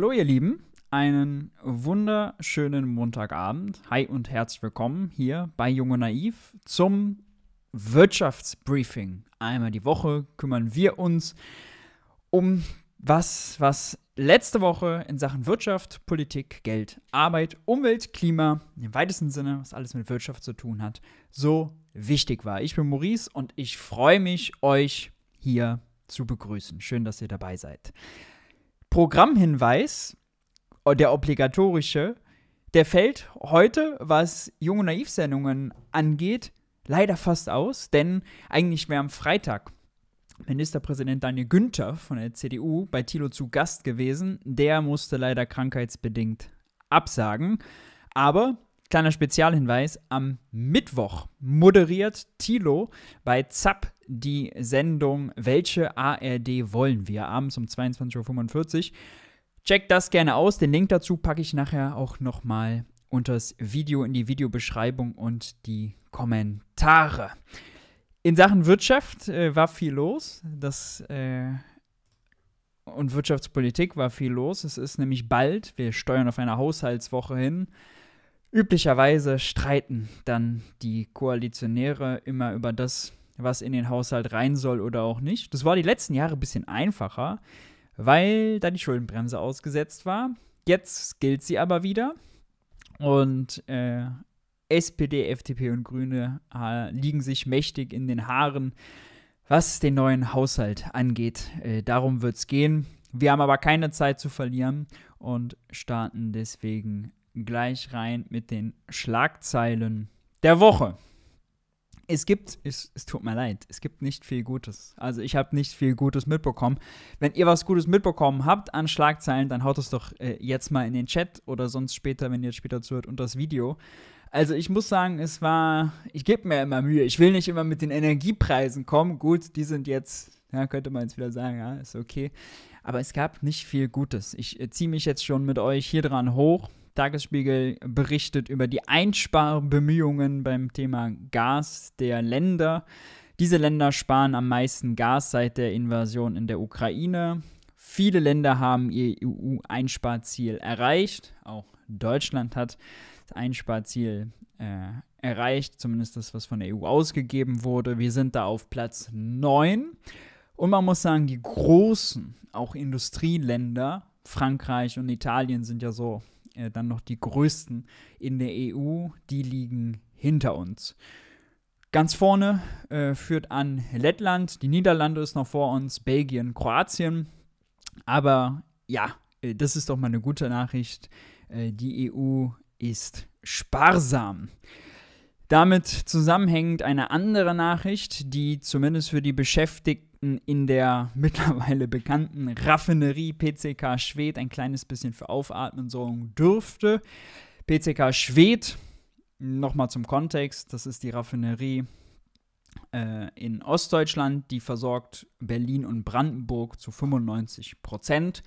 Hallo ihr Lieben, einen wunderschönen Montagabend. Hi und herzlich willkommen hier bei Junge Naiv zum Wirtschaftsbriefing. Einmal die Woche kümmern wir uns um was, was letzte Woche in Sachen Wirtschaft, Politik, Geld, Arbeit, Umwelt, Klima, im weitesten Sinne, was alles mit Wirtschaft zu tun hat, so wichtig war. Ich bin Maurice und ich freue mich, euch hier zu begrüßen. Schön, dass ihr dabei seid. Programmhinweis, oh, der obligatorische, der fällt heute, was junge Naiv-Sendungen angeht, leider fast aus, denn eigentlich wäre am Freitag Ministerpräsident Daniel Günther von der CDU bei Thilo zu Gast gewesen. Der musste leider krankheitsbedingt absagen. Aber kleiner Spezialhinweis: Am Mittwoch moderiert Thilo bei ZAP die Sendung Welche ARD wollen wir? abends um 22.45 Uhr. Checkt das gerne aus. Den Link dazu packe ich nachher auch nochmal unter das Video in die Videobeschreibung und die Kommentare. In Sachen Wirtschaft äh, war viel los. Das äh, und Wirtschaftspolitik war viel los. Es ist nämlich bald, wir steuern auf eine Haushaltswoche hin. Üblicherweise streiten dann die Koalitionäre immer über das, was in den Haushalt rein soll oder auch nicht. Das war die letzten Jahre ein bisschen einfacher, weil da die Schuldenbremse ausgesetzt war. Jetzt gilt sie aber wieder. Und äh, SPD, FDP und Grüne äh, liegen sich mächtig in den Haaren, was den neuen Haushalt angeht. Äh, darum wird es gehen. Wir haben aber keine Zeit zu verlieren und starten deswegen gleich rein mit den Schlagzeilen der Woche es gibt, es, es tut mir leid, es gibt nicht viel Gutes. Also ich habe nicht viel Gutes mitbekommen. Wenn ihr was Gutes mitbekommen habt an Schlagzeilen, dann haut es doch äh, jetzt mal in den Chat oder sonst später, wenn ihr jetzt später zuhört, unter das Video. Also ich muss sagen, es war, ich gebe mir immer Mühe. Ich will nicht immer mit den Energiepreisen kommen. Gut, die sind jetzt, ja, könnte man jetzt wieder sagen, ja, ist okay. Aber es gab nicht viel Gutes. Ich äh, ziehe mich jetzt schon mit euch hier dran hoch Tagesspiegel berichtet über die Einsparbemühungen beim Thema Gas der Länder. Diese Länder sparen am meisten Gas seit der Invasion in der Ukraine. Viele Länder haben ihr EU-Einsparziel erreicht. Auch Deutschland hat das Einsparziel äh, erreicht, zumindest das, was von der EU ausgegeben wurde. Wir sind da auf Platz 9. Und man muss sagen, die großen, auch Industrieländer, Frankreich und Italien sind ja so äh, dann noch die größten in der EU, die liegen hinter uns. Ganz vorne äh, führt an Lettland, die Niederlande ist noch vor uns, Belgien, Kroatien. Aber ja, äh, das ist doch mal eine gute Nachricht. Äh, die EU ist sparsam. Damit zusammenhängend eine andere Nachricht, die zumindest für die Beschäftigten Projekten in der mittlerweile bekannten Raffinerie PCK Schwed ein kleines bisschen für Aufatmen sorgen dürfte. PCK Schwed, nochmal zum Kontext, das ist die Raffinerie äh, in Ostdeutschland, die versorgt Berlin und Brandenburg zu 95 Prozent.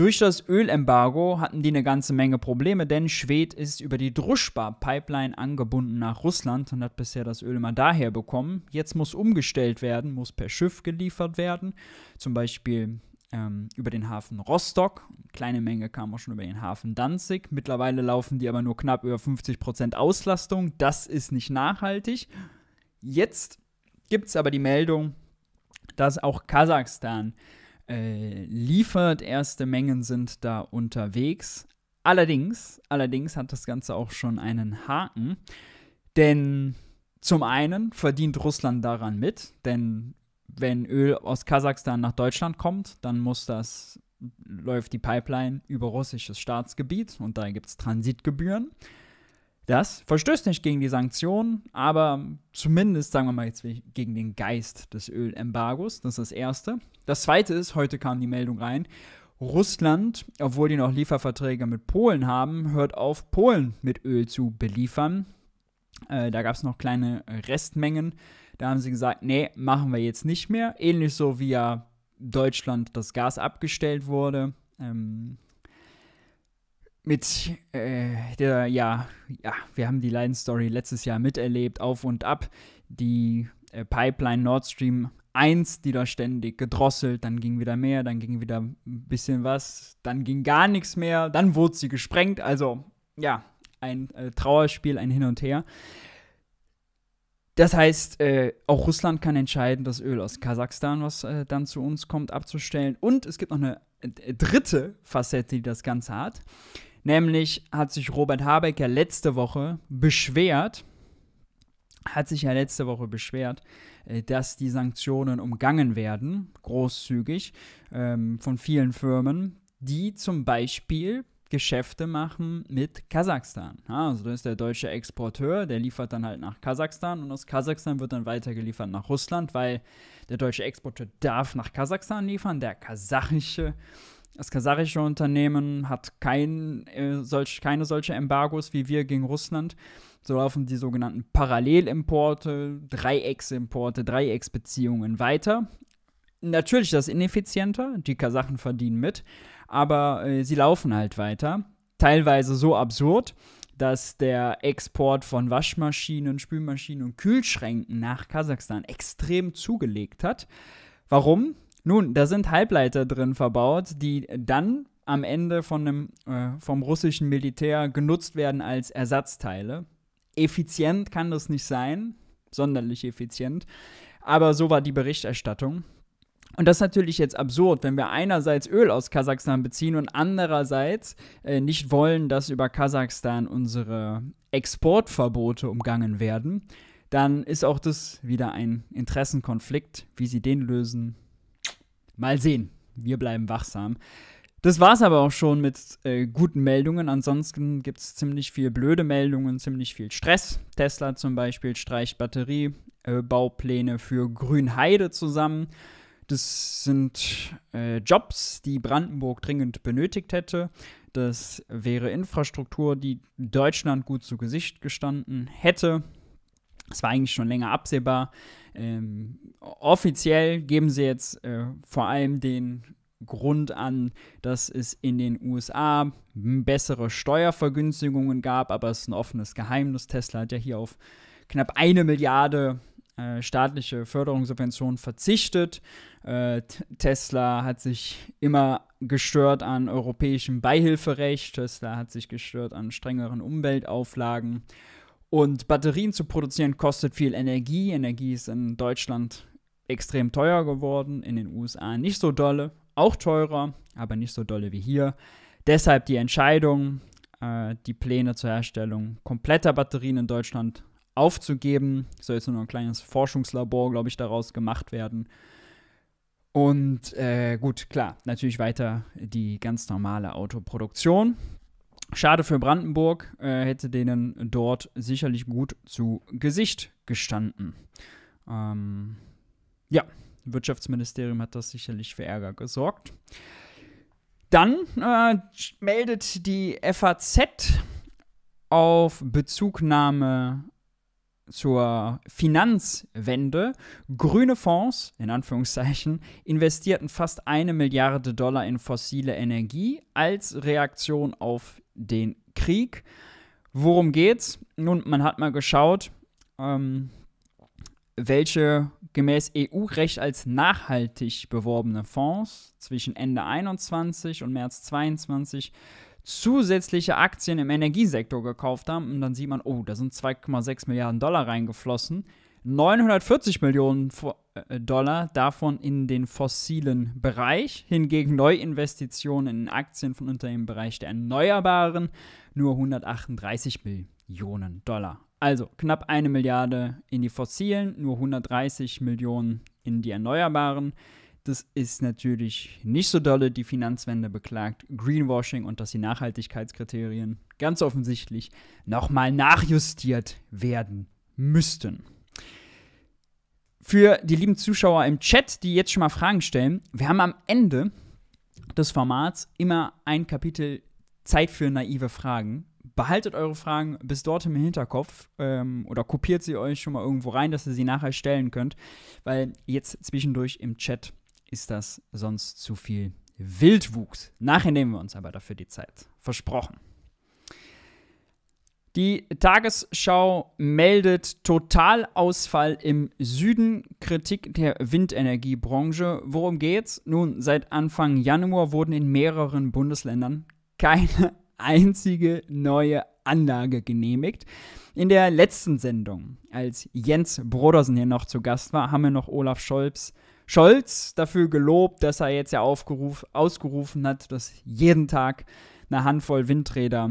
Durch das Ölembargo hatten die eine ganze Menge Probleme, denn Schwed ist über die druschbar pipeline angebunden nach Russland und hat bisher das Öl immer daher bekommen. Jetzt muss umgestellt werden, muss per Schiff geliefert werden, zum Beispiel ähm, über den Hafen Rostock. Eine kleine Menge kam auch schon über den Hafen Danzig. Mittlerweile laufen die aber nur knapp über 50% Auslastung. Das ist nicht nachhaltig. Jetzt gibt es aber die Meldung, dass auch Kasachstan äh, liefert. Erste Mengen sind da unterwegs. Allerdings, allerdings hat das Ganze auch schon einen Haken, denn zum einen verdient Russland daran mit, denn wenn Öl aus Kasachstan nach Deutschland kommt, dann muss das läuft die Pipeline über russisches Staatsgebiet und da gibt es Transitgebühren. Das verstößt nicht gegen die Sanktionen, aber zumindest, sagen wir mal jetzt, gegen den Geist des Ölembargos. Das ist das Erste. Das Zweite ist, heute kam die Meldung rein, Russland, obwohl die noch Lieferverträge mit Polen haben, hört auf, Polen mit Öl zu beliefern. Äh, da gab es noch kleine Restmengen. Da haben sie gesagt, nee, machen wir jetzt nicht mehr. Ähnlich so wie ja Deutschland das Gas abgestellt wurde. Ähm, mit äh, der, ja, ja, wir haben die Story letztes Jahr miterlebt, auf und ab. Die äh, Pipeline Nord Stream 1, die da ständig gedrosselt, dann ging wieder mehr, dann ging wieder ein bisschen was, dann ging gar nichts mehr, dann wurde sie gesprengt. Also, ja, ein äh, Trauerspiel, ein Hin und Her. Das heißt, äh, auch Russland kann entscheiden, das Öl aus Kasachstan, was äh, dann zu uns kommt, abzustellen. Und es gibt noch eine äh, dritte Facette, die das Ganze hat. Nämlich hat sich Robert Habeck ja letzte Woche beschwert, hat sich ja letzte Woche beschwert, äh, dass die Sanktionen umgangen werden, großzügig, ähm, von vielen Firmen, die zum Beispiel Geschäfte machen mit Kasachstan. Also da ist der deutsche Exporteur, der liefert dann halt nach Kasachstan und aus Kasachstan wird dann weitergeliefert nach Russland, weil der deutsche Exporteur darf nach Kasachstan liefern, der kasachische äh, das kasachische Unternehmen hat kein, äh, solch, keine solche Embargos wie wir gegen Russland. So laufen die sogenannten Parallelimporte, Dreiecksimporte, Dreiecksbeziehungen weiter. Natürlich das ineffizienter, die Kasachen verdienen mit, aber äh, sie laufen halt weiter. Teilweise so absurd, dass der Export von Waschmaschinen, Spülmaschinen und Kühlschränken nach Kasachstan extrem zugelegt hat. Warum? Nun, da sind Halbleiter drin verbaut, die dann am Ende von einem, äh, vom russischen Militär genutzt werden als Ersatzteile. Effizient kann das nicht sein, sonderlich effizient, aber so war die Berichterstattung. Und das ist natürlich jetzt absurd, wenn wir einerseits Öl aus Kasachstan beziehen und andererseits äh, nicht wollen, dass über Kasachstan unsere Exportverbote umgangen werden, dann ist auch das wieder ein Interessenkonflikt. Wie sie den lösen, Mal sehen. Wir bleiben wachsam. Das war's aber auch schon mit äh, guten Meldungen. Ansonsten gibt es ziemlich viel blöde Meldungen, ziemlich viel Stress. Tesla zum Beispiel streicht Batteriebaupläne äh, für Grünheide zusammen. Das sind äh, Jobs, die Brandenburg dringend benötigt hätte. Das wäre Infrastruktur, die Deutschland gut zu Gesicht gestanden hätte. Es war eigentlich schon länger absehbar, ähm, offiziell geben sie jetzt äh, vor allem den Grund an, dass es in den USA bessere Steuervergünstigungen gab, aber es ist ein offenes Geheimnis. Tesla hat ja hier auf knapp eine Milliarde äh, staatliche Förderungssubventionen verzichtet. Äh, Tesla hat sich immer gestört an europäischem Beihilferecht. Tesla hat sich gestört an strengeren Umweltauflagen. Und Batterien zu produzieren kostet viel Energie. Energie ist in Deutschland extrem teuer geworden, in den USA nicht so dolle, auch teurer, aber nicht so dolle wie hier. Deshalb die Entscheidung, äh, die Pläne zur Herstellung kompletter Batterien in Deutschland aufzugeben. Soll jetzt nur noch ein kleines Forschungslabor, glaube ich, daraus gemacht werden. Und äh, gut, klar, natürlich weiter die ganz normale Autoproduktion. Schade für Brandenburg, äh, hätte denen dort sicherlich gut zu Gesicht gestanden. Ähm, ja, Wirtschaftsministerium hat das sicherlich für Ärger gesorgt. Dann äh, meldet die FAZ auf Bezugnahme zur Finanzwende. Grüne Fonds, in Anführungszeichen, investierten fast eine Milliarde Dollar in fossile Energie als Reaktion auf den Krieg. Worum geht's? Nun, man hat mal geschaut, ähm, welche gemäß EU-Recht als nachhaltig beworbene Fonds zwischen Ende 21 und März 22 zusätzliche Aktien im Energiesektor gekauft haben. Und dann sieht man, oh, da sind 2,6 Milliarden Dollar reingeflossen. 940 Millionen äh, Dollar davon in den fossilen Bereich, hingegen Neuinvestitionen in Aktien von Unternehmen im Bereich der Erneuerbaren nur 138 Millionen Dollar. Also knapp eine Milliarde in die fossilen, nur 130 Millionen in die Erneuerbaren. Das ist natürlich nicht so dolle. Die Finanzwende beklagt Greenwashing und dass die Nachhaltigkeitskriterien ganz offensichtlich nochmal nachjustiert werden müssten für die lieben Zuschauer im Chat, die jetzt schon mal Fragen stellen. Wir haben am Ende des Formats immer ein Kapitel Zeit für naive Fragen. Behaltet eure Fragen bis dort im Hinterkopf ähm, oder kopiert sie euch schon mal irgendwo rein, dass ihr sie nachher stellen könnt, weil jetzt zwischendurch im Chat ist das sonst zu viel Wildwuchs. Nachher nehmen wir uns aber dafür die Zeit. Versprochen. Die Tagesschau meldet Totalausfall im Süden, Kritik der Windenergiebranche. Worum geht's? Nun, seit Anfang Januar wurden in mehreren Bundesländern keine einzige neue Anlage genehmigt. In der letzten Sendung, als Jens Brodersen hier noch zu Gast war, haben wir noch Olaf Scholz, Scholz dafür gelobt, dass er jetzt ja aufgeruf, ausgerufen hat, dass jeden Tag eine Handvoll Windräder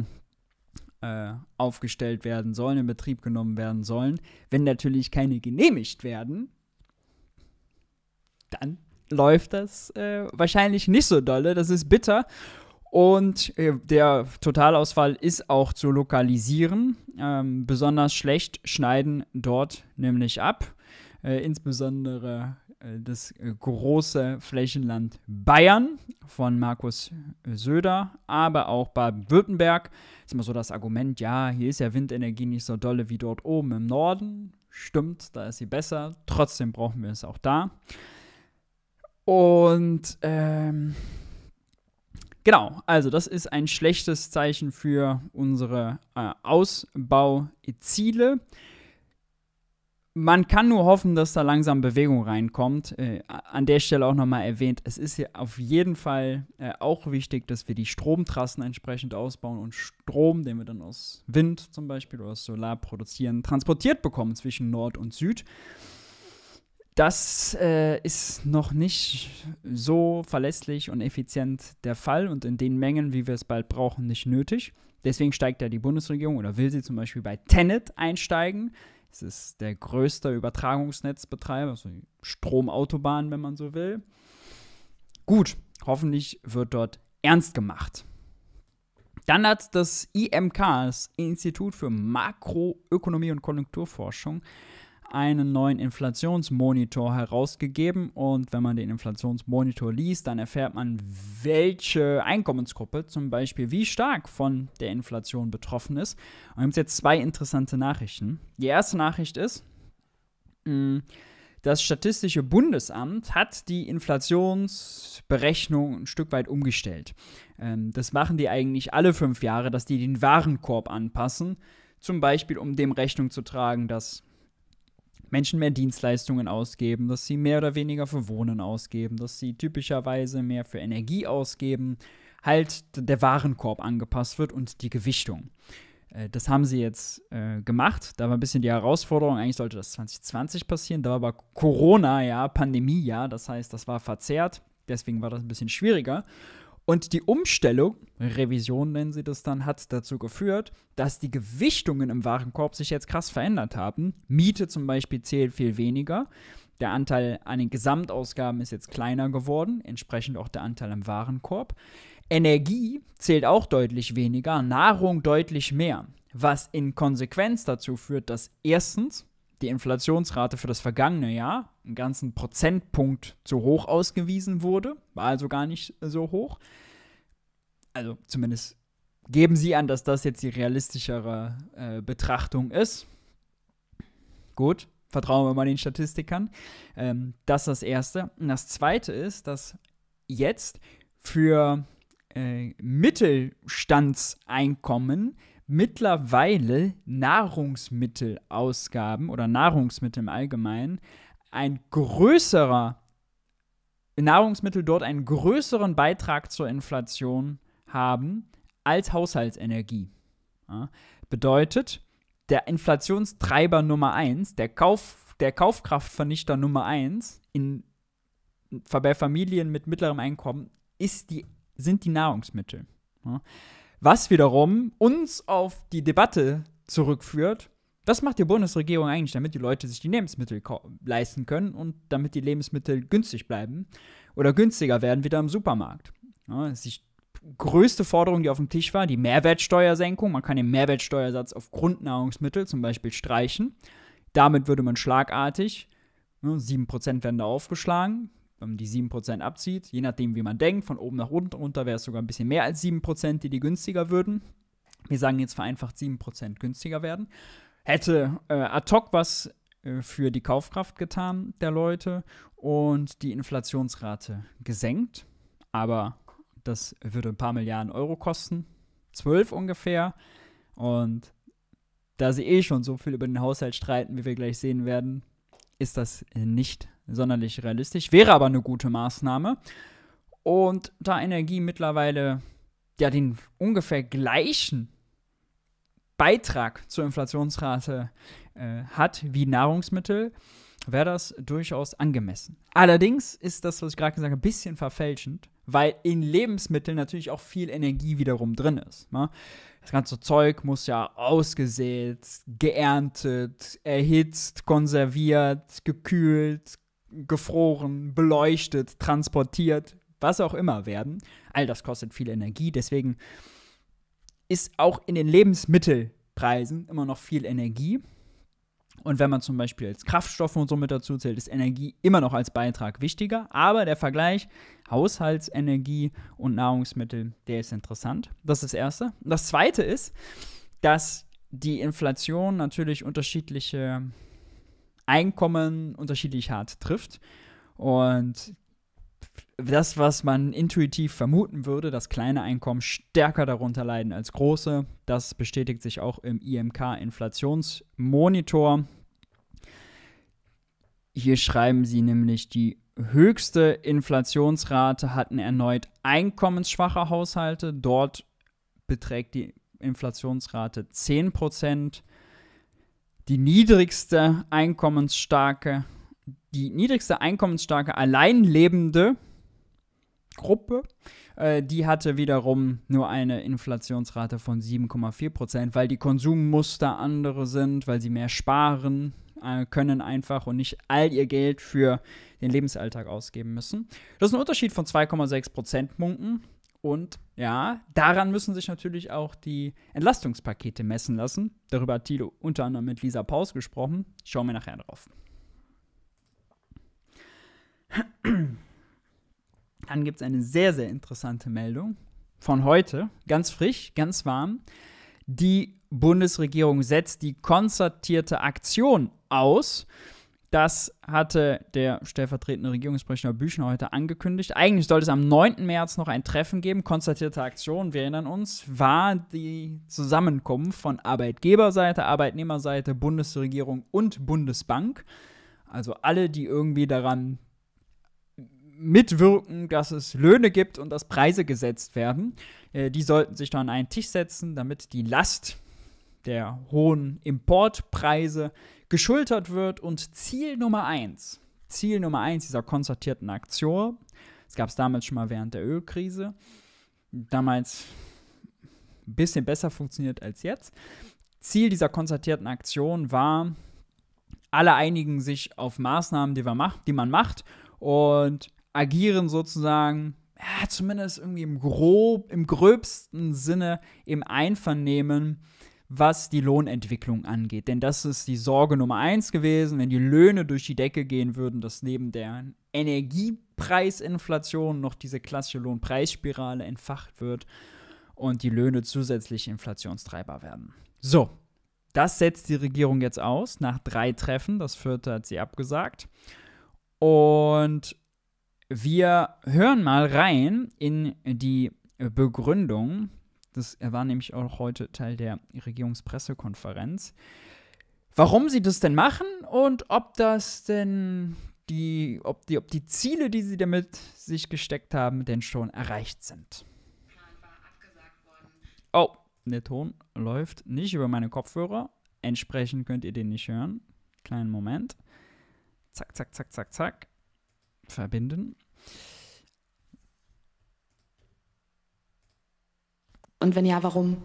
äh, aufgestellt werden sollen, in Betrieb genommen werden sollen. Wenn natürlich keine genehmigt werden, dann läuft das äh, wahrscheinlich nicht so dolle. Das ist bitter. Und äh, der Totalausfall ist auch zu lokalisieren. Ähm, besonders schlecht schneiden dort nämlich ab. Äh, insbesondere äh, das äh, große Flächenland Bayern von Markus Söder, aber auch Baden-Württemberg. Ist immer so das Argument, ja, hier ist ja Windenergie nicht so dolle wie dort oben im Norden. Stimmt, da ist sie besser. Trotzdem brauchen wir es auch da. Und ähm, genau, also das ist ein schlechtes Zeichen für unsere äh, Ausbauziele man kann nur hoffen, dass da langsam Bewegung reinkommt. Äh, an der Stelle auch nochmal erwähnt, es ist hier auf jeden Fall äh, auch wichtig, dass wir die Stromtrassen entsprechend ausbauen und Strom, den wir dann aus Wind zum Beispiel oder aus Solar produzieren, transportiert bekommen zwischen Nord und Süd. Das äh, ist noch nicht so verlässlich und effizient der Fall und in den Mengen, wie wir es bald brauchen, nicht nötig. Deswegen steigt ja die Bundesregierung oder will sie zum Beispiel bei Tenet einsteigen es ist der größte Übertragungsnetzbetreiber, also Stromautobahn, wenn man so will. Gut, hoffentlich wird dort ernst gemacht. Dann hat das IMK, das Institut für Makroökonomie und Konjunkturforschung, einen neuen Inflationsmonitor herausgegeben und wenn man den Inflationsmonitor liest, dann erfährt man, welche Einkommensgruppe zum Beispiel wie stark von der Inflation betroffen ist. Und gibt es jetzt zwei interessante Nachrichten. Die erste Nachricht ist, mh, mm, das Statistische Bundesamt hat die Inflationsberechnung ein Stück weit umgestellt. Ähm, das machen die eigentlich alle fünf Jahre, dass die den Warenkorb anpassen. Zum Beispiel, um dem Rechnung zu tragen, dass Menschen mehr Dienstleistungen ausgeben, dass sie mehr oder weniger für Wohnen ausgeben, dass sie typischerweise mehr für Energie ausgeben, halt der Warenkorb angepasst wird und die Gewichtung. Äh, das haben sie jetzt äh, gemacht. Da war ein bisschen die Herausforderung. Eigentlich sollte das 2020 passieren. Da war aber Corona, ja, Pandemie, ja. Das heißt, das war verzerrt. Deswegen war das ein bisschen schwieriger. Und die Umstellung, Revision nennen sie das dann, hat dazu geführt, dass die Gewichtungen im Warenkorb sich jetzt krass verändert haben. Miete zum Beispiel zählt viel weniger. Der Anteil an den Gesamtausgaben ist jetzt kleiner geworden, entsprechend auch der Anteil im Warenkorb. Energie zählt auch deutlich weniger, Nahrung deutlich mehr, was in Konsequenz dazu führt, dass erstens die Inflationsrate für das vergangene Jahr einen ganzen Prozentpunkt zu hoch ausgewiesen wurde, war also gar nicht so hoch. Also zumindest geben Sie an, dass das jetzt die realistischere äh, Betrachtung ist. Gut, vertrauen wir mal den Statistikern. Ähm, das ist das Erste. Und das Zweite ist, dass jetzt für äh, Mittelstandseinkommen mittlerweile Nahrungsmittelausgaben oder Nahrungsmittel im Allgemeinen ein größerer Nahrungsmittel dort einen größeren Beitrag zur Inflation haben als Haushaltsenergie. Ja, bedeutet, der Inflationstreiber Nummer 1, der, Kauf, der Kaufkraftvernichter Nummer 1 in, bei Familien mit mittlerem Einkommen ist die, sind die Nahrungsmittel. Ja. Was wiederum uns auf die Debatte zurückführt, was macht die Bundesregierung eigentlich, damit die Leute sich die Lebensmittel leisten können und damit die Lebensmittel günstig bleiben oder günstiger werden wieder im Supermarkt? Ja, das ist die größte Forderung, die auf dem Tisch war, die Mehrwertsteuersenkung. Man kann den Mehrwertsteuersatz auf Grundnahrungsmittel zum Beispiel streichen. Damit würde man schlagartig, 7% ne, werden da aufgeschlagen, ähm, die 7% abzieht, je nachdem, wie man denkt, von oben nach unten runter wäre es sogar ein bisschen mehr als 7%, die die günstiger würden. Wir sagen jetzt vereinfacht 7% günstiger werden. Hätte äh, ad hoc was äh, für die Kaufkraft getan der Leute und die Inflationsrate gesenkt. Aber das würde ein paar Milliarden Euro kosten, 12 ungefähr. Und da sie eh schon so viel über den Haushalt streiten, wie wir gleich sehen werden, ist das nicht sonderlich realistisch, wäre aber eine gute Maßnahme. Und da Energie mittlerweile ja den ungefähr gleichen Beitrag zur Inflationsrate äh, hat wie Nahrungsmittel, wäre das durchaus angemessen. Allerdings ist das, was ich gerade gesagt habe, ein bisschen verfälschend, weil in Lebensmitteln natürlich auch viel Energie wiederum drin ist. Ne? Das ganze Zeug muss ja ausgesät, geerntet, erhitzt, konserviert, gekühlt, gefroren, beleuchtet, transportiert, was auch immer werden. All das kostet viel Energie, deswegen ist auch in den Lebensmittelpreisen immer noch viel Energie. Und wenn man zum Beispiel als Kraftstoffe und so mit dazu zählt, ist Energie immer noch als Beitrag wichtiger. Aber der Vergleich Haushaltsenergie und Nahrungsmittel, der ist interessant. Das ist das Erste. Das Zweite ist, dass die Inflation natürlich unterschiedliche Einkommen unterschiedlich hart trifft. Und das, was man intuitiv vermuten würde, dass kleine Einkommen stärker darunter leiden als große, das bestätigt sich auch im IMK-Inflationsmonitor. Hier schreiben sie nämlich, die höchste Inflationsrate hatten erneut einkommensschwache Haushalte. Dort beträgt die Inflationsrate 10 Prozent die niedrigste einkommensstarke, die niedrigste einkommensstarke alleinlebende Gruppe, äh, die hatte wiederum nur eine Inflationsrate von 7,4 Prozent, weil die Konsummuster andere sind, weil sie mehr sparen äh, können einfach und nicht all ihr Geld für den Lebensalltag ausgeben müssen. Das ist ein Unterschied von 2,6 Prozentpunkten und ja, daran müssen sich natürlich auch die Entlastungspakete messen lassen. Darüber hat Thilo unter anderem mit Lisa Paus gesprochen. Schauen wir nachher drauf. Dann gibt es eine sehr, sehr interessante Meldung von heute, ganz frisch, ganz warm. Die Bundesregierung setzt die konzertierte Aktion aus. Das hatte der stellvertretende Regierungssprecher Büchner heute angekündigt. Eigentlich sollte es am 9. März noch ein Treffen geben. Konstatierte Aktion, wir erinnern uns, war die Zusammenkunft von Arbeitgeberseite, Arbeitnehmerseite, Bundesregierung und Bundesbank. Also alle, die irgendwie daran mitwirken, dass es Löhne gibt und dass Preise gesetzt werden. Äh, die sollten sich dann an einen Tisch setzen, damit die Last der hohen Importpreise geschultert wird. Und Ziel Nummer eins, Ziel Nummer eins dieser konzertierten Aktion, das gab es damals schon mal während der Ölkrise, damals ein bisschen besser funktioniert als jetzt. Ziel dieser konzertierten Aktion war, alle einigen sich auf Maßnahmen, die, macht, die man macht und agieren sozusagen ja, zumindest irgendwie im, grob, im gröbsten Sinne im Einvernehmen was die Lohnentwicklung angeht. Denn das ist die Sorge Nummer eins gewesen, wenn die Löhne durch die Decke gehen würden, dass neben der Energiepreisinflation noch diese klassische Lohnpreisspirale entfacht wird und die Löhne zusätzlich Inflationstreiber werden. So, das setzt die Regierung jetzt aus nach drei Treffen. Das vierte hat sie abgesagt. Und wir hören mal rein in die Begründung das, er war nämlich auch heute Teil der Regierungspressekonferenz. Warum sie das denn machen und ob das denn die, ob die, ob die Ziele, die sie damit sich gesteckt haben, denn schon erreicht sind. Oh, der Ton läuft nicht über meine Kopfhörer. Entsprechend könnt ihr den nicht hören. Kleinen Moment. Zack, zack, zack, zack, zack. Verbinden. Und wenn ja, warum?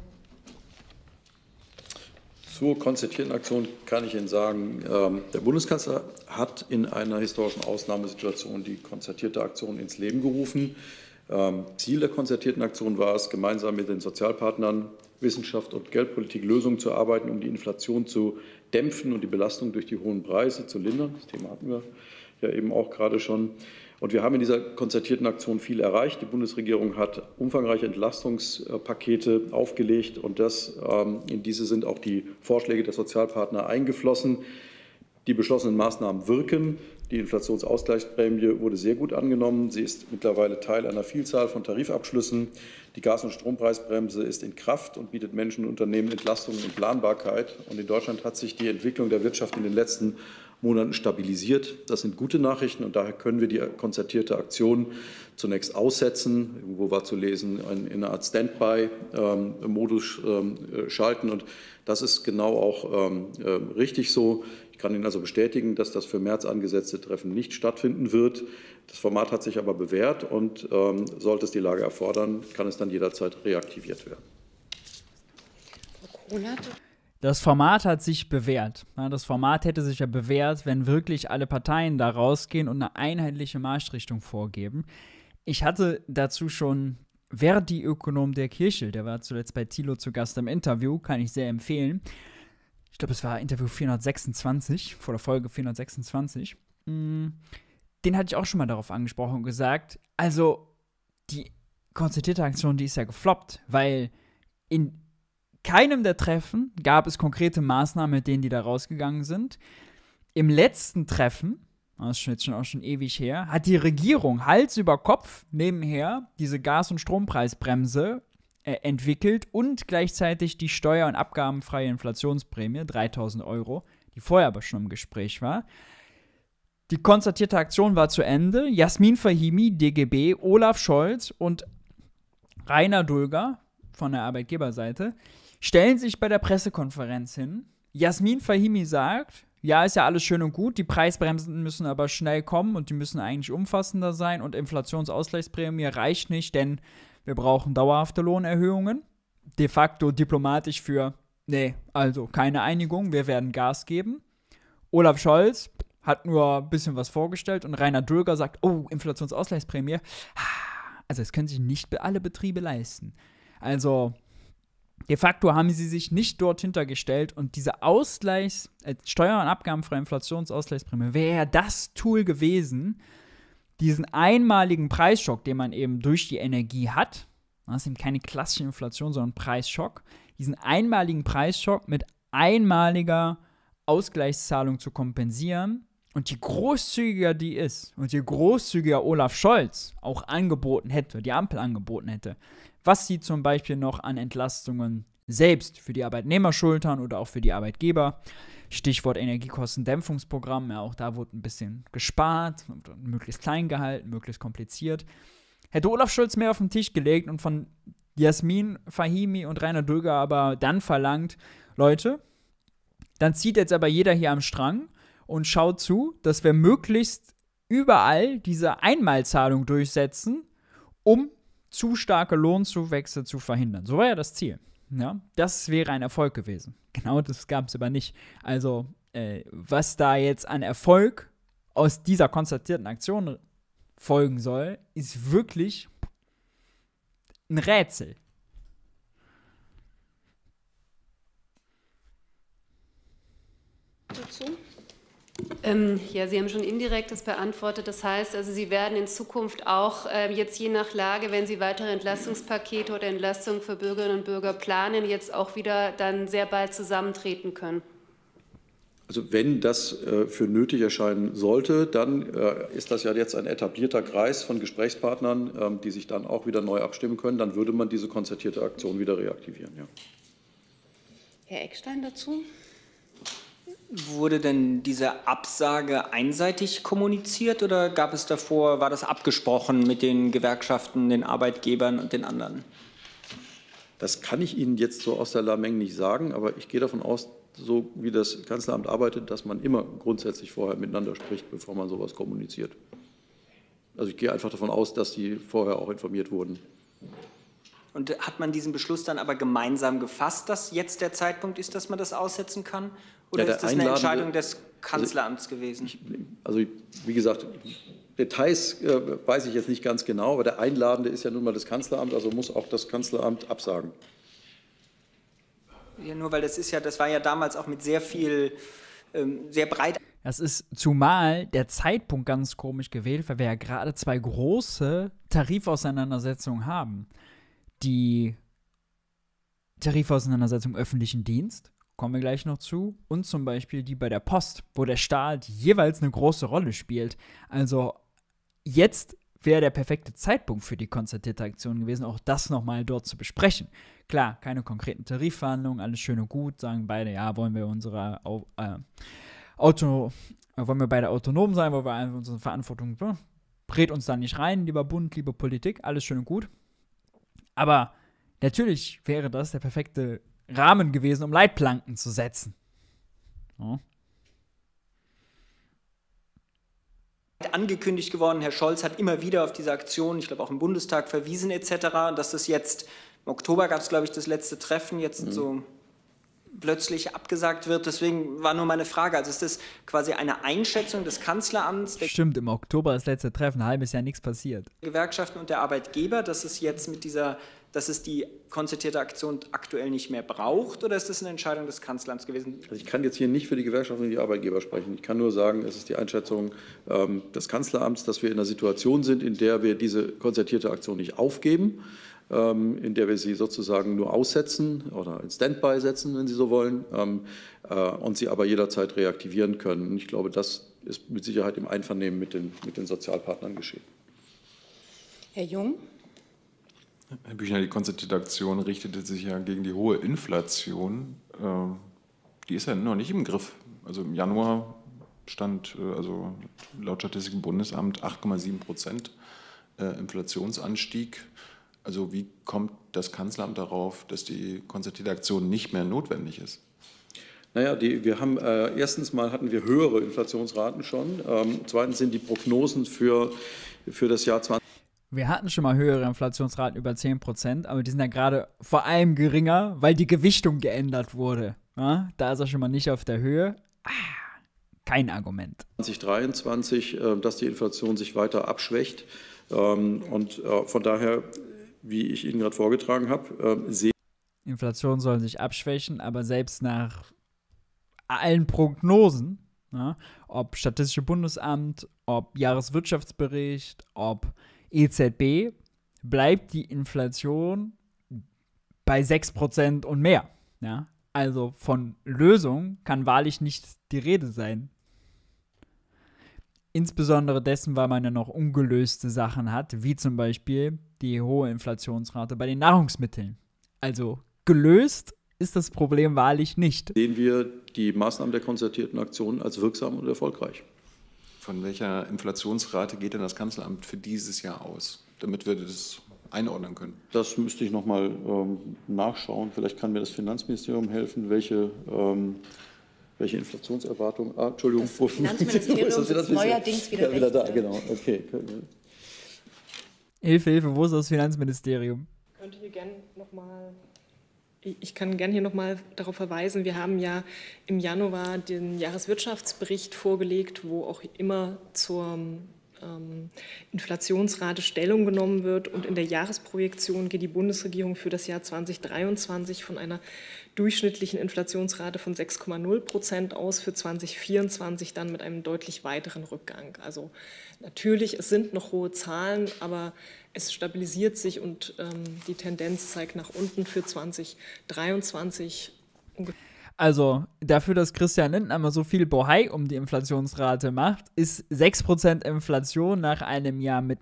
Zur konzertierten Aktion kann ich Ihnen sagen, ähm, der Bundeskanzler hat in einer historischen Ausnahmesituation die konzertierte Aktion ins Leben gerufen. Ähm, Ziel der konzertierten Aktion war es, gemeinsam mit den Sozialpartnern Wissenschaft und Geldpolitik Lösungen zu arbeiten, um die Inflation zu dämpfen und die Belastung durch die hohen Preise zu lindern. Das Thema hatten wir ja eben auch gerade schon. Und wir haben in dieser konzertierten Aktion viel erreicht. Die Bundesregierung hat umfangreiche Entlastungspakete aufgelegt und das, ähm, in diese sind auch die Vorschläge der Sozialpartner eingeflossen. Die beschlossenen Maßnahmen wirken. Die Inflationsausgleichsprämie wurde sehr gut angenommen. Sie ist mittlerweile Teil einer Vielzahl von Tarifabschlüssen. Die Gas- und Strompreisbremse ist in Kraft und bietet Menschen und Unternehmen Entlastung und Planbarkeit. Und in Deutschland hat sich die Entwicklung der Wirtschaft in den letzten Monaten stabilisiert. Das sind gute Nachrichten und daher können wir die konzertierte Aktion zunächst aussetzen. Irgendwo war zu lesen, in einer Art Standby-Modus ähm, ähm, äh, schalten und das ist genau auch ähm, äh, richtig so. Ich kann Ihnen also bestätigen, dass das für März angesetzte Treffen nicht stattfinden wird. Das Format hat sich aber bewährt und sollte es die Lage erfordern, kann es dann jederzeit reaktiviert werden. Frau Kunert das Format hat sich bewährt. Das Format hätte sich ja bewährt, wenn wirklich alle Parteien da rausgehen und eine einheitliche Marschrichtung vorgeben. Ich hatte dazu schon Verdi-Ökonom der Kirche, der war zuletzt bei Thilo zu Gast im Interview, kann ich sehr empfehlen. Ich glaube, es war Interview 426, vor der Folge 426. Mm, den hatte ich auch schon mal darauf angesprochen und gesagt, also die konzertierte Aktion, die ist ja gefloppt, weil in keinem der Treffen gab es konkrete Maßnahmen, mit denen die da rausgegangen sind. Im letzten Treffen, ah, das ist jetzt schon auch schon ewig her, hat die Regierung Hals über Kopf nebenher diese Gas- und Strompreisbremse äh, entwickelt und gleichzeitig die steuer- und abgabenfreie Inflationsprämie, 3000 Euro, die vorher aber schon im Gespräch war. Die konstatierte Aktion war zu Ende. Jasmin Fahimi, DGB, Olaf Scholz und Rainer Dulger von der Arbeitgeberseite stellen sich bei der Pressekonferenz hin. Jasmin Fahimi sagt, ja, ist ja alles schön und gut, die Preisbremsen müssen aber schnell kommen und die müssen eigentlich umfassender sein und Inflationsausgleichsprämie reicht nicht, denn wir brauchen dauerhafte Lohnerhöhungen. De facto diplomatisch für, nee, also keine Einigung, wir werden Gas geben. Olaf Scholz hat nur ein bisschen was vorgestellt und Rainer Dürger sagt, oh, Inflationsausgleichsprämie. Ah, also es können sich nicht alle Betriebe leisten. Also De facto haben sie sich nicht dort hintergestellt und diese Ausgleichs-, äh, Steuer- und Abgabenfreie Inflationsausgleichsprämie wäre das Tool gewesen, diesen einmaligen Preisschock, den man eben durch die Energie hat, das ist eben keine klassische Inflation, sondern Preisschock, diesen einmaligen Preisschock mit einmaliger Ausgleichszahlung zu kompensieren. Und je großzügiger die ist und je großzügiger Olaf Scholz auch angeboten hätte, die Ampel angeboten hätte, was sie zum Beispiel noch an Entlastungen selbst für die Arbeitnehmer schultern oder auch für die Arbeitgeber. Stichwort Energiekostendämpfungsprogramm, ja, auch da wurde ein bisschen gespart, möglichst klein gehalten, möglichst kompliziert. Hätte Olaf Schulz mehr auf den Tisch gelegt und von Jasmin Fahimi und Rainer Döger aber dann verlangt, Leute, dann zieht jetzt aber jeder hier am Strang und schaut zu, dass wir möglichst überall diese Einmalzahlung durchsetzen, um zu starke Lohnzuwächse zu verhindern. So war ja das Ziel. Ja, das wäre ein Erfolg gewesen. Genau das gab es aber nicht. Also, äh, was da jetzt an Erfolg aus dieser konstatierten Aktion folgen soll, ist wirklich ein Rätsel. Ähm, ja, Sie haben schon indirekt das beantwortet. Das heißt, also Sie werden in Zukunft auch äh, jetzt je nach Lage, wenn Sie weitere Entlastungspakete oder Entlastungen für Bürgerinnen und Bürger planen, jetzt auch wieder dann sehr bald zusammentreten können. Also wenn das äh, für nötig erscheinen sollte, dann äh, ist das ja jetzt ein etablierter Kreis von Gesprächspartnern, ähm, die sich dann auch wieder neu abstimmen können. Dann würde man diese konzertierte Aktion wieder reaktivieren. Ja. Herr Eckstein dazu. Wurde denn diese Absage einseitig kommuniziert oder gab es davor, war das abgesprochen mit den Gewerkschaften, den Arbeitgebern und den anderen? Das kann ich Ihnen jetzt so aus der Lameng nicht sagen, aber ich gehe davon aus, so wie das Kanzleramt arbeitet, dass man immer grundsätzlich vorher miteinander spricht, bevor man sowas kommuniziert. Also ich gehe einfach davon aus, dass die vorher auch informiert wurden. Und hat man diesen Beschluss dann aber gemeinsam gefasst, dass jetzt der Zeitpunkt ist, dass man das aussetzen kann? Oder ja, ist das eine Entscheidung des also Kanzleramts gewesen? also, ich, wie gesagt, Details äh, weiß ich jetzt nicht ganz genau, aber der Einladende ist ja nun mal das Kanzleramt, also muss auch das Kanzleramt absagen. Ja, nur weil das ist ja, das war ja damals auch mit sehr viel, ähm, sehr breit. Das ist zumal der Zeitpunkt ganz komisch gewählt, weil wir ja gerade zwei große Tarifauseinandersetzungen haben. Die Tarifauseinandersetzung öffentlichen Dienst kommen wir gleich noch zu, und zum Beispiel die bei der Post, wo der Staat jeweils eine große Rolle spielt. Also jetzt wäre der perfekte Zeitpunkt für die konzertierte Aktion gewesen, auch das nochmal dort zu besprechen. Klar, keine konkreten Tarifverhandlungen, alles schön und gut, sagen beide, ja, wollen wir unsere äh, Auto, äh, wollen wir beide autonom sein, wollen wir unsere Verantwortung, ne, dreht uns da nicht rein, lieber Bund, lieber Politik, alles schön und gut. Aber natürlich wäre das der perfekte Rahmen gewesen, um Leitplanken zu setzen. Ja. Angekündigt geworden, Herr Scholz hat immer wieder auf diese Aktion, ich glaube auch im Bundestag verwiesen etc., dass das jetzt, im Oktober gab es glaube ich das letzte Treffen, jetzt mhm. so plötzlich abgesagt wird. Deswegen war nur meine Frage. Also ist das quasi eine Einschätzung des Kanzleramts? Stimmt, im Oktober das letzte Treffen, halbes Jahr nichts passiert. Gewerkschaften und der Arbeitgeber, dass es jetzt mit dieser dass es die konzertierte Aktion aktuell nicht mehr braucht oder ist das eine Entscheidung des Kanzleramts gewesen? Also ich kann jetzt hier nicht für die Gewerkschaften und die Arbeitgeber sprechen. Ich kann nur sagen, es ist die Einschätzung ähm, des Kanzleramts, dass wir in einer Situation sind, in der wir diese konzertierte Aktion nicht aufgeben, ähm, in der wir sie sozusagen nur aussetzen oder in Standby setzen, wenn Sie so wollen, ähm, äh, und sie aber jederzeit reaktivieren können. ich glaube, das ist mit Sicherheit im Einvernehmen mit den, mit den Sozialpartnern geschehen. Herr Jung? Herr Büchner, die Konzentration richtete sich ja gegen die hohe Inflation. Ähm, die ist ja noch nicht im Griff. Also im Januar stand äh, also laut Statistikum Bundesamt 8,7 Prozent äh, Inflationsanstieg. Also wie kommt das Kanzleramt darauf, dass die Konzentration nicht mehr notwendig ist? Naja, die, wir haben äh, erstens mal hatten wir höhere Inflationsraten schon. Ähm, zweitens sind die Prognosen für, für das Jahr 20 wir hatten schon mal höhere Inflationsraten über 10%, aber die sind ja gerade vor allem geringer, weil die Gewichtung geändert wurde. Ja, da ist er schon mal nicht auf der Höhe. Ah, kein Argument. 2023, äh, dass die Inflation sich weiter abschwächt. Ähm, und äh, von daher, wie ich Ihnen gerade vorgetragen habe, äh, sehe Inflation soll sich abschwächen, aber selbst nach allen Prognosen, ja, ob Statistische Bundesamt, ob Jahreswirtschaftsbericht, ob EZB bleibt die Inflation bei 6% und mehr. Ja? Also von Lösung kann wahrlich nicht die Rede sein. Insbesondere dessen, weil man ja noch ungelöste Sachen hat, wie zum Beispiel die hohe Inflationsrate bei den Nahrungsmitteln. Also gelöst ist das Problem wahrlich nicht. Sehen wir die Maßnahmen der konzertierten Aktionen als wirksam und erfolgreich von welcher Inflationsrate geht denn das Kanzleramt für dieses Jahr aus, damit wir das einordnen können? Das müsste ich nochmal ähm, nachschauen. Vielleicht kann mir das Finanzministerium helfen, welche ähm, welche Inflationserwartung? Ah, Entschuldigung, das Finanzministerium ist, das ist neuerdings wieder, ja, wieder da. Genau, okay. Hilfe, Hilfe, wo ist das Finanzministerium? Könnte hier gerne nochmal ich kann gerne hier nochmal darauf verweisen, wir haben ja im Januar den Jahreswirtschaftsbericht vorgelegt, wo auch immer zur ähm, Inflationsrate Stellung genommen wird. Und in der Jahresprojektion geht die Bundesregierung für das Jahr 2023 von einer durchschnittlichen Inflationsrate von 6,0 Prozent aus, für 2024 dann mit einem deutlich weiteren Rückgang. Also natürlich, es sind noch hohe Zahlen, aber es stabilisiert sich und ähm, die Tendenz zeigt nach unten für 2023 Also dafür, dass Christian Lindner mal so viel Bohai um die Inflationsrate macht, ist 6% Inflation nach einem Jahr mit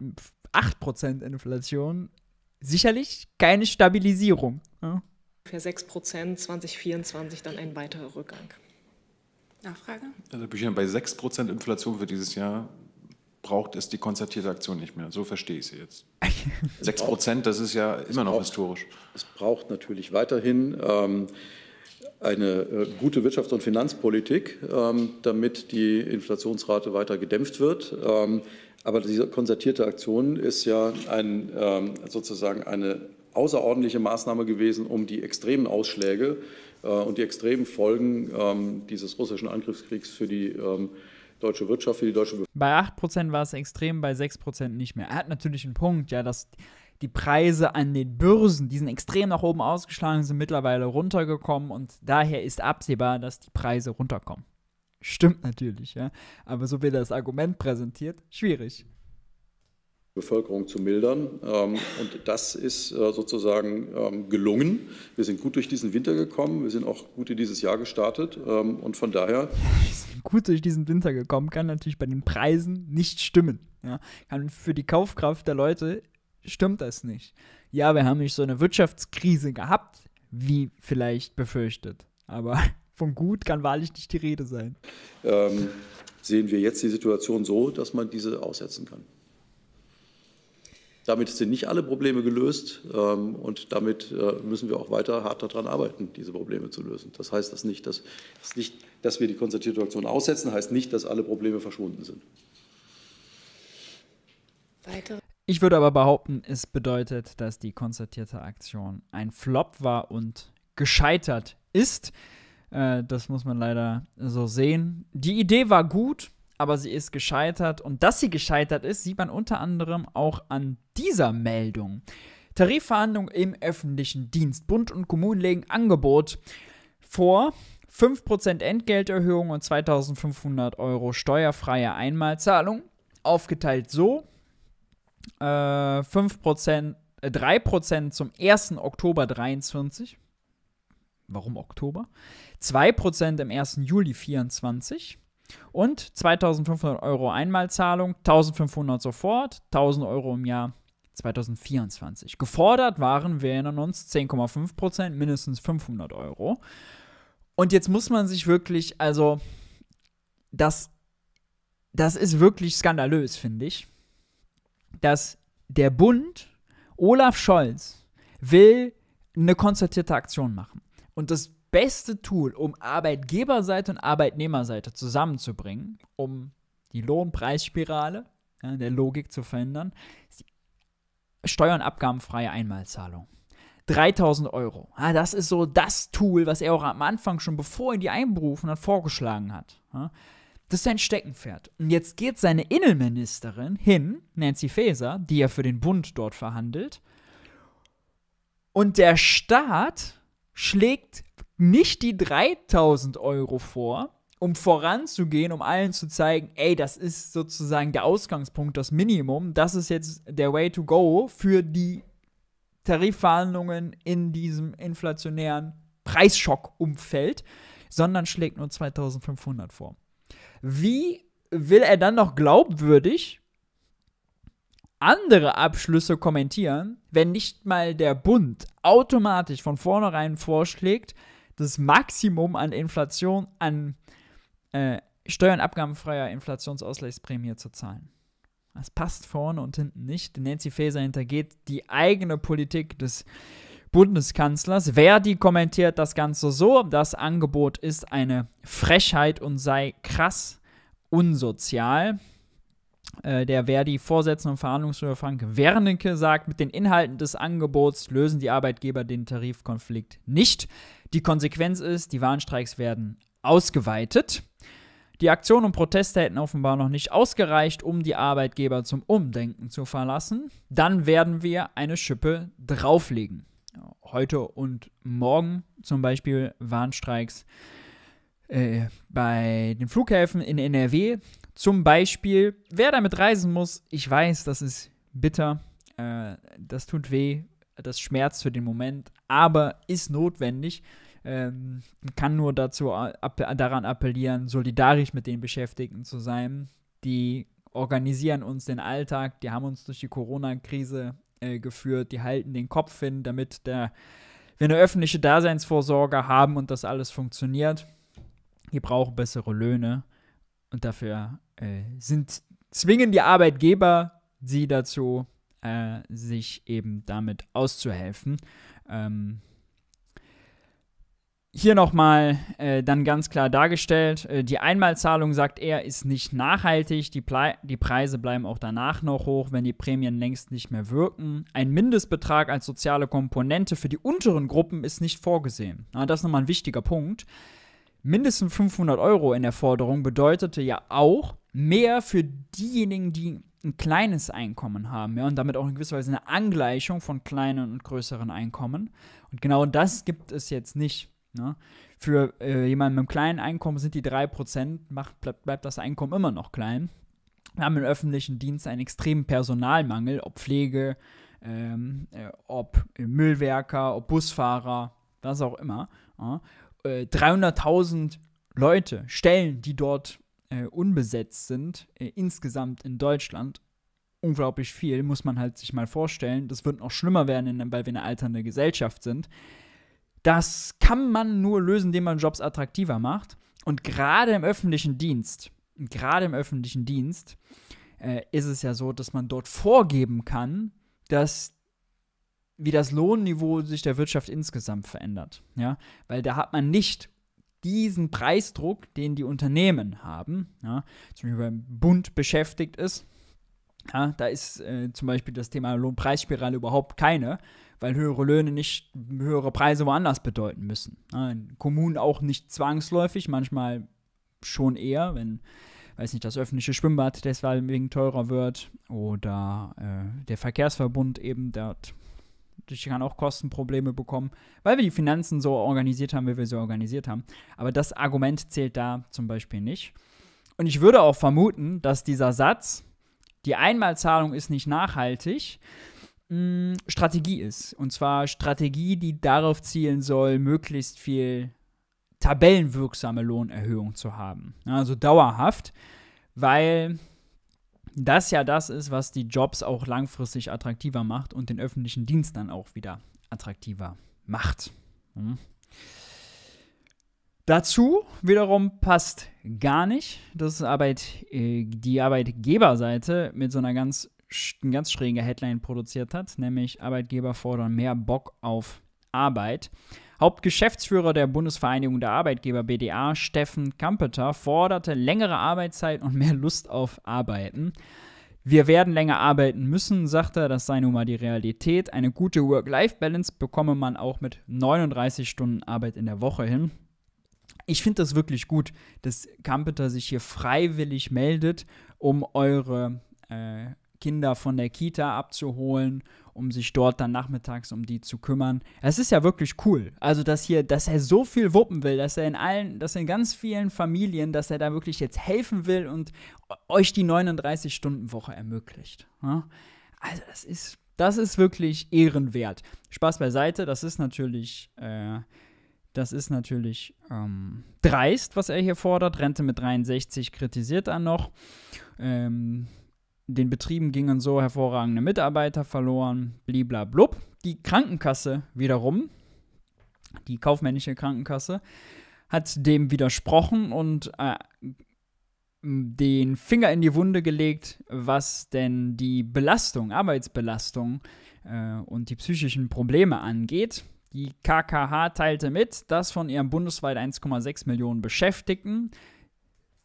8% Inflation sicherlich keine Stabilisierung. Ja. Ungefähr 6%, 2024 dann ein weiterer Rückgang. Nachfrage? Also bin bei 6% Inflation für dieses Jahr braucht es die konzertierte Aktion nicht mehr. So verstehe ich sie jetzt. Sechs Prozent, das ist ja immer noch braucht, historisch. Es braucht natürlich weiterhin ähm, eine äh, gute Wirtschafts- und Finanzpolitik, ähm, damit die Inflationsrate weiter gedämpft wird. Ähm, aber diese konzertierte Aktion ist ja ein, ähm, sozusagen eine außerordentliche Maßnahme gewesen, um die extremen Ausschläge äh, und die extremen Folgen ähm, dieses russischen Angriffskriegs für die ähm, deutsche Wirtschaft, für die deutsche Bevölkerung. Bei 8% war es extrem, bei 6% nicht mehr. Er hat natürlich einen Punkt, ja, dass die Preise an den Börsen, die sind extrem nach oben ausgeschlagen, sind mittlerweile runtergekommen und daher ist absehbar, dass die Preise runterkommen. Stimmt natürlich, ja. Aber so wird das Argument präsentiert, schwierig. Bevölkerung zu mildern. Ähm, und das ist äh, sozusagen ähm, gelungen. Wir sind gut durch diesen Winter gekommen, wir sind auch gut in dieses Jahr gestartet ähm, und von daher. Wir sind gut durch diesen Winter gekommen, kann natürlich bei den Preisen nicht stimmen. Ja, kann für die Kaufkraft der Leute stimmt das nicht. Ja, wir haben nicht so eine Wirtschaftskrise gehabt, wie vielleicht befürchtet. Aber von gut kann wahrlich nicht die Rede sein. Ähm, sehen wir jetzt die Situation so, dass man diese aussetzen kann. Damit sind nicht alle Probleme gelöst ähm, und damit äh, müssen wir auch weiter hart daran arbeiten, diese Probleme zu lösen. Das heißt das nicht, dass, das nicht, dass wir die konzertierte Aktion aussetzen, heißt nicht, dass alle Probleme verschwunden sind. Weitere ich würde aber behaupten, es bedeutet, dass die konzertierte Aktion ein Flop war und gescheitert ist. Äh, das muss man leider so sehen. Die Idee war gut, aber sie ist gescheitert. Und dass sie gescheitert ist, sieht man unter anderem auch an dieser Meldung. Tarifverhandlung im öffentlichen Dienst. Bund und Kommunen legen Angebot vor. 5% Entgelterhöhung und 2500 Euro steuerfreie Einmalzahlung. Aufgeteilt so: äh, 5%, äh, 3% zum 1. Oktober 23. Warum Oktober? 2% im 1. Juli 24. Und 2500 Euro Einmalzahlung, 1500 sofort, 1000 Euro im Jahr 2024. Gefordert waren, wir erinnern uns, 10,5 Prozent, mindestens 500 Euro. Und jetzt muss man sich wirklich, also, das, das ist wirklich skandalös, finde ich, dass der Bund, Olaf Scholz, will eine konzertierte Aktion machen. Und das beste Tool, um Arbeitgeberseite und Arbeitnehmerseite zusammenzubringen, um die Lohnpreisspirale ja, der Logik zu verhindern, ist die steuer- und abgabenfreie Einmalzahlung. 3000 Euro. Ja, das ist so das Tool, was er auch am Anfang schon, bevor er die einberufen hat, vorgeschlagen hat. Ja, das ist sein Steckenpferd. Und jetzt geht seine Innenministerin hin, Nancy Faeser, die ja für den Bund dort verhandelt, und der Staat schlägt nicht die 3000 Euro vor, um voranzugehen, um allen zu zeigen, ey, das ist sozusagen der Ausgangspunkt, das Minimum, das ist jetzt der Way to go für die Tarifverhandlungen in diesem inflationären Preisschockumfeld, sondern schlägt nur 2500 vor. Wie will er dann noch glaubwürdig andere Abschlüsse kommentieren, wenn nicht mal der Bund automatisch von vornherein vorschlägt, das Maximum an Inflation, an äh, Steuern abgabenfreier Inflationsausgleichsprämie zu zahlen. Das passt vorne und hinten nicht. Nancy Faeser hintergeht die eigene Politik des Bundeskanzlers. Verdi kommentiert das Ganze so: Das Angebot ist eine Frechheit und sei krass unsozial. Äh, der Verdi-Vorsitzende und Verhandlungsführer Frank Wernicke sagt, mit den Inhalten des Angebots lösen die Arbeitgeber den Tarifkonflikt nicht. Die Konsequenz ist, die Warnstreiks werden ausgeweitet. Die Aktionen und Proteste hätten offenbar noch nicht ausgereicht, um die Arbeitgeber zum Umdenken zu verlassen. Dann werden wir eine Schippe drauflegen. Heute und morgen zum Beispiel Warnstreiks äh, bei den Flughäfen in NRW zum Beispiel, wer damit reisen muss, ich weiß, das ist bitter, äh, das tut weh, das schmerzt für den Moment, aber ist notwendig. Ähm, kann nur dazu ab, daran appellieren, solidarisch mit den Beschäftigten zu sein. Die organisieren uns den Alltag, die haben uns durch die Corona-Krise äh, geführt, die halten den Kopf hin, damit der, wir eine öffentliche Daseinsvorsorge haben und das alles funktioniert. Die brauchen bessere Löhne. Und dafür äh, sind, zwingen die Arbeitgeber sie dazu, äh, sich eben damit auszuhelfen. Ähm, hier nochmal äh, dann ganz klar dargestellt, äh, die Einmalzahlung, sagt er, ist nicht nachhaltig, die, Ple die Preise bleiben auch danach noch hoch, wenn die Prämien längst nicht mehr wirken. Ein Mindestbetrag als soziale Komponente für die unteren Gruppen ist nicht vorgesehen. Na, das ist nochmal ein wichtiger Punkt mindestens 500 Euro in der Forderung bedeutete ja auch mehr für diejenigen, die ein kleines Einkommen haben, ja, und damit auch in gewisser Weise eine Angleichung von kleinen und größeren Einkommen. Und genau das gibt es jetzt nicht. Ne? Für äh, jemanden mit einem kleinen Einkommen sind die 3%, macht, bleibt, bleibt das Einkommen immer noch klein. Wir haben im öffentlichen Dienst einen extremen Personalmangel, ob Pflege, ähm, äh, ob Müllwerker, ob Busfahrer, was auch immer. Ja. 300.000 äh, Leute, Stellen, die dort äh, unbesetzt sind, äh, insgesamt in Deutschland. Unglaublich viel, muss man halt sich mal vorstellen. Das wird noch schlimmer werden, weil wir eine alternde Gesellschaft sind. Das kann man nur lösen, indem man Jobs attraktiver macht. Und gerade im öffentlichen Dienst, gerade im öffentlichen Dienst, äh, ist es ja so, dass man dort vorgeben kann, dass wie das Lohnniveau sich der Wirtschaft insgesamt verändert. Ja? Weil da hat man nicht diesen Preisdruck, den die Unternehmen haben, ja? zum Beispiel beim Bund beschäftigt ist. Ja? da ist äh, zum Beispiel das Thema Lohnpreisspirale überhaupt keine, weil höhere Löhne nicht höhere Preise woanders bedeuten müssen. Ja? Kommunen auch nicht zwangsläufig, manchmal schon eher, wenn weiß nicht, das öffentliche Schwimmbad deswegen teurer wird oder äh, der Verkehrsverbund eben dort ich kann auch Kostenprobleme bekommen, weil wir die Finanzen so organisiert haben, wie wir sie organisiert haben. Aber das Argument zählt da zum Beispiel nicht. Und ich würde auch vermuten, dass dieser Satz, die Einmalzahlung ist nicht nachhaltig, mh, mm, Strategie ist. Und zwar Strategie, die darauf zielen soll, möglichst viel tabellenwirksame Lohnerhöhung zu haben. Also dauerhaft, weil das ja das ist, was die Jobs auch langfristig attraktiver macht und den öffentlichen Dienst dann auch wieder attraktiver macht. Hm. Dazu wiederum passt gar nicht, dass Arbeit, äh, die Arbeitgeberseite mit so einer ganz, eine ganz schräge Headline produziert hat, nämlich Arbeitgeber fordern mehr Bock auf Arbeit. Hauptgeschäftsführer der Bundesvereinigung der Arbeitgeber BDA, Steffen Kampeter, forderte längere Arbeitszeit und mehr Lust auf Arbeiten. Wir werden länger arbeiten müssen, sagt er, das sei nun mal die Realität. Eine gute Work-Life-Balance bekomme man auch mit 39 Stunden Arbeit in der Woche hin. Ich finde das wirklich gut, dass Kampeter sich hier freiwillig meldet, um eure äh, Kinder von der Kita abzuholen um sich dort dann nachmittags um die zu kümmern. Es ist ja wirklich cool. Also, dass hier, dass er so viel wuppen will, dass er in allen, dass in ganz vielen Familien, dass er da wirklich jetzt helfen will und euch die 39-Stunden-Woche ermöglicht. Also, das ist, das ist wirklich ehrenwert. Spaß beiseite, das ist natürlich, äh, das ist natürlich ähm, dreist, was er hier fordert. Rente mit 63 kritisiert er noch. Ähm, den Betrieben gingen so hervorragende Mitarbeiter verloren, bliblablub. Die Krankenkasse wiederum, die kaufmännische Krankenkasse, hat dem widersprochen und äh, den Finger in die Wunde gelegt, was denn die Belastung, Arbeitsbelastung äh, und die psychischen Probleme angeht. Die KKH teilte mit, dass von ihren bundesweit 1,6 Millionen Beschäftigten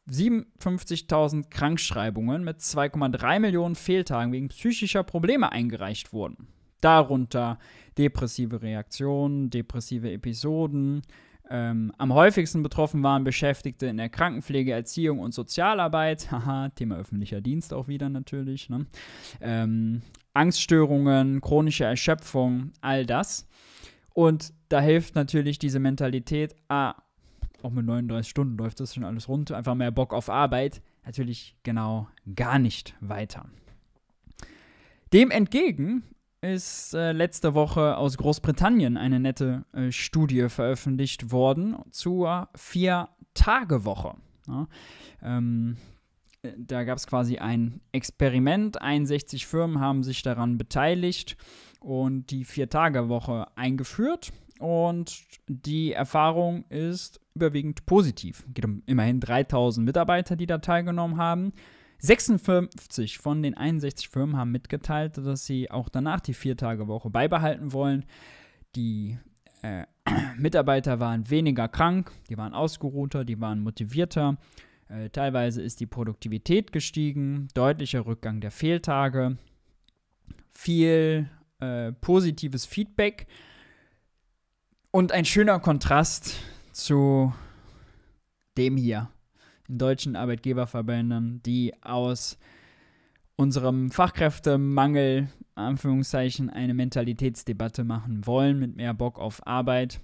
57.000 Krankschreibungen mit 2,3 Millionen Fehltagen wegen psychischer Probleme eingereicht wurden. Darunter depressive Reaktionen, depressive Episoden. Ähm, am häufigsten betroffen waren Beschäftigte in der Krankenpflege, Erziehung und Sozialarbeit. Haha, Thema öffentlicher Dienst auch wieder natürlich. Ne? Ähm, Angststörungen, chronische Erschöpfung, all das. Und da hilft natürlich diese Mentalität, ah, auch mit 39 Stunden läuft das schon alles rund, einfach mehr Bock auf Arbeit, natürlich genau gar nicht weiter. Dem entgegen ist äh, letzte Woche aus Großbritannien eine nette äh, Studie veröffentlicht worden zur Vier-Tage-Woche. Ja, ähm, äh, da gab es quasi ein Experiment. 61 Firmen haben sich daran beteiligt und die Vier-Tage-Woche eingeführt. Und die Erfahrung ist überwiegend positiv. Es geht um immerhin 3000 Mitarbeiter, die da teilgenommen haben. 56 von den 61 Firmen haben mitgeteilt, dass sie auch danach die Vier-Tage-Woche beibehalten wollen. Die äh, Mitarbeiter waren weniger krank, die waren ausgeruhter, die waren motivierter. Äh, teilweise ist die Produktivität gestiegen, deutlicher Rückgang der Fehltage, viel äh, positives Feedback und ein schöner Kontrast zu dem hier, den deutschen Arbeitgeberverbänden, die aus unserem Fachkräftemangel, Anführungszeichen, eine Mentalitätsdebatte machen wollen, mit mehr Bock auf Arbeit.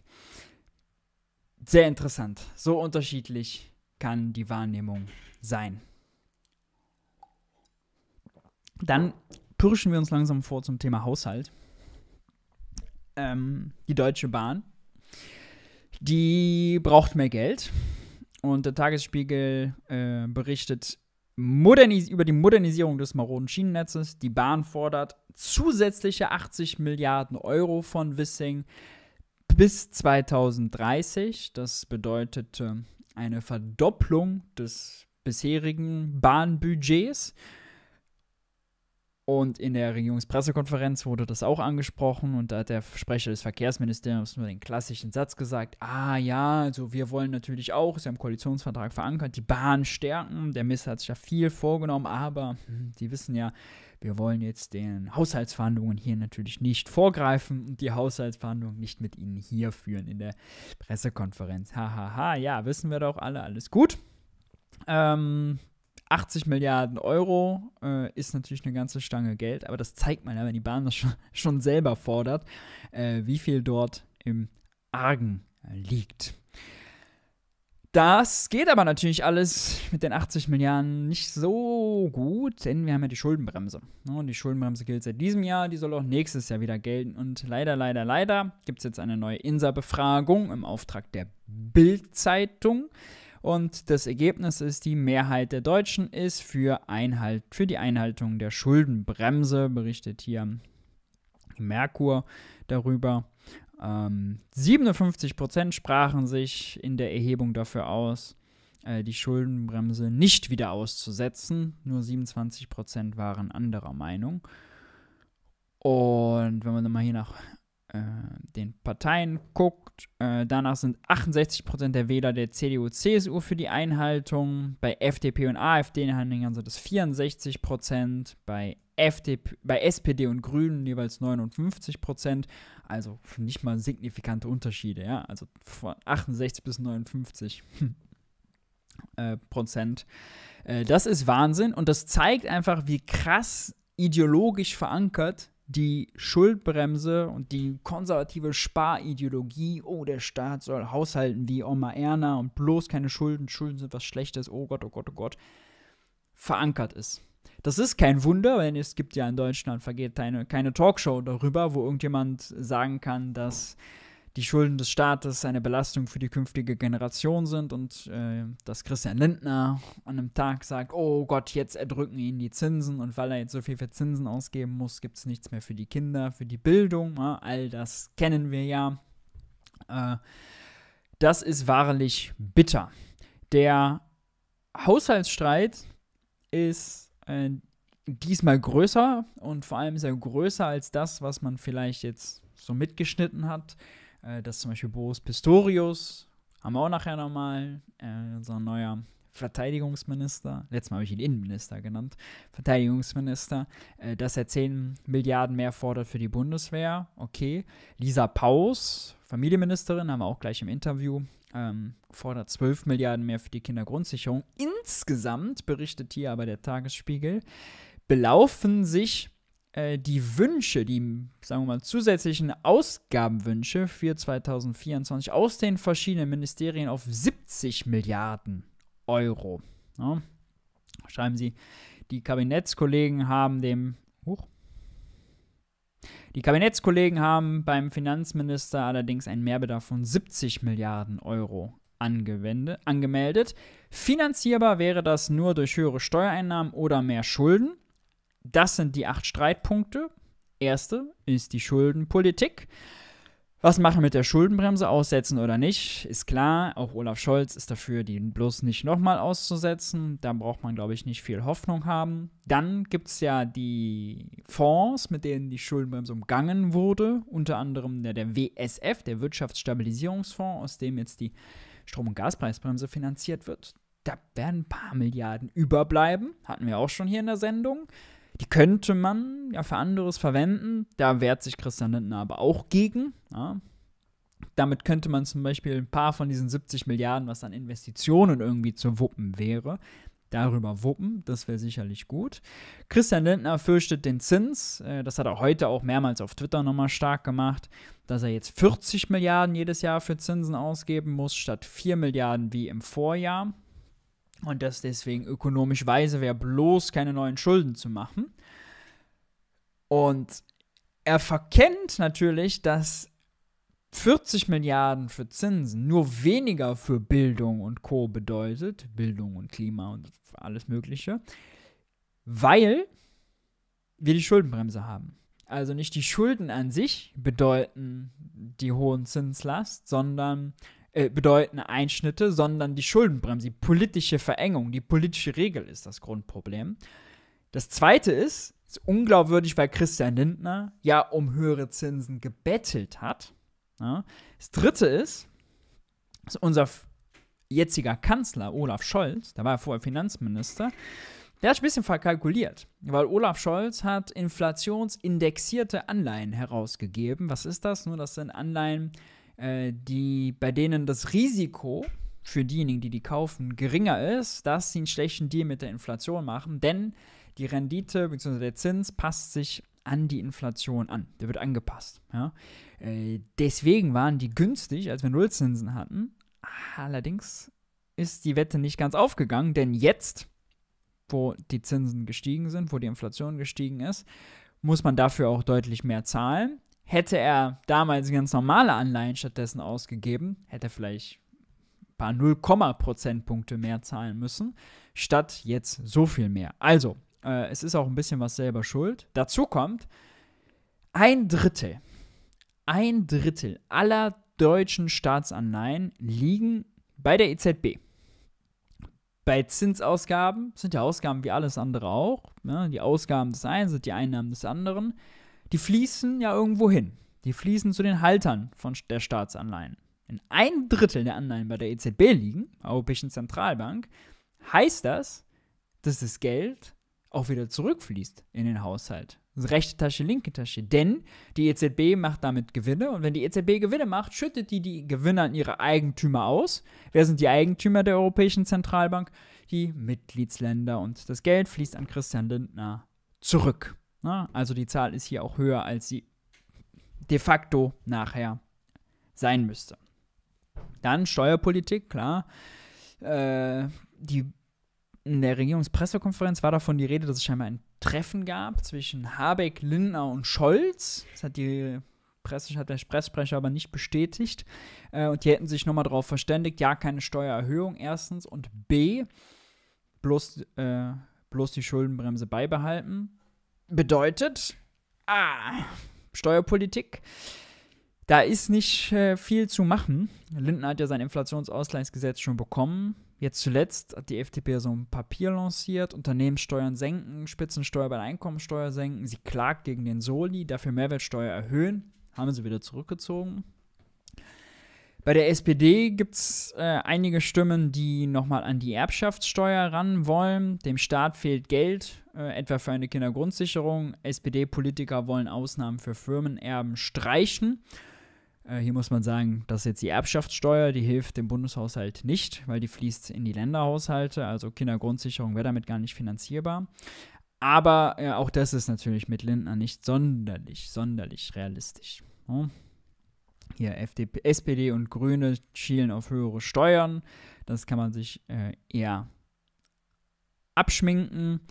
Sehr interessant. So unterschiedlich kann die Wahrnehmung sein. Dann pürschen wir uns langsam vor zum Thema Haushalt. Ähm, die Deutsche Bahn die braucht mehr Geld. Und der Tagesspiegel äh, berichtet über die Modernisierung des maroden Schienennetzes. Die Bahn fordert zusätzliche 80 Milliarden Euro von Wissing bis 2030. Das bedeutete äh, eine Verdopplung des bisherigen Bahnbudgets. Und in der Regierungspressekonferenz wurde das auch angesprochen und da hat der Sprecher des Verkehrsministeriums nur den klassischen Satz gesagt, ah ja, also wir wollen natürlich auch, sie haben Koalitionsvertrag verankert, die Bahn stärken, der Minister hat sich ja viel vorgenommen, aber hm, die wissen ja, wir wollen jetzt den Haushaltsverhandlungen hier natürlich nicht vorgreifen und die Haushaltsverhandlungen nicht mit ihnen hier führen in der Pressekonferenz. Hahaha, ha, ha, ja, wissen wir doch alle, alles gut. Ähm, 80 Milliarden Euro äh, ist natürlich eine ganze Stange Geld, aber das zeigt man ja, wenn die Bahn das schon, schon selber fordert, äh, wie viel dort im Argen liegt. Das geht aber natürlich alles mit den 80 Milliarden nicht so gut, denn wir haben ja die Schuldenbremse. Ne, und die Schuldenbremse gilt seit diesem Jahr, die soll auch nächstes Jahr wieder gelten. Und leider, leider, leider gibt es jetzt eine neue Insa-Befragung im Auftrag der Bild-Zeitung. Und das Ergebnis ist, die Mehrheit der Deutschen ist für, Einhalt, für die Einhaltung der Schuldenbremse, berichtet hier Merkur darüber. Ähm, 57% sprachen sich in der Erhebung dafür aus, äh, die Schuldenbremse nicht wieder auszusetzen. Nur 27% waren anderer Meinung. Und wenn man dann mal hier nach äh, den Parteien guckt, äh, danach sind 68% der Wähler der CDU, CSU für die Einhaltung. Bei FDP und AfD-Anhängern sind es 64%, bei, FDP, bei SPD und Grünen jeweils 59%. Also nicht mal signifikante Unterschiede, ja. Also von 68 bis 59. Hm, äh, Prozent. Äh, das ist Wahnsinn und das zeigt einfach, wie krass ideologisch verankert die Schuldbremse und die konservative Sparideologie, oh, der Staat soll haushalten wie Oma Erna und bloß keine Schulden, Schulden sind was Schlechtes, oh Gott, oh Gott, oh Gott, verankert ist. Das ist kein Wunder, denn es gibt ja in Deutschland vergeht keine, keine Talkshow darüber, wo irgendjemand sagen kann, dass die Schulden des Staates eine Belastung für die künftige Generation sind und äh, dass Christian Lindner an einem Tag sagt, oh Gott, jetzt erdrücken ihn die Zinsen und weil er jetzt so viel für Zinsen ausgeben muss, gibt es nichts mehr für die Kinder, für die Bildung, ja, ne? all das kennen wir ja. Äh, das ist wahrlich bitter. Der Haushaltsstreit ist äh, diesmal größer und vor allem sehr größer als das, was man vielleicht jetzt so mitgeschnitten hat. Äh, dass zum Beispiel Boris Pistorius, haben wir auch nachher nochmal, äh, unser neuer Verteidigungsminister, letztes Mal habe ich ihn Innenminister genannt, Verteidigungsminister, äh, dass er 10 Milliarden mehr fordert für die Bundeswehr. Okay. Lisa Paus, Familienministerin, haben wir auch gleich im Interview, ähm, fordert 12 Milliarden mehr für die Kindergrundsicherung. Insgesamt, berichtet hier aber der Tagesspiegel, belaufen sich äh, die Wünsche, die, sagen wir mal, zusätzlichen Ausgabenwünsche für 2024 aus den verschiedenen Ministerien auf 70 Milliarden Euro. Ja. Schreiben Sie, die Kabinettskollegen haben dem. Huch, die Kabinettskollegen haben beim Finanzminister allerdings einen Mehrbedarf von 70 Milliarden Euro angemeldet. Finanzierbar wäre das nur durch höhere Steuereinnahmen oder mehr Schulden. Das sind die acht Streitpunkte. Erste ist die Schuldenpolitik. Was machen mit der Schuldenbremse aussetzen oder nicht, ist klar. Auch Olaf Scholz ist dafür, die bloß nicht nochmal auszusetzen. Da braucht man, glaube ich, nicht viel Hoffnung haben. Dann gibt es ja die Fonds, mit denen die Schuldenbremse umgangen wurde. Unter anderem der, der WSF, der Wirtschaftsstabilisierungsfonds, aus dem jetzt die Strom- und Gaspreisbremse finanziert wird. Da werden ein paar Milliarden überbleiben. Hatten wir auch schon hier in der Sendung. Die könnte man ja für anderes verwenden. Da wehrt sich Christian Lindner aber auch gegen. Ja. Damit könnte man zum Beispiel ein paar von diesen 70 Milliarden, was an Investitionen irgendwie zu wuppen wäre, darüber wuppen. Das wäre sicherlich gut. Christian Lindner fürchtet den Zins. Äh, das hat er heute auch mehrmals auf Twitter nochmal stark gemacht, dass er jetzt 40 Milliarden jedes Jahr für Zinsen ausgeben muss, statt 4 Milliarden wie im Vorjahr und das deswegen ökonomisch weise wäre, bloß keine neuen Schulden zu machen. Und er verkennt natürlich, dass 40 Milliarden für Zinsen nur weniger für Bildung und Co bedeutet, Bildung und Klima und alles Mögliche, weil wir die Schuldenbremse haben. Also nicht die Schulden an sich bedeuten die hohen Zinslast, sondern äh, bedeuten Einschnitte, sondern die Schuldenbremse, die politische Verengung, die politische Regel ist das Grundproblem. Das zweite ist, ist unglaubwürdig, weil Christian Lindner ja um höhere Zinsen gebettelt hat. Ja. Ne? Das dritte ist, dass unser jetziger Kanzler Olaf Scholz, der war ja vorher Finanzminister, der hat ein bisschen verkalkuliert, weil Olaf Scholz hat inflationsindexierte Anleihen herausgegeben. Was ist das? Nur das sind Anleihen, äh, die, bei denen das Risiko für diejenigen, die die kaufen, geringer ist, dass sie einen schlechten Deal mit der Inflation machen, denn die Rendite bzw. der Zins passt sich an die Inflation an. Der wird angepasst. Ja? Äh, deswegen waren die günstig, als wir Nullzinsen hatten. Allerdings ist die Wette nicht ganz aufgegangen, denn jetzt, wo die Zinsen gestiegen sind, wo die Inflation gestiegen ist, muss man dafür auch deutlich mehr zahlen. Hätte er damals ganz normale Anleihen stattdessen ausgegeben, hätte er vielleicht ein paar 0, Prozentpunkte mehr zahlen müssen, statt jetzt so viel mehr. Also, äh, es ist auch ein bisschen was selber schuld. Dazu kommt, ein Drittel, ein Drittel aller deutschen Staatsanleihen liegen bei der EZB. Bei Zinsausgaben sind ja Ausgaben wie alles andere auch. Ne? Die Ausgaben des einen sind die Einnahmen des anderen die fließen ja irgendwo hin. Die fließen zu den Haltern von der Staatsanleihen. Wenn ein Drittel der Anleihen bei der EZB liegen, Europäischen Zentralbank, heißt das, dass das Geld auch wieder zurückfließt in den Haushalt. Rechte Tasche, linke Tasche. Denn die EZB macht damit Gewinne und wenn die EZB Gewinne macht, schüttet die die Gewinne an ihre Eigentümer aus. Wer sind die Eigentümer der Europäischen Zentralbank? Die Mitgliedsländer und das Geld fließt an Christian Lindner zurück. Ne? Also die Zahl ist hier auch höher, als sie de facto nachher sein müsste. Dann Steuerpolitik, klar. Äh, die, in der Regierungspressekonferenz war davon die Rede, dass es scheinbar ein Treffen gab zwischen Habeck, Lindner und Scholz. Das hat die Presse, hat der Pressesprecher aber nicht bestätigt. Äh, und die hätten sich nochmal darauf verständigt, ja, keine Steuererhöhung erstens und B, bloß, äh, bloß die Schuldenbremse beibehalten. Bedeutet, ah, Steuerpolitik. Da ist nicht äh, viel zu machen. Lindner hat ja sein Inflationsausgleichsgesetz schon bekommen. Jetzt zuletzt hat die FDP so ein Papier lanciert, Unternehmenssteuern senken, Spitzensteuer bei der Einkommensteuer senken. Sie klagt gegen den Soli, dafür Mehrwertsteuer erhöhen. Haben sie wieder zurückgezogen. Bei der SPD gibt es äh, einige Stimmen, die nochmal an die Erbschaftssteuer ran wollen. Dem Staat fehlt Geld äh, etwa für eine Kindergrundsicherung. SPD-Politiker wollen Ausnahmen für Firmenerben streichen. Äh, hier muss man sagen, das ist jetzt die Erbschaftssteuer, die hilft dem Bundeshaushalt nicht, weil die fließt in die Länderhaushalte. Also Kindergrundsicherung wäre damit gar nicht finanzierbar. Aber äh, auch das ist natürlich mit Lindner nicht sonderlich, sonderlich realistisch. Hm? Hier FDP, SPD und Grüne schielen auf höhere Steuern. Das kann man sich äh, eher abschminken.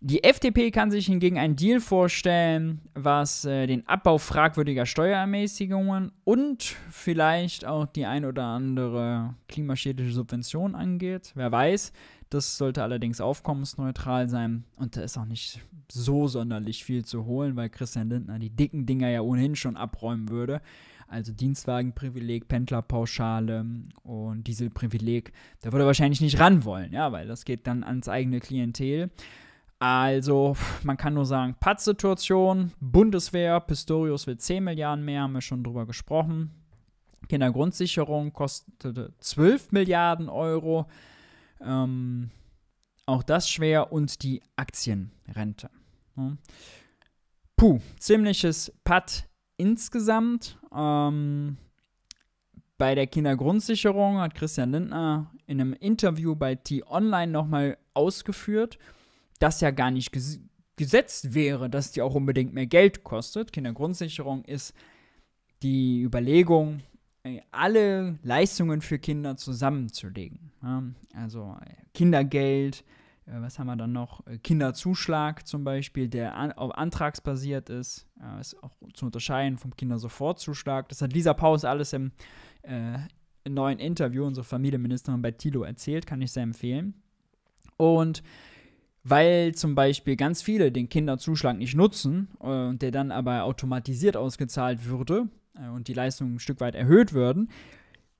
Die FDP kann sich hingegen einen Deal vorstellen, was äh, den Abbau fragwürdiger Steuerermäßigungen und vielleicht auch die ein oder andere klimaschädliche Subvention angeht. Wer weiß, das sollte allerdings aufkommensneutral sein und da ist auch nicht so sonderlich viel zu holen, weil Christian Lindner die dicken Dinger ja ohnehin schon abräumen würde. Also Dienstwagenprivileg, Pendlerpauschale und Dieselprivileg. Da würde er wahrscheinlich nicht ran wollen, ja, weil das geht dann ans eigene Klientel. Also, man kann nur sagen, Paz-Situation, Bundeswehr, Pistorius will 10 Milliarden mehr, haben wir schon drüber gesprochen. Kindergrundsicherung kostete 12 Milliarden Euro. Ähm, auch das schwer und die Aktienrente. Hm. Puh, ziemliches Patt insgesamt. Ähm, bei der Kindergrundsicherung hat Christian Lindner in einem Interview bei T-Online nochmal ausgeführt, das ja gar nicht ges gesetzt wäre, dass die auch unbedingt mehr Geld kostet. Kindergrundsicherung ist die Überlegung, äh, alle Leistungen für Kinder zusammenzulegen. Also äh, Kindergeld, äh, was haben wir dann noch? Kinderzuschlag zum Beispiel, der auf antragsbasiert ist, ist auch zu unterscheiden vom Kindersofortzuschlag. Das hat Lisa Paus alles im äh, neuen Interview, unsere Familienministerin bei Tilo, erzählt, kann ich sehr empfehlen. Und weil zum Beispiel ganz viele den Kinderzuschlag nicht nutzen äh, und der dann aber automatisiert ausgezahlt würde äh, und die Leistungen ein Stück weit erhöht würden,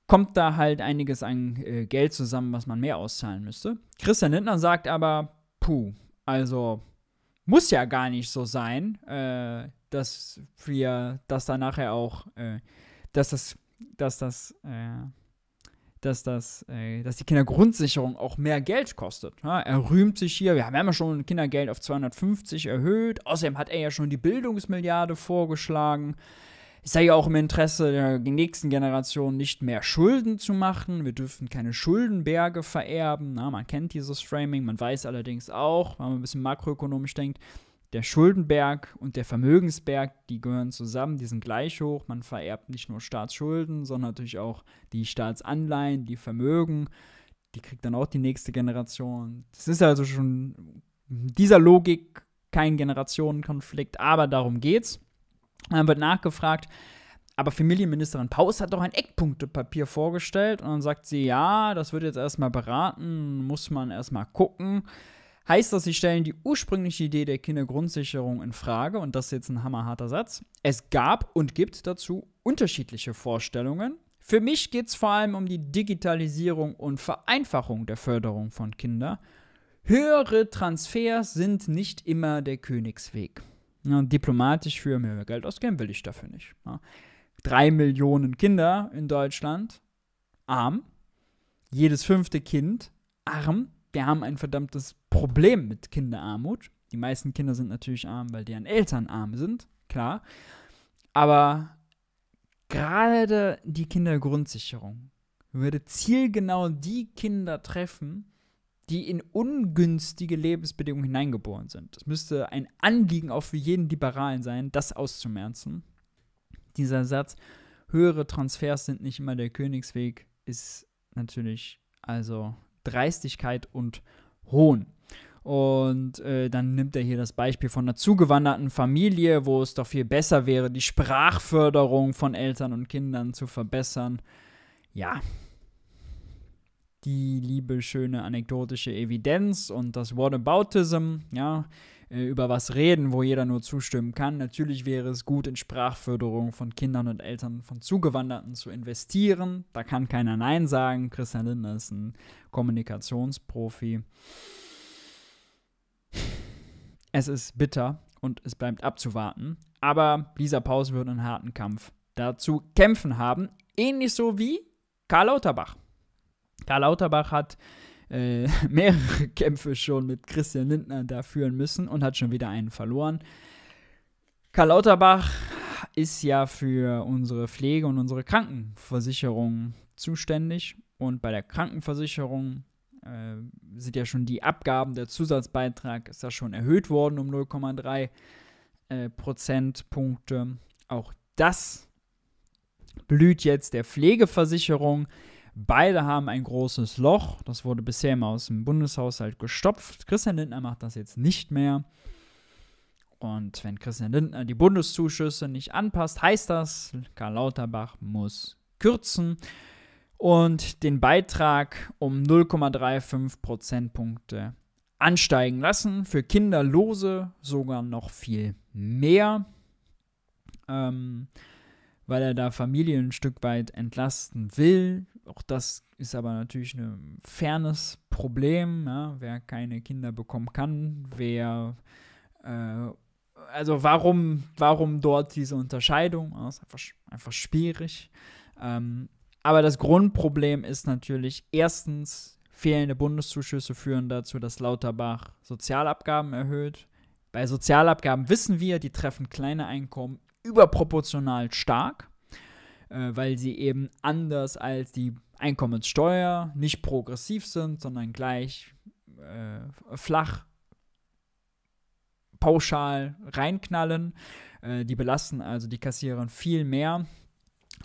kommt da halt einiges an äh, Geld zusammen, was man mehr auszahlen müsste. Christian Lindner sagt aber, puh, also muss ja gar nicht so sein, äh, dass wir, dass da nachher auch, äh, dass das, dass das, äh, dass, das, äh, dass die Kindergrundsicherung auch mehr Geld kostet. Ja, ne? er rühmt sich hier, wir haben ja schon Kindergeld auf 250 erhöht. Außerdem hat er ja schon die Bildungsmilliarde vorgeschlagen. Es sei ja auch im Interesse der nächsten Generation, nicht mehr Schulden zu machen. Wir dürfen keine Schuldenberge vererben. Na, man kennt dieses Framing. Man weiß allerdings auch, wenn man ein bisschen makroökonomisch denkt, der Schuldenberg und der Vermögensberg, die gehören zusammen, die sind gleich hoch. Man vererbt nicht nur Staatsschulden, sondern natürlich auch die Staatsanleihen, die Vermögen. Die kriegt dann auch die nächste Generation. Das ist also schon dieser Logik kein Generationenkonflikt, aber darum geht's. Dann wird nachgefragt, aber Familienministerin Paus hat doch ein Eckpunktepapier vorgestellt und dann sagt sie, ja, das wird jetzt erstmal beraten, muss man erstmal gucken. Heißt das, sie stellen die ursprüngliche Idee der Kindergrundsicherung in Frage und das ist jetzt ein hammerharter Satz. Es gab und gibt dazu unterschiedliche Vorstellungen. Für mich geht es vor allem um die Digitalisierung und Vereinfachung der Förderung von Kindern. Höhere Transfers sind nicht immer der Königsweg. Ja, diplomatisch für mehr Geld ausgeben will ich dafür nicht. Ja. Drei Millionen Kinder in Deutschland arm, jedes fünfte Kind arm wir haben ein verdammtes Problem mit Kinderarmut. Die meisten Kinder sind natürlich arm, weil deren Eltern arm sind, klar. Aber gerade die Kindergrundsicherung würde zielgenau die Kinder treffen, die in ungünstige Lebensbedingungen hineingeboren sind. Das müsste ein Anliegen auch für jeden Liberalen sein, das auszumerzen. Dieser Satz, höhere Transfers sind nicht immer der Königsweg, ist natürlich also Dreistigkeit und Hohn. Und äh, dann nimmt er hier das Beispiel von einer zugewanderten Familie, wo es doch viel besser wäre, die Sprachförderung von Eltern und Kindern zu verbessern. Ja, die liebe, schöne anekdotische Evidenz und das Whataboutism, ja, äh, über was reden, wo jeder nur zustimmen kann. Natürlich wäre es gut, in Sprachförderung von Kindern und Eltern von Zugewanderten zu investieren. Da kann keiner Nein sagen. Christian Lindner ist ein Kommunikationsprofi. Es ist bitter und es bleibt abzuwarten. Aber Lisa Paus wird einen harten Kampf dazu kämpfen haben. Ähnlich so wie Karl Lauterbach. Karl Lauterbach hat äh, mehrere Kämpfe schon mit Christian Lindner da führen müssen und hat schon wieder einen verloren. Karl Lauterbach ist ja für unsere Pflege und unsere Krankenversicherung zuständig. Und bei der Krankenversicherung äh, sind ja schon die Abgaben, der Zusatzbeitrag ist da schon erhöht worden um 0,3 äh, Prozentpunkte. Auch das blüht jetzt der Pflegeversicherung. Beide haben ein großes Loch. Das wurde bisher immer aus dem Bundeshaushalt gestopft. Christian Lindner macht das jetzt nicht mehr. Und wenn Christian Lindner die Bundeszuschüsse nicht anpasst, heißt das, Karl Lauterbach muss kürzen und den Beitrag um 0,35 Prozentpunkte ansteigen lassen. Für Kinderlose sogar noch viel mehr, ähm, weil er da Familien ein Stück weit entlasten will. Auch das ist aber natürlich ein fernes Problem. Ja? Wer keine Kinder bekommen kann, wer. Äh, also, warum, warum dort diese Unterscheidung? Das ist einfach, einfach schwierig. Ähm, aber das Grundproblem ist natürlich erstens, fehlende Bundeszuschüsse führen dazu, dass Lauterbach Sozialabgaben erhöht. Bei Sozialabgaben wissen wir, die treffen kleine Einkommen überproportional stark äh, weil sie eben anders als die Einkommenssteuer nicht progressiv sind, sondern gleich äh, flach pauschal reinknallen. Äh, die belasten also die Kassierer viel mehr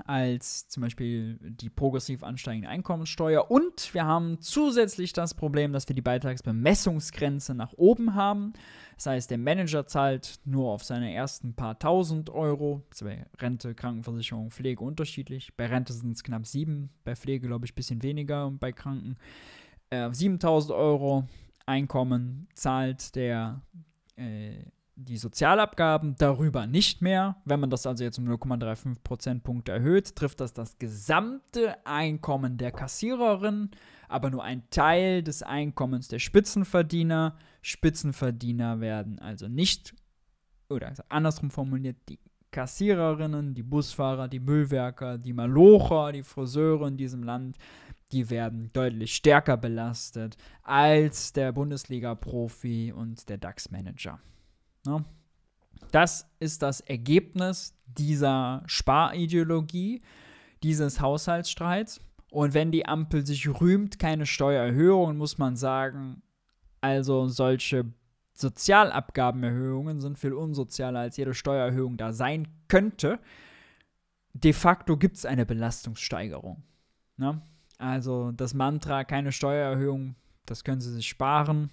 als zum Beispiel die progressiv ansteigende Einkommenssteuer. Und wir haben zusätzlich das Problem, dass wir die Beitragsbemessungsgrenze nach oben haben. Das heißt, der Manager zahlt nur auf seine ersten paar tausend Euro. Bei Rente, Krankenversicherung, Pflege unterschiedlich. Bei Rente sind es knapp sieben, bei Pflege glaube ich ein bisschen weniger und bei Kranken. Äh, 7000 Euro Einkommen zahlt der äh, die Sozialabgaben, darüber nicht mehr. Wenn man das also jetzt um 0,35 Prozentpunkte erhöht, trifft das das gesamte Einkommen der Kassiererin, aber nur ein Teil des Einkommens der Spitzenverdiener. Spitzenverdiener werden also nicht, oder andersrum formuliert, die Kassiererinnen, die Busfahrer, die Müllwerker, die Malocher, die Friseure in diesem Land, die werden deutlich stärker belastet als der Bundesliga-Profi und der DAX-Manager. Ne? Das ist das Ergebnis dieser Sparideologie, dieses Haushaltsstreits. Und wenn die Ampel sich rühmt, keine Steuererhöhungen, muss man sagen, also solche Sozialabgabenerhöhungen sind viel unsozialer, als jede Steuererhöhung da sein könnte. De facto gibt es eine Belastungssteigerung. Ne? Also das Mantra, keine Steuererhöhung, das können Sie sich sparen,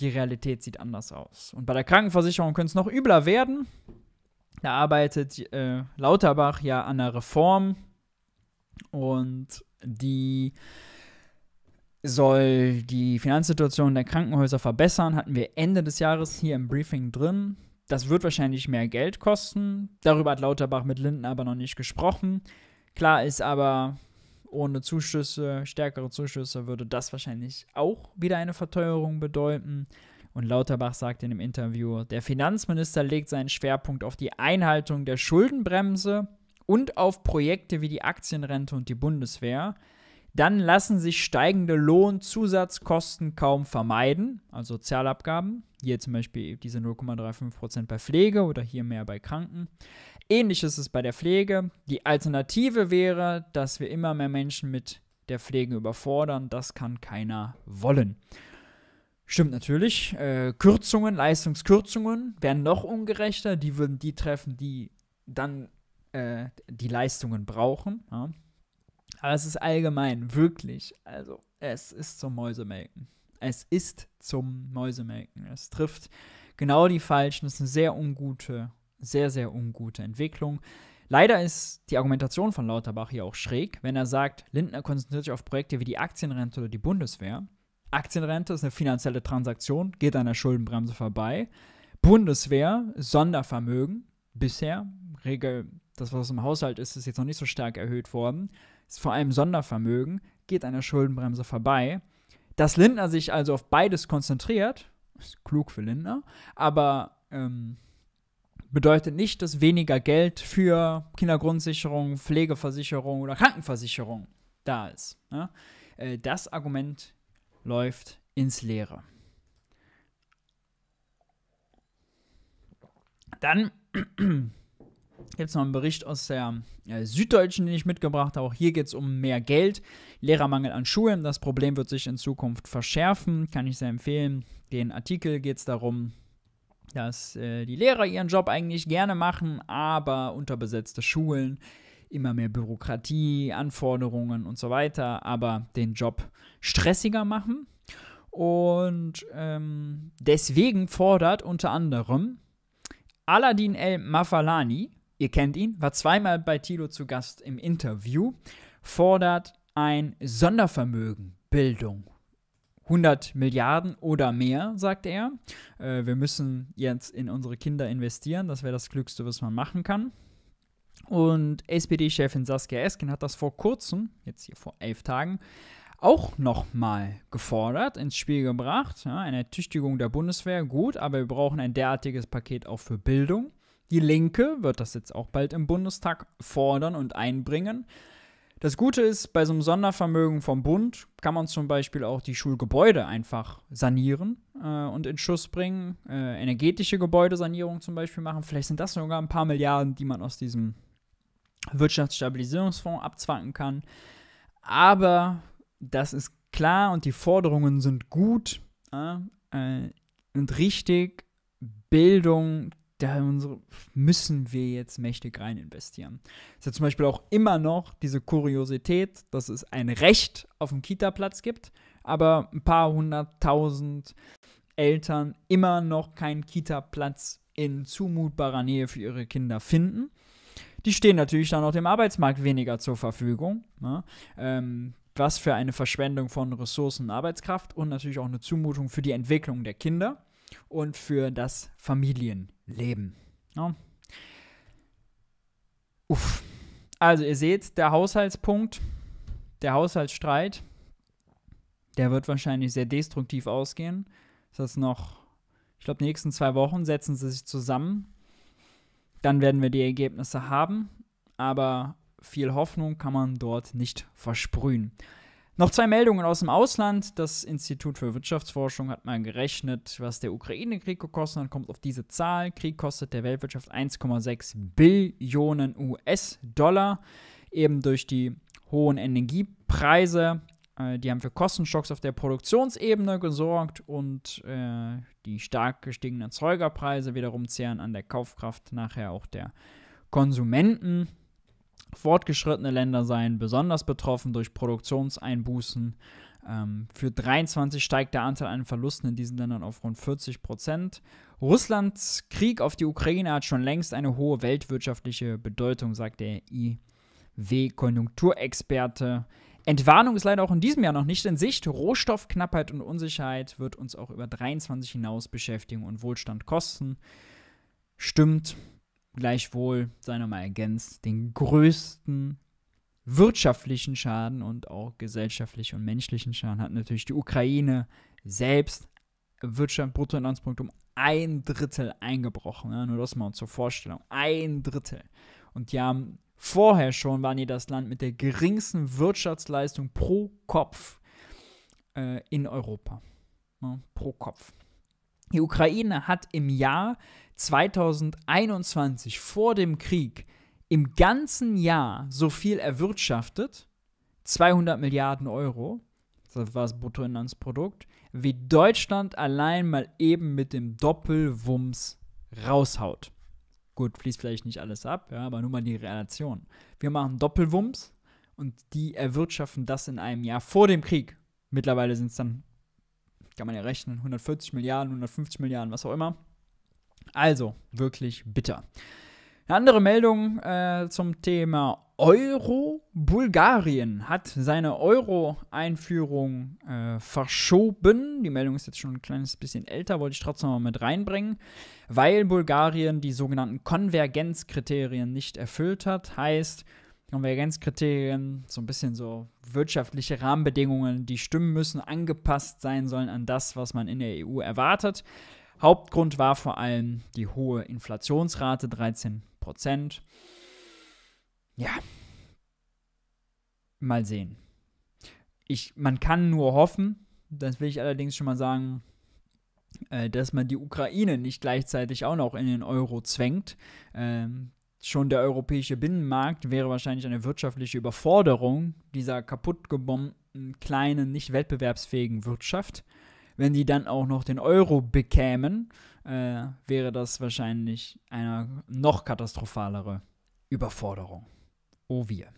die Realität sieht anders aus. Und bei der Krankenversicherung könnte es noch übler werden. Da arbeitet äh, Lauterbach ja an einer Reform und die soll die Finanzsituation der Krankenhäuser verbessern. Hatten wir Ende des Jahres hier im Briefing drin. Das wird wahrscheinlich mehr Geld kosten. Darüber hat Lauterbach mit Linden aber noch nicht gesprochen. Klar ist aber, ohne Zuschüsse, stärkere Zuschüsse würde das wahrscheinlich auch wieder eine Verteuerung bedeuten. Und Lauterbach sagt in dem Interview, der Finanzminister legt seinen Schwerpunkt auf die Einhaltung der Schuldenbremse und auf Projekte wie die Aktienrente und die Bundeswehr. Dann lassen sich steigende Lohnzusatzkosten kaum vermeiden, also Sozialabgaben, hier zum Beispiel diese 0,35% bei Pflege oder hier mehr bei Kranken. Ähnlich ist es bei der Pflege. Die Alternative wäre, dass wir immer mehr Menschen mit der Pflege überfordern. Das kann keiner wollen. Stimmt natürlich. Äh, Kürzungen, Leistungskürzungen wären noch ungerechter. Die würden die treffen, die dann äh, die Leistungen brauchen. Ja. Aber es ist allgemein, wirklich. Also, es ist zum Mäusemelken. Es ist zum Mäusemelken. Es trifft genau die Falschen. Es ist eine sehr ungute sehr, sehr ungute Entwicklung. Leider ist die Argumentation von Lauterbach hier auch schräg, wenn er sagt, Lindner konzentriert sich auf Projekte wie die Aktienrente oder die Bundeswehr. Aktienrente ist eine finanzielle Transaktion, geht an der Schuldenbremse vorbei. Bundeswehr, Sondervermögen, bisher, Regel, das was im Haushalt ist, ist jetzt noch nicht so stark erhöht worden, ist vor allem Sondervermögen, geht an der Schuldenbremse vorbei. Dass Lindner sich also auf beides konzentriert, ist klug für Lindner, aber ähm, bedeutet nicht, dass weniger Geld für Kindergrundsicherung, Pflegeversicherung oder Krankenversicherung da ist. Ne? Äh, das Argument läuft ins Leere. Dann gibt es noch einen Bericht aus der äh, Süddeutschen, den ich mitgebracht habe. Auch hier geht es um mehr Geld, Lehrermangel an Schulen. Das Problem wird sich in Zukunft verschärfen. Kann ich sehr empfehlen. Den Artikel geht es darum, dass äh, die Lehrer ihren Job eigentlich gerne machen, aber unterbesetzte Schulen, immer mehr Bürokratie, Anforderungen und so weiter, aber den Job stressiger machen. Und ähm, deswegen fordert unter anderem Aladin El Mafalani, ihr kennt ihn, war zweimal bei Tilo zu Gast im Interview, fordert ein Sondervermögen, Bildung, 100 Milliarden oder mehr, sagt er. Äh, wir müssen jetzt in unsere Kinder investieren. Das wäre das Klügste, was man machen kann. Und SPD-Chefin Saskia Esken hat das vor kurzem, jetzt hier vor elf Tagen, auch nochmal gefordert, ins Spiel gebracht. Ja, eine Tüchtigung der Bundeswehr, gut, aber wir brauchen ein derartiges Paket auch für Bildung. Die Linke wird das jetzt auch bald im Bundestag fordern und einbringen. Das Gute ist, bei so einem Sondervermögen vom Bund kann man zum Beispiel auch die Schulgebäude einfach sanieren äh, und in Schuss bringen, äh, energetische Gebäudesanierung zum Beispiel machen. Vielleicht sind das sogar ein paar Milliarden, die man aus diesem Wirtschaftsstabilisierungsfonds abzwacken kann. Aber das ist klar und die Forderungen sind gut äh, und richtig. Bildung, da müssen wir jetzt mächtig rein investieren. Es ist ja zum Beispiel auch immer noch diese Kuriosität, dass es ein Recht auf dem Kita-Platz gibt, aber ein paar hunderttausend Eltern immer noch keinen Kita-Platz in zumutbarer Nähe für ihre Kinder finden. Die stehen natürlich dann auch dem Arbeitsmarkt weniger zur Verfügung. Ne? Ähm, was für eine Verschwendung von Ressourcen und Arbeitskraft und natürlich auch eine Zumutung für die Entwicklung der Kinder und für das Familienleben leben. Ja. Uff. Also ihr seht, der Haushaltspunkt, der Haushaltsstreit, der wird wahrscheinlich sehr destruktiv ausgehen. Das ist noch, ich glaube, die nächsten zwei Wochen setzen sie sich zusammen. Dann werden wir die Ergebnisse haben, aber viel Hoffnung kann man dort nicht versprühen. Noch zwei Meldungen aus dem Ausland. Das Institut für Wirtschaftsforschung hat mal gerechnet, was der Ukraine-Krieg gekostet hat, kommt auf diese Zahl. Krieg kostet der Weltwirtschaft 1,6 Billionen US-Dollar, eben durch die hohen Energiepreise. Äh, die haben für Kostenschocks auf der Produktionsebene gesorgt und äh, die stark gestiegenen Erzeugerpreise wiederum zehren an der Kaufkraft nachher auch der Konsumenten. Fortgeschrittene Länder seien besonders betroffen durch Produktionseinbußen. Ähm, für 23 steigt der Anteil an Verlusten in diesen Ländern auf rund 40 Prozent. Russlands Krieg auf die Ukraine hat schon längst eine hohe weltwirtschaftliche Bedeutung, sagt der IW-Konjunkturexperte. Entwarnung ist leider auch in diesem Jahr noch nicht in Sicht. Rohstoffknappheit und Unsicherheit wird uns auch über 23 hinaus beschäftigen und Wohlstand kosten. Stimmt, gleichwohl, sei nochmal ergänzt, den größten wirtschaftlichen Schaden und auch gesellschaftlichen und menschlichen Schaden hat natürlich die Ukraine selbst. Wirtschaft, Bruttoinlandsprodukt um ein Drittel eingebrochen. Ne? Nur das mal zur Vorstellung. Ein Drittel. Und die haben vorher schon, waren die das Land mit der geringsten Wirtschaftsleistung pro Kopf äh, in Europa. Ne? Pro Kopf. Die Ukraine hat im Jahr 2021 vor dem Krieg im ganzen Jahr so viel erwirtschaftet, 200 Milliarden Euro, das war das Bruttoinlandsprodukt, wie Deutschland allein mal eben mit dem Doppelwumms raushaut. Gut, fließt vielleicht nicht alles ab, ja, aber nur mal die Relation. Wir machen Doppelwumms und die erwirtschaften das in einem Jahr vor dem Krieg. Mittlerweile sind es dann, kann man ja rechnen, 140 Milliarden, 150 Milliarden, was auch immer. Also, wirklich bitter. Eine andere Meldung äh, zum Thema Euro. Bulgarien hat seine Euro-Einführung äh, verschoben. Die Meldung ist jetzt schon ein kleines bisschen älter, wollte ich trotzdem mal mit reinbringen, weil Bulgarien die sogenannten Konvergenzkriterien nicht erfüllt hat. Heißt, Konvergenzkriterien, so ein bisschen so wirtschaftliche Rahmenbedingungen, die stimmen müssen, angepasst sein sollen an das, was man in der EU erwartet. Hauptgrund war vor allem die hohe Inflationsrate, 13 Prozent. Ja, mal sehen. Ich, man kann nur hoffen, das will ich allerdings schon mal sagen, äh, dass man die Ukraine nicht gleichzeitig auch noch in den Euro zwängt. Ähm, schon der europäische Binnenmarkt wäre wahrscheinlich eine wirtschaftliche Überforderung dieser kaputt kleinen, nicht wettbewerbsfähigen Wirtschaft. Wenn die dann auch noch den Euro bekämen, äh, wäre das wahrscheinlich eine noch katastrophalere Überforderung. Oh wir.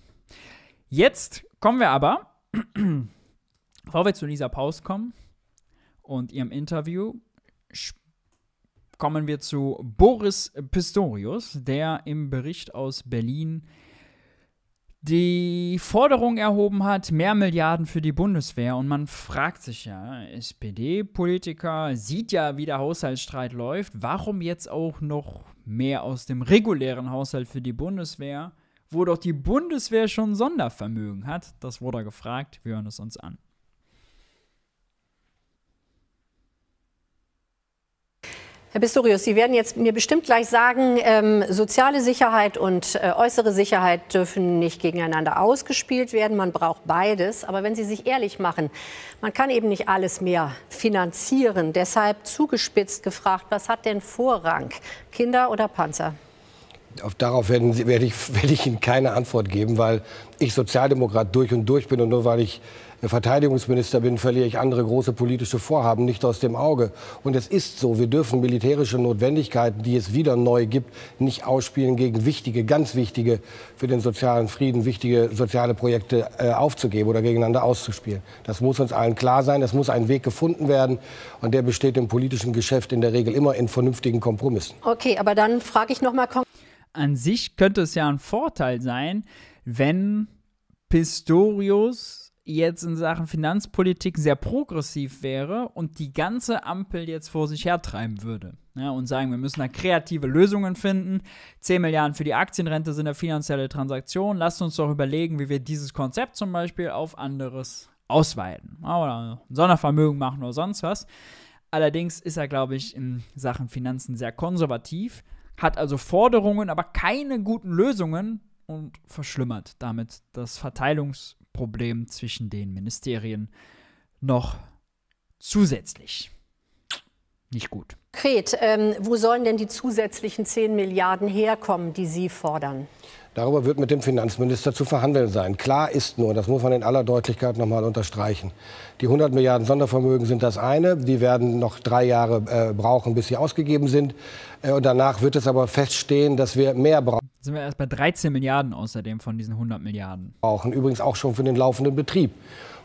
Jetzt kommen wir aber, bevor wir zu Lisa Paus kommen und ihrem Interview, kommen wir zu Boris Pistorius, der im Bericht aus Berlin die Forderung erhoben hat, mehr Milliarden für die Bundeswehr. Und man fragt sich ja, SPD-Politiker sieht ja, wie der Haushaltsstreit läuft, warum jetzt auch noch mehr aus dem regulären Haushalt für die Bundeswehr, wo doch die Bundeswehr schon Sondervermögen hat? Das wurde gefragt, wir hören es uns an. Herr Pistorius, Sie werden jetzt mir bestimmt gleich sagen, ähm, soziale Sicherheit und äh, äußere Sicherheit dürfen nicht gegeneinander ausgespielt werden. Man braucht beides. Aber wenn Sie sich ehrlich machen, man kann eben nicht alles mehr finanzieren. Deshalb zugespitzt gefragt, was hat denn Vorrang? Kinder oder Panzer? Auf, darauf werden, werde, ich, werde ich Ihnen keine Antwort geben, weil ich Sozialdemokrat durch und durch bin und nur weil ich Verteidigungsminister bin, verliere ich andere große politische Vorhaben nicht aus dem Auge. Und es ist so, wir dürfen militärische Notwendigkeiten, die es wieder neu gibt, nicht ausspielen gegen wichtige, ganz wichtige für den sozialen Frieden, wichtige soziale Projekte äh, aufzugeben oder gegeneinander auszuspielen. Das muss uns allen klar sein, es muss ein Weg gefunden werden und der besteht im politischen Geschäft in der Regel immer in vernünftigen Kompromissen. Okay, aber dann frage ich noch mal an sich könnte es ja ein Vorteil sein, wenn Pistorius jetzt in Sachen Finanzpolitik sehr progressiv wäre und die ganze Ampel jetzt vor sich hertreiben würde. Ja, und sagen, wir müssen da kreative Lösungen finden. 10 Milliarden für die Aktienrente sind eine finanzielle Transaktion. Lasst uns doch überlegen, wie wir dieses Konzept zum Beispiel auf anderes ausweiten. Oder ein Sondervermögen machen oder sonst was. Allerdings ist er, glaube ich, in Sachen Finanzen sehr konservativ, hat also Forderungen, aber keine guten Lösungen und verschlimmert damit das Verteilungs- Problem zwischen den Ministerien noch zusätzlich. Nicht gut. Kret, ähm, wo sollen denn die zusätzlichen 10 Milliarden herkommen, die Sie fordern? Darüber wird mit dem Finanzminister zu verhandeln sein. Klar ist nur, das muss man in aller Deutlichkeit noch mal unterstreichen, die 100 Milliarden Sondervermögen sind das eine. Die werden noch drei Jahre äh, brauchen, bis sie ausgegeben sind. Äh, und danach wird es aber feststehen, dass wir mehr brauchen. Sind wir erst bei 13 Milliarden außerdem von diesen 100 Milliarden? Brauchen übrigens auch schon für den laufenden Betrieb.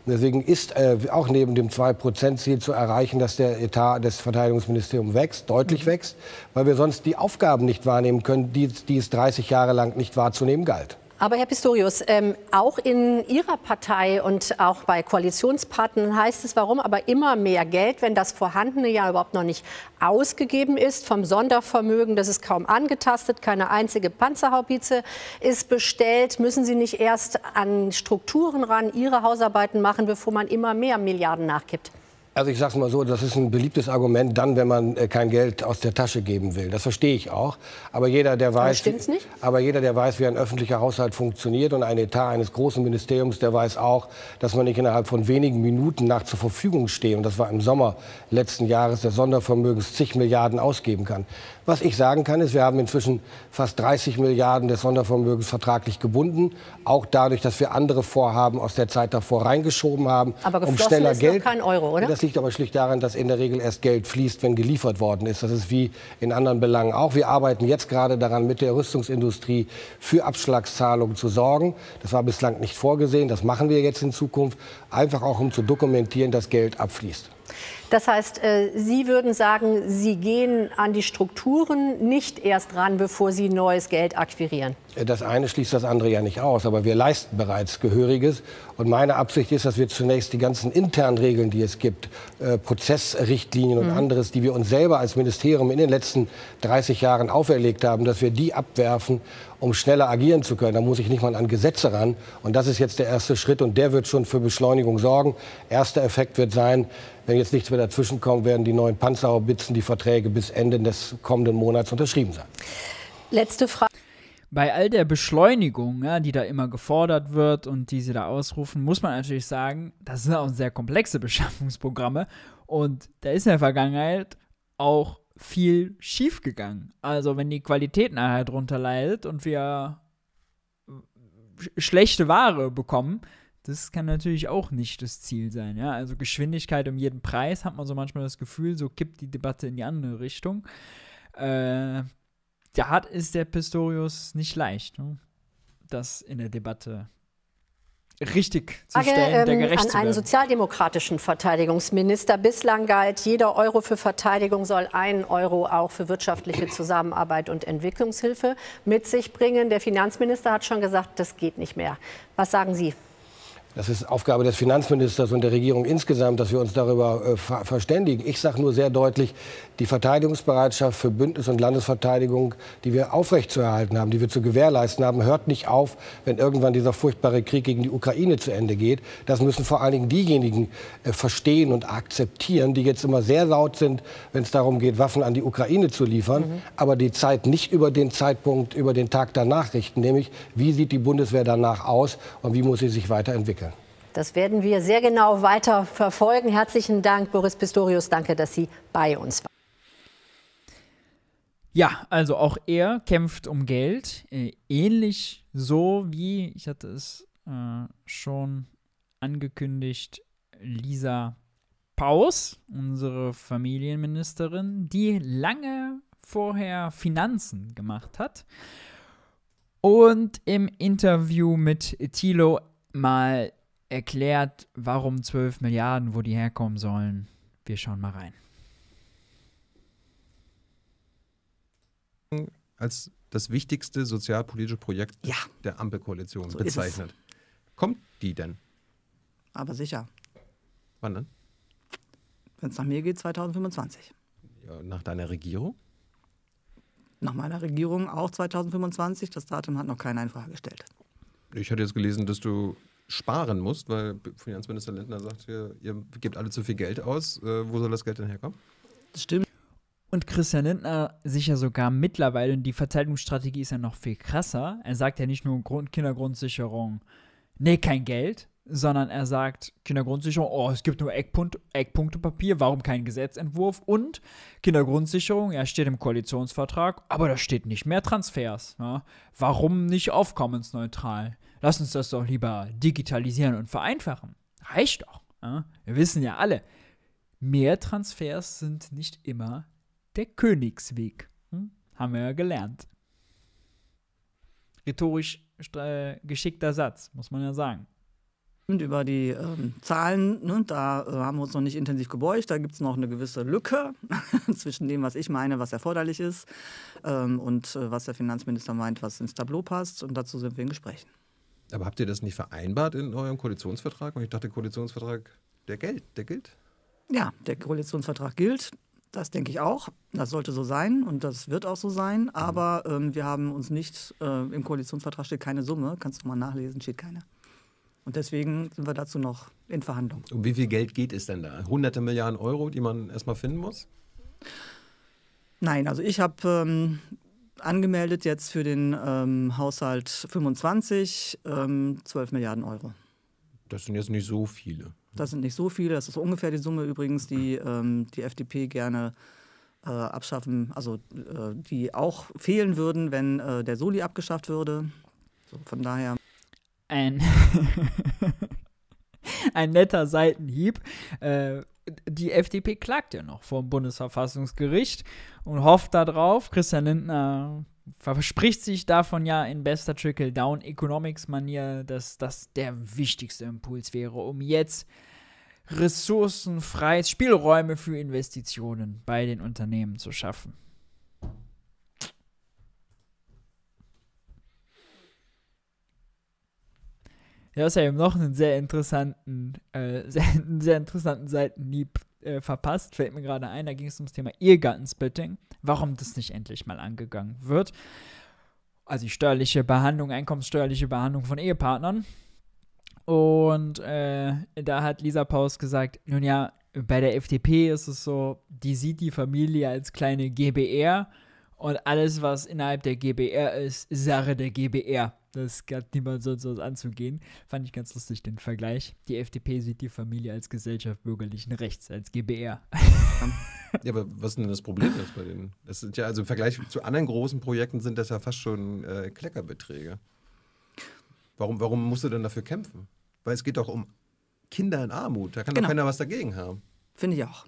Deswegen ist äh, auch neben dem 2-Prozent-Ziel zu erreichen, dass der Etat des Verteidigungsministeriums wächst, deutlich mhm. wächst, weil wir sonst die Aufgaben nicht wahrnehmen können, die, die es 30 Jahre lang nicht wahrzunehmen galt. Aber Herr Pistorius, ähm, auch in Ihrer Partei und auch bei Koalitionspartnern heißt es, warum aber immer mehr Geld, wenn das vorhandene ja überhaupt noch nicht ausgegeben ist, vom Sondervermögen, das ist kaum angetastet, keine einzige Panzerhaubitze ist bestellt, müssen Sie nicht erst an Strukturen ran, Ihre Hausarbeiten machen, bevor man immer mehr Milliarden nachgibt? Also ich sage mal so, das ist ein beliebtes Argument dann, wenn man äh, kein Geld aus der Tasche geben will. Das verstehe ich auch. Aber jeder, der weiß, aber, aber jeder, der weiß, wie ein öffentlicher Haushalt funktioniert und ein Etat eines großen Ministeriums, der weiß auch, dass man nicht innerhalb von wenigen Minuten nach zur Verfügung steht. Und das war im Sommer letzten Jahres der Sondervermögens zig Milliarden ausgeben kann. Was ich sagen kann, ist, wir haben inzwischen fast 30 Milliarden des Sondervermögens vertraglich gebunden, auch dadurch, dass wir andere Vorhaben aus der Zeit davor reingeschoben haben. Aber geflossen um schneller ist Geld, noch kein Euro, oder? liegt aber schlicht daran, dass in der Regel erst Geld fließt, wenn geliefert worden ist. Das ist wie in anderen Belangen auch. Wir arbeiten jetzt gerade daran, mit der Rüstungsindustrie für Abschlagszahlungen zu sorgen. Das war bislang nicht vorgesehen. Das machen wir jetzt in Zukunft, einfach auch um zu dokumentieren, dass Geld abfließt. Das heißt, äh, Sie würden sagen, Sie gehen an die Strukturen nicht erst ran, bevor Sie neues Geld akquirieren. Äh, das eine schließt das andere ja nicht aus, aber wir leisten bereits Gehöriges. Und meine Absicht ist, dass wir zunächst die ganzen internen Regeln, die es gibt, äh, Prozessrichtlinien und mhm. anderes, die wir uns selber als Ministerium in den letzten 30 Jahren auferlegt haben, dass wir die abwerfen, um schneller agieren zu können. Da muss ich nicht mal an Gesetze ran. Und das ist jetzt der erste Schritt und der wird schon für Beschleunigung sorgen. Erster Effekt wird sein, wenn jetzt nichts mehr dazwischen kommen, werden die neuen Panzerhaubitzen, die Verträge bis Ende des kommenden Monats unterschrieben sein. Letzte Frage. Bei all der Beschleunigung, ja, die da immer gefordert wird und die sie da ausrufen, muss man natürlich sagen, das sind auch sehr komplexe Beschaffungsprogramme und da ist in der Vergangenheit auch viel schiefgegangen. Also wenn die Qualität nachher drunter leidet und wir schlechte Ware bekommen, das kann natürlich auch nicht das Ziel sein. Ja? Also Geschwindigkeit um jeden Preis hat man so manchmal das Gefühl, so kippt die Debatte in die andere Richtung. Äh, da hat es der Pistorius nicht leicht, ne? das in der Debatte richtig zu stellen, der ähm, gerecht ähm, an einen sozialdemokratischen Verteidigungsminister. Bislang galt, jeder Euro für Verteidigung soll einen Euro auch für wirtschaftliche Zusammenarbeit und Entwicklungshilfe mit sich bringen. Der Finanzminister hat schon gesagt, das geht nicht mehr. Was sagen Sie? Das ist Aufgabe des Finanzministers und der Regierung insgesamt, dass wir uns darüber äh, ver verständigen. Ich sage nur sehr deutlich, die Verteidigungsbereitschaft für Bündnis- und Landesverteidigung, die wir aufrechtzuerhalten haben, die wir zu gewährleisten haben, hört nicht auf, wenn irgendwann dieser furchtbare Krieg gegen die Ukraine zu Ende geht. Das müssen vor allen Dingen diejenigen äh, verstehen und akzeptieren, die jetzt immer sehr laut sind, wenn es darum geht, Waffen an die Ukraine zu liefern, mhm. aber die Zeit nicht über den Zeitpunkt, über den Tag danach richten, nämlich wie sieht die Bundeswehr danach aus und wie muss sie sich weiterentwickeln. Das werden wir sehr genau weiter verfolgen. Herzlichen Dank, Boris Pistorius. Danke, dass Sie bei uns waren. Ja, also auch er kämpft um Geld, äh, ähnlich so wie, ich hatte es äh, schon angekündigt, Lisa Paus, unsere Familienministerin, die lange vorher Finanzen gemacht hat und im Interview mit Thilo mal erklärt, warum 12 Milliarden, wo die herkommen sollen. Wir schauen mal rein. Als das wichtigste sozialpolitische Projekt ja. der Ampelkoalition so bezeichnet. Kommt die denn? Aber sicher. Wann denn? Wenn es nach mir geht, 2025. Ja, nach deiner Regierung? Nach meiner Regierung auch 2025. Das Datum hat noch keiner in Frage gestellt. Ich hatte jetzt gelesen, dass du sparen musst, weil Finanzminister Lindner sagt, ihr, ihr gebt alle zu viel Geld aus. Äh, wo soll das Geld denn herkommen? Das stimmt. Und Christian Lindner sich ja sogar mittlerweile, und die Verteidigungsstrategie ist ja noch viel krasser, er sagt ja nicht nur Grund, Kindergrundsicherung, nee, kein Geld, sondern er sagt Kindergrundsicherung, oh, es gibt nur Eckpunkt, Eckpunktepapier, warum kein Gesetzentwurf? Und Kindergrundsicherung, ja, steht im Koalitionsvertrag, aber da steht nicht mehr Transfers. Ne? Warum nicht aufkommensneutral? Lass uns das doch lieber digitalisieren und vereinfachen. Reicht doch. Ja? Wir wissen ja alle, mehr Transfers sind nicht immer der Königsweg. Hm? Haben wir ja gelernt. Rhetorisch geschickter Satz, muss man ja sagen. Und über die ähm, Zahlen, ne, da äh, haben wir uns noch nicht intensiv gebeugt. Da gibt es noch eine gewisse Lücke zwischen dem, was ich meine, was erforderlich ist, ähm, und äh, was der Finanzminister meint, was ins Tableau passt. Und dazu sind wir in Gesprächen. Aber habt ihr das nicht vereinbart in eurem Koalitionsvertrag? Und ich dachte, der Koalitionsvertrag, der gilt, der gilt. Ja, der Koalitionsvertrag gilt. Das denke ich auch. Das sollte so sein und das wird auch so sein. Mhm. Aber ähm, wir haben uns nicht, äh, im Koalitionsvertrag steht keine Summe, kannst du mal nachlesen, steht keine. Und deswegen sind wir dazu noch in Verhandlung. Um wie viel Geld geht es denn da? Hunderte Milliarden Euro, die man erstmal finden muss? Nein, also ich habe ähm, angemeldet jetzt für den ähm, Haushalt 25, ähm, 12 Milliarden Euro. Das sind jetzt nicht so viele. Das sind nicht so viele, das ist ungefähr die Summe übrigens, die ähm, die FDP gerne äh, abschaffen, also äh, die auch fehlen würden, wenn äh, der Soli abgeschafft würde. So, von daher. Ein, ein netter Seitenhieb. Äh, die FDP klagt ja noch vor dem Bundesverfassungsgericht und hofft darauf. Christian Lindner verspricht sich davon ja in bester Trickle-Down-Economics-Manier, dass das der wichtigste Impuls wäre, um jetzt ressourcenfreies Spielräume für Investitionen bei den Unternehmen zu schaffen. Ja, außerdem also noch einen sehr interessanten, äh, sehr, einen sehr interessanten Seitenhieb äh, verpasst, fällt mir gerade ein. Da ging es ums Thema Ehegattensplitting, warum das nicht endlich mal angegangen wird. Also die steuerliche Behandlung, einkommenssteuerliche Behandlung von Ehepartnern. Und äh, da hat Lisa Paus gesagt, nun ja, bei der FDP ist es so, die sieht die Familie als kleine GBR und alles, was innerhalb der GBR ist, ist Sache der GBR. Das gab niemand sonst was anzugehen. Fand ich ganz lustig, den Vergleich. Die FDP sieht die Familie als Gesellschaft bürgerlichen Rechts, als GBR. Ja, aber was ist denn das Problem jetzt bei denen? Das sind ja, also im Vergleich zu anderen großen Projekten sind das ja fast schon äh, Kleckerbeträge. Warum, warum musst du denn dafür kämpfen? Weil es geht doch um Kinder in Armut. Da kann genau. doch keiner was dagegen haben. Finde ich auch.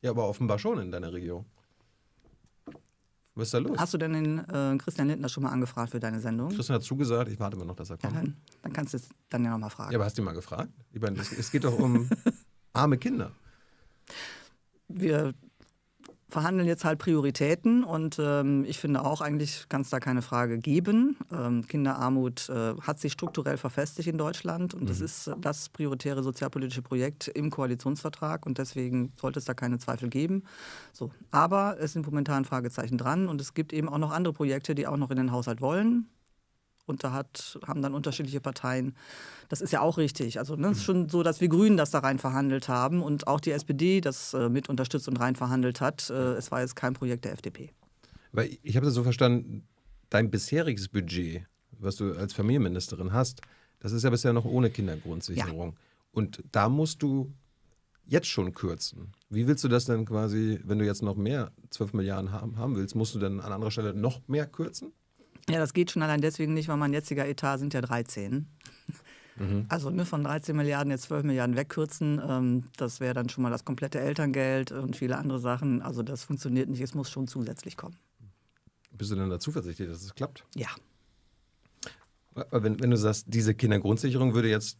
Ja, aber offenbar schon in deiner Region. Was ist da los? Hast du denn den äh, Christian Lindner schon mal angefragt für deine Sendung? Christian hat zugesagt, ich warte immer noch, dass er kommt. Ja, dann, dann, kannst du es dann ja nochmal fragen. Ja, aber hast du ihn mal gefragt? Ich meine, es, es geht doch um arme Kinder. Wir verhandeln jetzt halt Prioritäten und ähm, ich finde auch, eigentlich kann es da keine Frage geben. Ähm, Kinderarmut äh, hat sich strukturell verfestigt in Deutschland und mhm. das ist das prioritäre sozialpolitische Projekt im Koalitionsvertrag und deswegen sollte es da keine Zweifel geben. So. Aber es sind momentan Fragezeichen dran und es gibt eben auch noch andere Projekte, die auch noch in den Haushalt wollen runter hat, haben dann unterschiedliche Parteien. Das ist ja auch richtig. Also ne, es ist mhm. schon so, dass wir Grünen das da rein verhandelt haben und auch die SPD das äh, mit unterstützt und rein verhandelt hat. Äh, es war jetzt kein Projekt der FDP. Aber ich habe das so verstanden, dein bisheriges Budget, was du als Familienministerin hast, das ist ja bisher noch ohne Kindergrundsicherung. Ja. Und da musst du jetzt schon kürzen. Wie willst du das denn quasi, wenn du jetzt noch mehr 12 Milliarden haben, haben willst, musst du dann an anderer Stelle noch mehr kürzen? Ja, das geht schon allein deswegen nicht, weil mein jetziger Etat sind ja 13. Mhm. Also ne, von 13 Milliarden jetzt 12 Milliarden wegkürzen, ähm, das wäre dann schon mal das komplette Elterngeld und viele andere Sachen. Also das funktioniert nicht, es muss schon zusätzlich kommen. Bist du denn da zuversichtlich, dass es klappt? Ja. Wenn, wenn du sagst, diese Kindergrundsicherung würde jetzt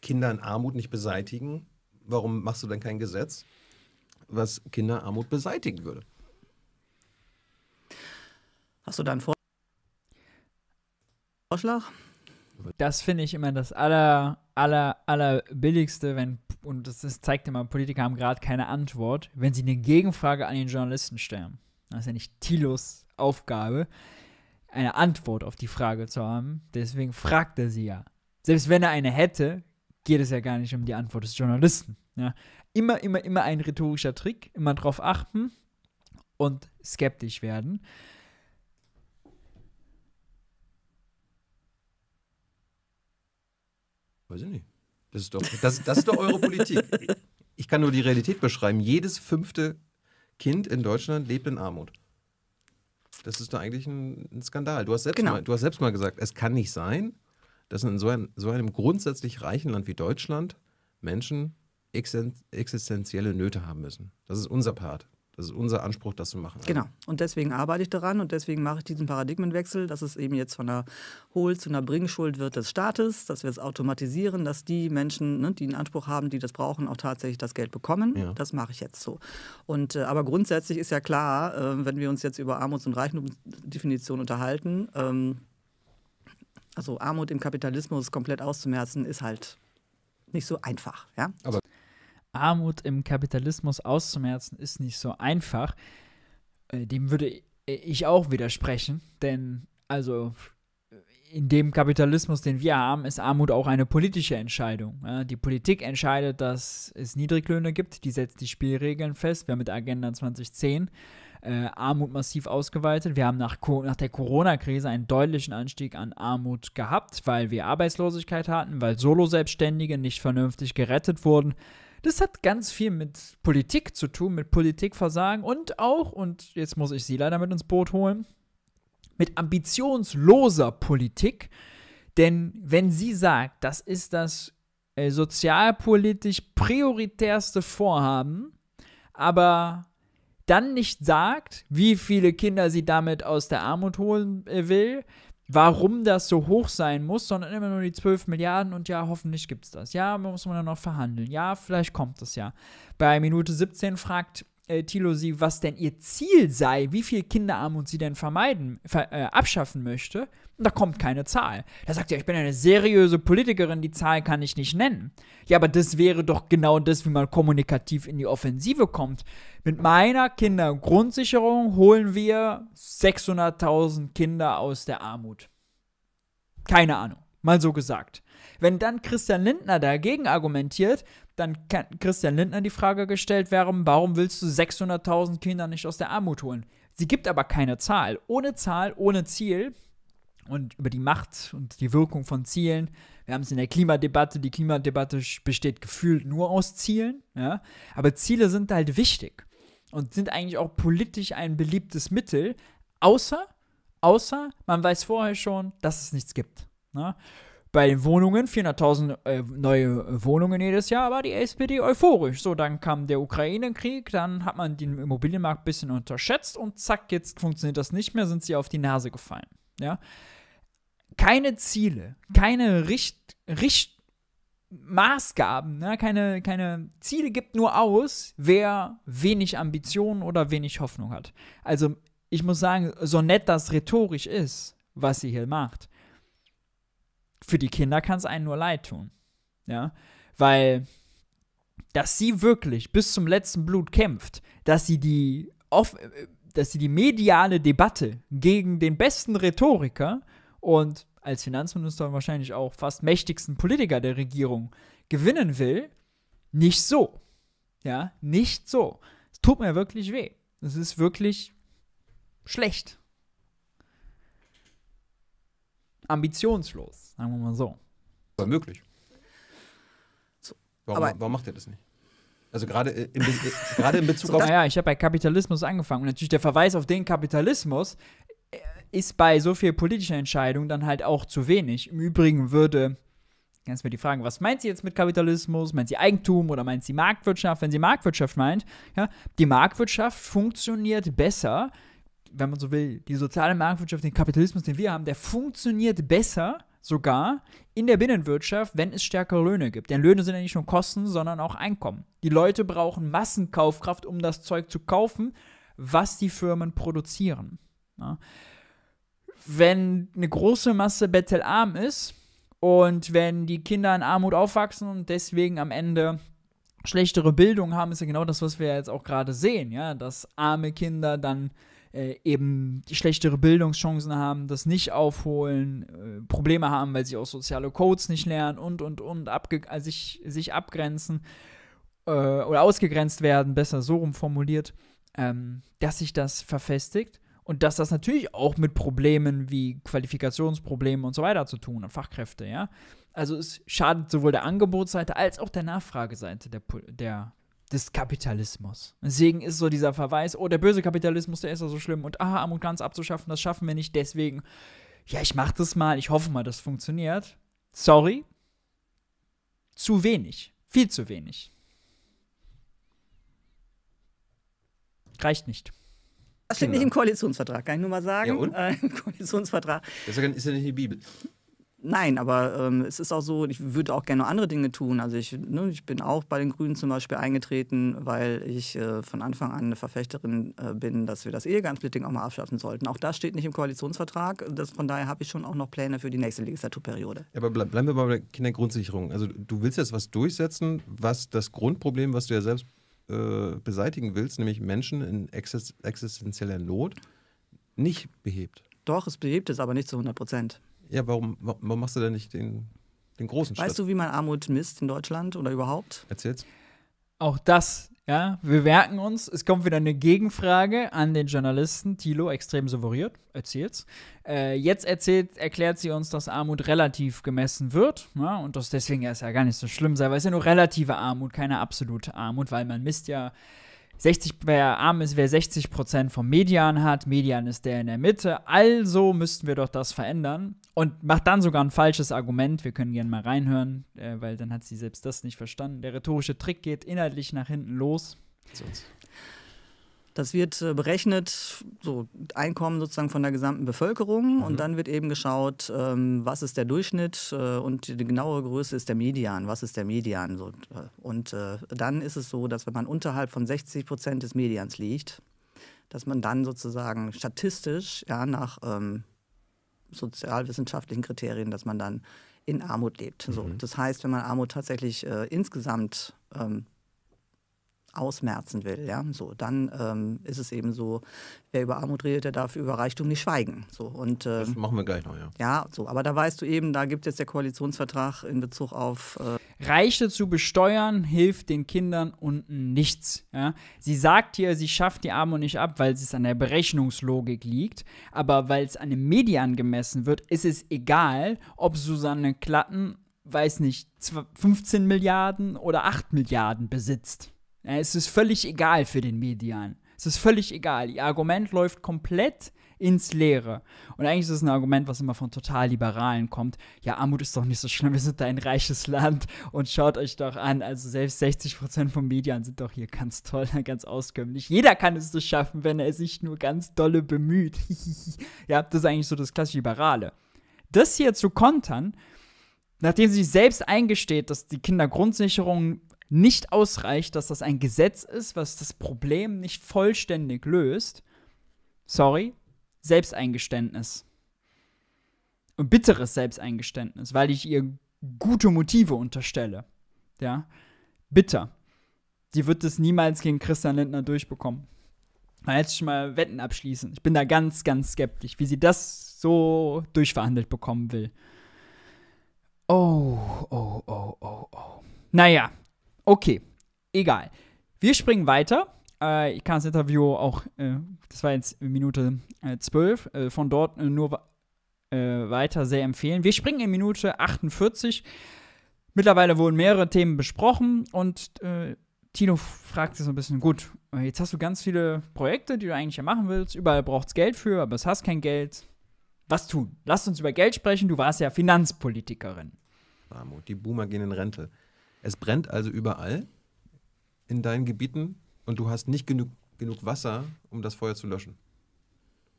Kinder in Armut nicht beseitigen, warum machst du denn kein Gesetz, was Kinderarmut beseitigen würde? Hast du dann vor? Vorschlag? Das finde ich immer das aller, aller, aller billigste, wenn, und das, das zeigt immer, Politiker haben gerade keine Antwort, wenn sie eine Gegenfrage an den Journalisten stellen. Das ist ja nicht Thilos Aufgabe, eine Antwort auf die Frage zu haben. Deswegen fragt er sie ja. Selbst wenn er eine hätte, geht es ja gar nicht um die Antwort des Journalisten. Ja. Immer, immer, immer ein rhetorischer Trick, immer drauf achten und skeptisch werden. Weiß ich nicht. Das ist doch, das, das ist doch eure Politik. Ich kann nur die Realität beschreiben. Jedes fünfte Kind in Deutschland lebt in Armut. Das ist doch eigentlich ein, ein Skandal. Du hast, selbst genau. mal, du hast selbst mal gesagt, es kann nicht sein, dass in so einem, so einem grundsätzlich reichen Land wie Deutschland Menschen existenzielle Nöte haben müssen. Das ist unser Part. Das ist unser Anspruch, das zu machen. Genau. Und deswegen arbeite ich daran und deswegen mache ich diesen Paradigmenwechsel, dass es eben jetzt von einer Hohl- zu einer Bringschuld wird des Staates, dass wir es automatisieren, dass die Menschen, ne, die einen Anspruch haben, die das brauchen, auch tatsächlich das Geld bekommen. Ja. Das mache ich jetzt so. Und, äh, aber grundsätzlich ist ja klar, äh, wenn wir uns jetzt über Armuts- und Reichtumsdefinition unterhalten, ähm, also Armut im Kapitalismus komplett auszumerzen, ist halt nicht so einfach. Ja? Aber Armut im Kapitalismus auszumerzen, ist nicht so einfach. Äh, dem würde ich auch widersprechen, denn also in dem Kapitalismus, den wir haben, ist Armut auch eine politische Entscheidung. Die Politik entscheidet, dass es Niedriglöhne gibt, die setzt die Spielregeln fest. Wir haben mit Agenda 2010 äh, Armut massiv ausgeweitet. Wir haben nach, nach der Corona-Krise einen deutlichen Anstieg an Armut gehabt, weil wir Arbeitslosigkeit hatten, weil Solo-Selbstständige nicht vernünftig gerettet wurden. Das hat ganz viel mit Politik zu tun, mit Politikversagen und auch, und jetzt muss ich sie leider mit ins Boot holen, mit ambitionsloser Politik. Denn wenn sie sagt, das ist das äh, sozialpolitisch prioritärste Vorhaben, aber dann nicht sagt, wie viele Kinder sie damit aus der Armut holen äh, will, warum das so hoch sein muss, sondern immer nur die 12 Milliarden und ja, hoffentlich gibt es das. Ja, muss man dann noch verhandeln. Ja, vielleicht kommt das ja. Bei Minute 17 fragt äh, Thilo sie, was denn ihr Ziel sei, wie viel Kinderarmut sie denn vermeiden, ver, äh, abschaffen möchte. Da kommt keine Zahl. Da sagt er, ich bin eine seriöse Politikerin, die Zahl kann ich nicht nennen. Ja, aber das wäre doch genau das, wie man kommunikativ in die Offensive kommt. Mit meiner Kindergrundsicherung holen wir 600.000 Kinder aus der Armut. Keine Ahnung, mal so gesagt. Wenn dann Christian Lindner dagegen argumentiert, dann kann Christian Lindner die Frage gestellt werden, warum willst du 600.000 Kinder nicht aus der Armut holen? Sie gibt aber keine Zahl. Ohne Zahl, ohne Ziel und über die Macht und die Wirkung von Zielen. Wir haben es in der Klimadebatte. Die Klimadebatte besteht gefühlt nur aus Zielen. Ja? Aber Ziele sind halt wichtig und sind eigentlich auch politisch ein beliebtes Mittel, außer, außer man weiß vorher schon, dass es nichts gibt. Ne? Bei den Wohnungen, 400.000 äh, neue äh, Wohnungen jedes Jahr, war die SPD euphorisch. So, dann kam der Ukraine-Krieg, dann hat man den Immobilienmarkt ein bisschen unterschätzt und zack, jetzt funktioniert das nicht mehr, sind sie auf die Nase gefallen. Ja? keine Ziele, keine Richt, Richt Maßgaben, ne? keine, keine Ziele gibt nur aus, wer wenig Ambitionen oder wenig Hoffnung hat. Also ich muss sagen, so nett das rhetorisch ist, was sie hier macht, für die Kinder kann es einen nur leid tun. Ja, weil dass sie wirklich bis zum letzten Blut kämpft, dass sie die, off äh, dass sie die mediale Debatte gegen den besten Rhetoriker und als Finanzminister wahrscheinlich auch fast mächtigsten Politiker der Regierung gewinnen will, nicht so. Ja, nicht so. Es tut mir wirklich weh. Es ist wirklich schlecht. Ambitionslos, sagen wir mal so. Aber möglich. So, warum, aber, warum macht ihr das nicht? Also gerade äh, in, in, äh, in Bezug so, auf. Naja, ich habe bei Kapitalismus angefangen. Und natürlich der Verweis auf den Kapitalismus ist bei so viel politischer Entscheidung dann halt auch zu wenig. Im Übrigen würde, kannst mir die fragen, was meint sie jetzt mit Kapitalismus? Meint sie Eigentum oder meint sie Marktwirtschaft? Wenn sie Marktwirtschaft meint, ja, die Marktwirtschaft funktioniert besser, wenn man so will, die soziale Marktwirtschaft, den Kapitalismus, den wir haben, der funktioniert besser sogar in der Binnenwirtschaft, wenn es stärkere Löhne gibt. Denn Löhne sind ja nicht nur Kosten, sondern auch Einkommen. Die Leute brauchen Massenkaufkraft, um das Zeug zu kaufen, was die Firmen produzieren. Ja wenn eine große Masse bettelarm ist und wenn die Kinder in Armut aufwachsen und deswegen am Ende schlechtere Bildung haben, ist ja genau das, was wir jetzt auch gerade sehen, ja, dass arme Kinder dann äh, eben schlechtere Bildungschancen haben, das nicht aufholen, äh, Probleme haben, weil sie auch soziale Codes nicht lernen und und und abge also sich, sich abgrenzen äh, oder ausgegrenzt werden, besser so rum formuliert, ähm, dass sich das verfestigt und dass das natürlich auch mit Problemen wie Qualifikationsproblemen und so weiter zu tun hat, Fachkräfte, ja. Also es schadet sowohl der Angebotsseite als auch der Nachfrageseite der, der, des Kapitalismus. Deswegen ist so dieser Verweis, oh, der böse Kapitalismus, der ist ja so schlimm und aha, Armut ganz abzuschaffen, das schaffen wir nicht, deswegen, ja, ich mach das mal, ich hoffe mal, das funktioniert. Sorry. Zu wenig. Viel zu wenig. Reicht nicht. Das steht nicht im Koalitionsvertrag, kann ich nur mal sagen. Ja, und? Äh, Im Koalitionsvertrag. Das ist ja nicht die Bibel. Nein, aber ähm, es ist auch so, ich würde auch gerne noch andere Dinge tun. Also ich, ne, ich, bin auch bei den Grünen zum Beispiel eingetreten, weil ich äh, von Anfang an eine Verfechterin äh, bin, dass wir das Ehegattensplitting auch mal abschaffen sollten. Auch das steht nicht im Koalitionsvertrag. Das, von daher habe ich schon auch noch Pläne für die nächste Legislaturperiode. Ja, aber bleiben wir mal bei der Kindergrundsicherung. Also du willst jetzt was durchsetzen, was das Grundproblem, was du ja selbst äh, beseitigen willst, nämlich Menschen in exist existenzieller Not, nicht behebt. Doch, es behebt es, aber nicht zu 100 Prozent. Ja, warum, warum machst du denn nicht den, den großen Schritt? Weißt du, wie man Armut misst in Deutschland oder überhaupt? Erzähl's. Auch das ja, wir merken uns, es kommt wieder eine Gegenfrage an den Journalisten. Thilo, extrem souveriert, erzählt's. Äh, jetzt erzählt, erklärt sie uns, dass Armut relativ gemessen wird ja, ne? und dass deswegen ja ja gar nicht so schlimm sei, weil es ja nur relative Armut, keine absolute Armut, weil man misst ja 60, wer arm ist, wer 60% vom Median hat, Median ist der in der Mitte, also müssten wir doch das verändern. Und macht dann sogar ein falsches Argument, wir können gerne mal reinhören, äh, weil dann hat sie selbst das nicht verstanden. Der rhetorische Trick geht inhaltlich nach hinten los. Sonst. Das wird äh, berechnet, so Einkommen sozusagen von der gesamten Bevölkerung mhm. und dann wird eben geschaut, ähm, was ist der Durchschnitt äh, und die genaue Größe ist der Median. Was ist der Median? Äh, und dann ist es so, dass wenn man unterhalb von 60 Prozent des Medians liegt, dass man dann sozusagen statistisch ja, nach ähm, sozialwissenschaftlichen Kriterien, dass man dann in Armut lebt. Mhm. So, das heißt, wenn man Armut tatsächlich äh, insgesamt ähm, ausmerzen will, ja, so, dann ähm, ist es eben so, wer über Armut redet, der darf über Reichtum nicht schweigen. So, und, äh, das machen wir gleich noch, ja. Ja, so, aber da weißt du eben, da gibt es jetzt der Koalitionsvertrag in Bezug auf. Äh Reiche zu besteuern hilft den Kindern unten nichts. Ja? Sie sagt hier, sie schafft die Armut nicht ab, weil es an der Berechnungslogik liegt, aber weil es an den Medien gemessen wird, ist es egal, ob Susanne Klatten, weiß nicht, 15 Milliarden oder 8 Milliarden besitzt. Äh, es ist völlig egal für den Median. Es ist völlig egal. Ihr Argument läuft komplett ins Leere. Und eigentlich ist es ein Argument, was immer von total Liberalen kommt. Ja, Armut ist doch nicht so schlimm, wir sind da ein reiches Land und schaut euch doch an. Also selbst 60% vom Median sind doch hier ganz toll, ganz auskömmlich. Jeder kann es so schaffen, wenn er sich nur ganz dolle bemüht. ja, das ist eigentlich so das klassische Liberale. Das hier zu kontern, nachdem sie selbst eingesteht, dass die Kindergrundsicherung nicht ausreicht, dass das ein Gesetz ist, was das Problem nicht vollständig löst, sorry, Selbsteingeständnis. Und bitteres Selbsteingeständnis, weil ich ihr gute Motive unterstelle. Ja, bitter. Die wird es niemals gegen Christian Lindner durchbekommen. Jetzt schon mal Wetten abschließen. Ich bin da ganz, ganz skeptisch, wie sie das so durchverhandelt bekommen will. Oh, oh, oh, oh, oh. Naja, Okay, egal. Wir springen weiter. Äh, ich kann das Interview auch, äh, das war jetzt Minute äh, 12, äh, von dort äh, nur äh, weiter sehr empfehlen. Wir springen in Minute 48. Mittlerweile wurden mehrere Themen besprochen und äh, Tino fragt sich so ein bisschen, gut, jetzt hast du ganz viele Projekte, die du eigentlich ja machen willst, überall braucht es Geld für, aber es hast kein Geld. Was tun? Lass uns über Geld sprechen, du warst ja Finanzpolitikerin. Armut, die Boomer gehen in Rente. Es brennt also überall in deinen Gebieten und du hast nicht genug, genug Wasser, um das Feuer zu löschen.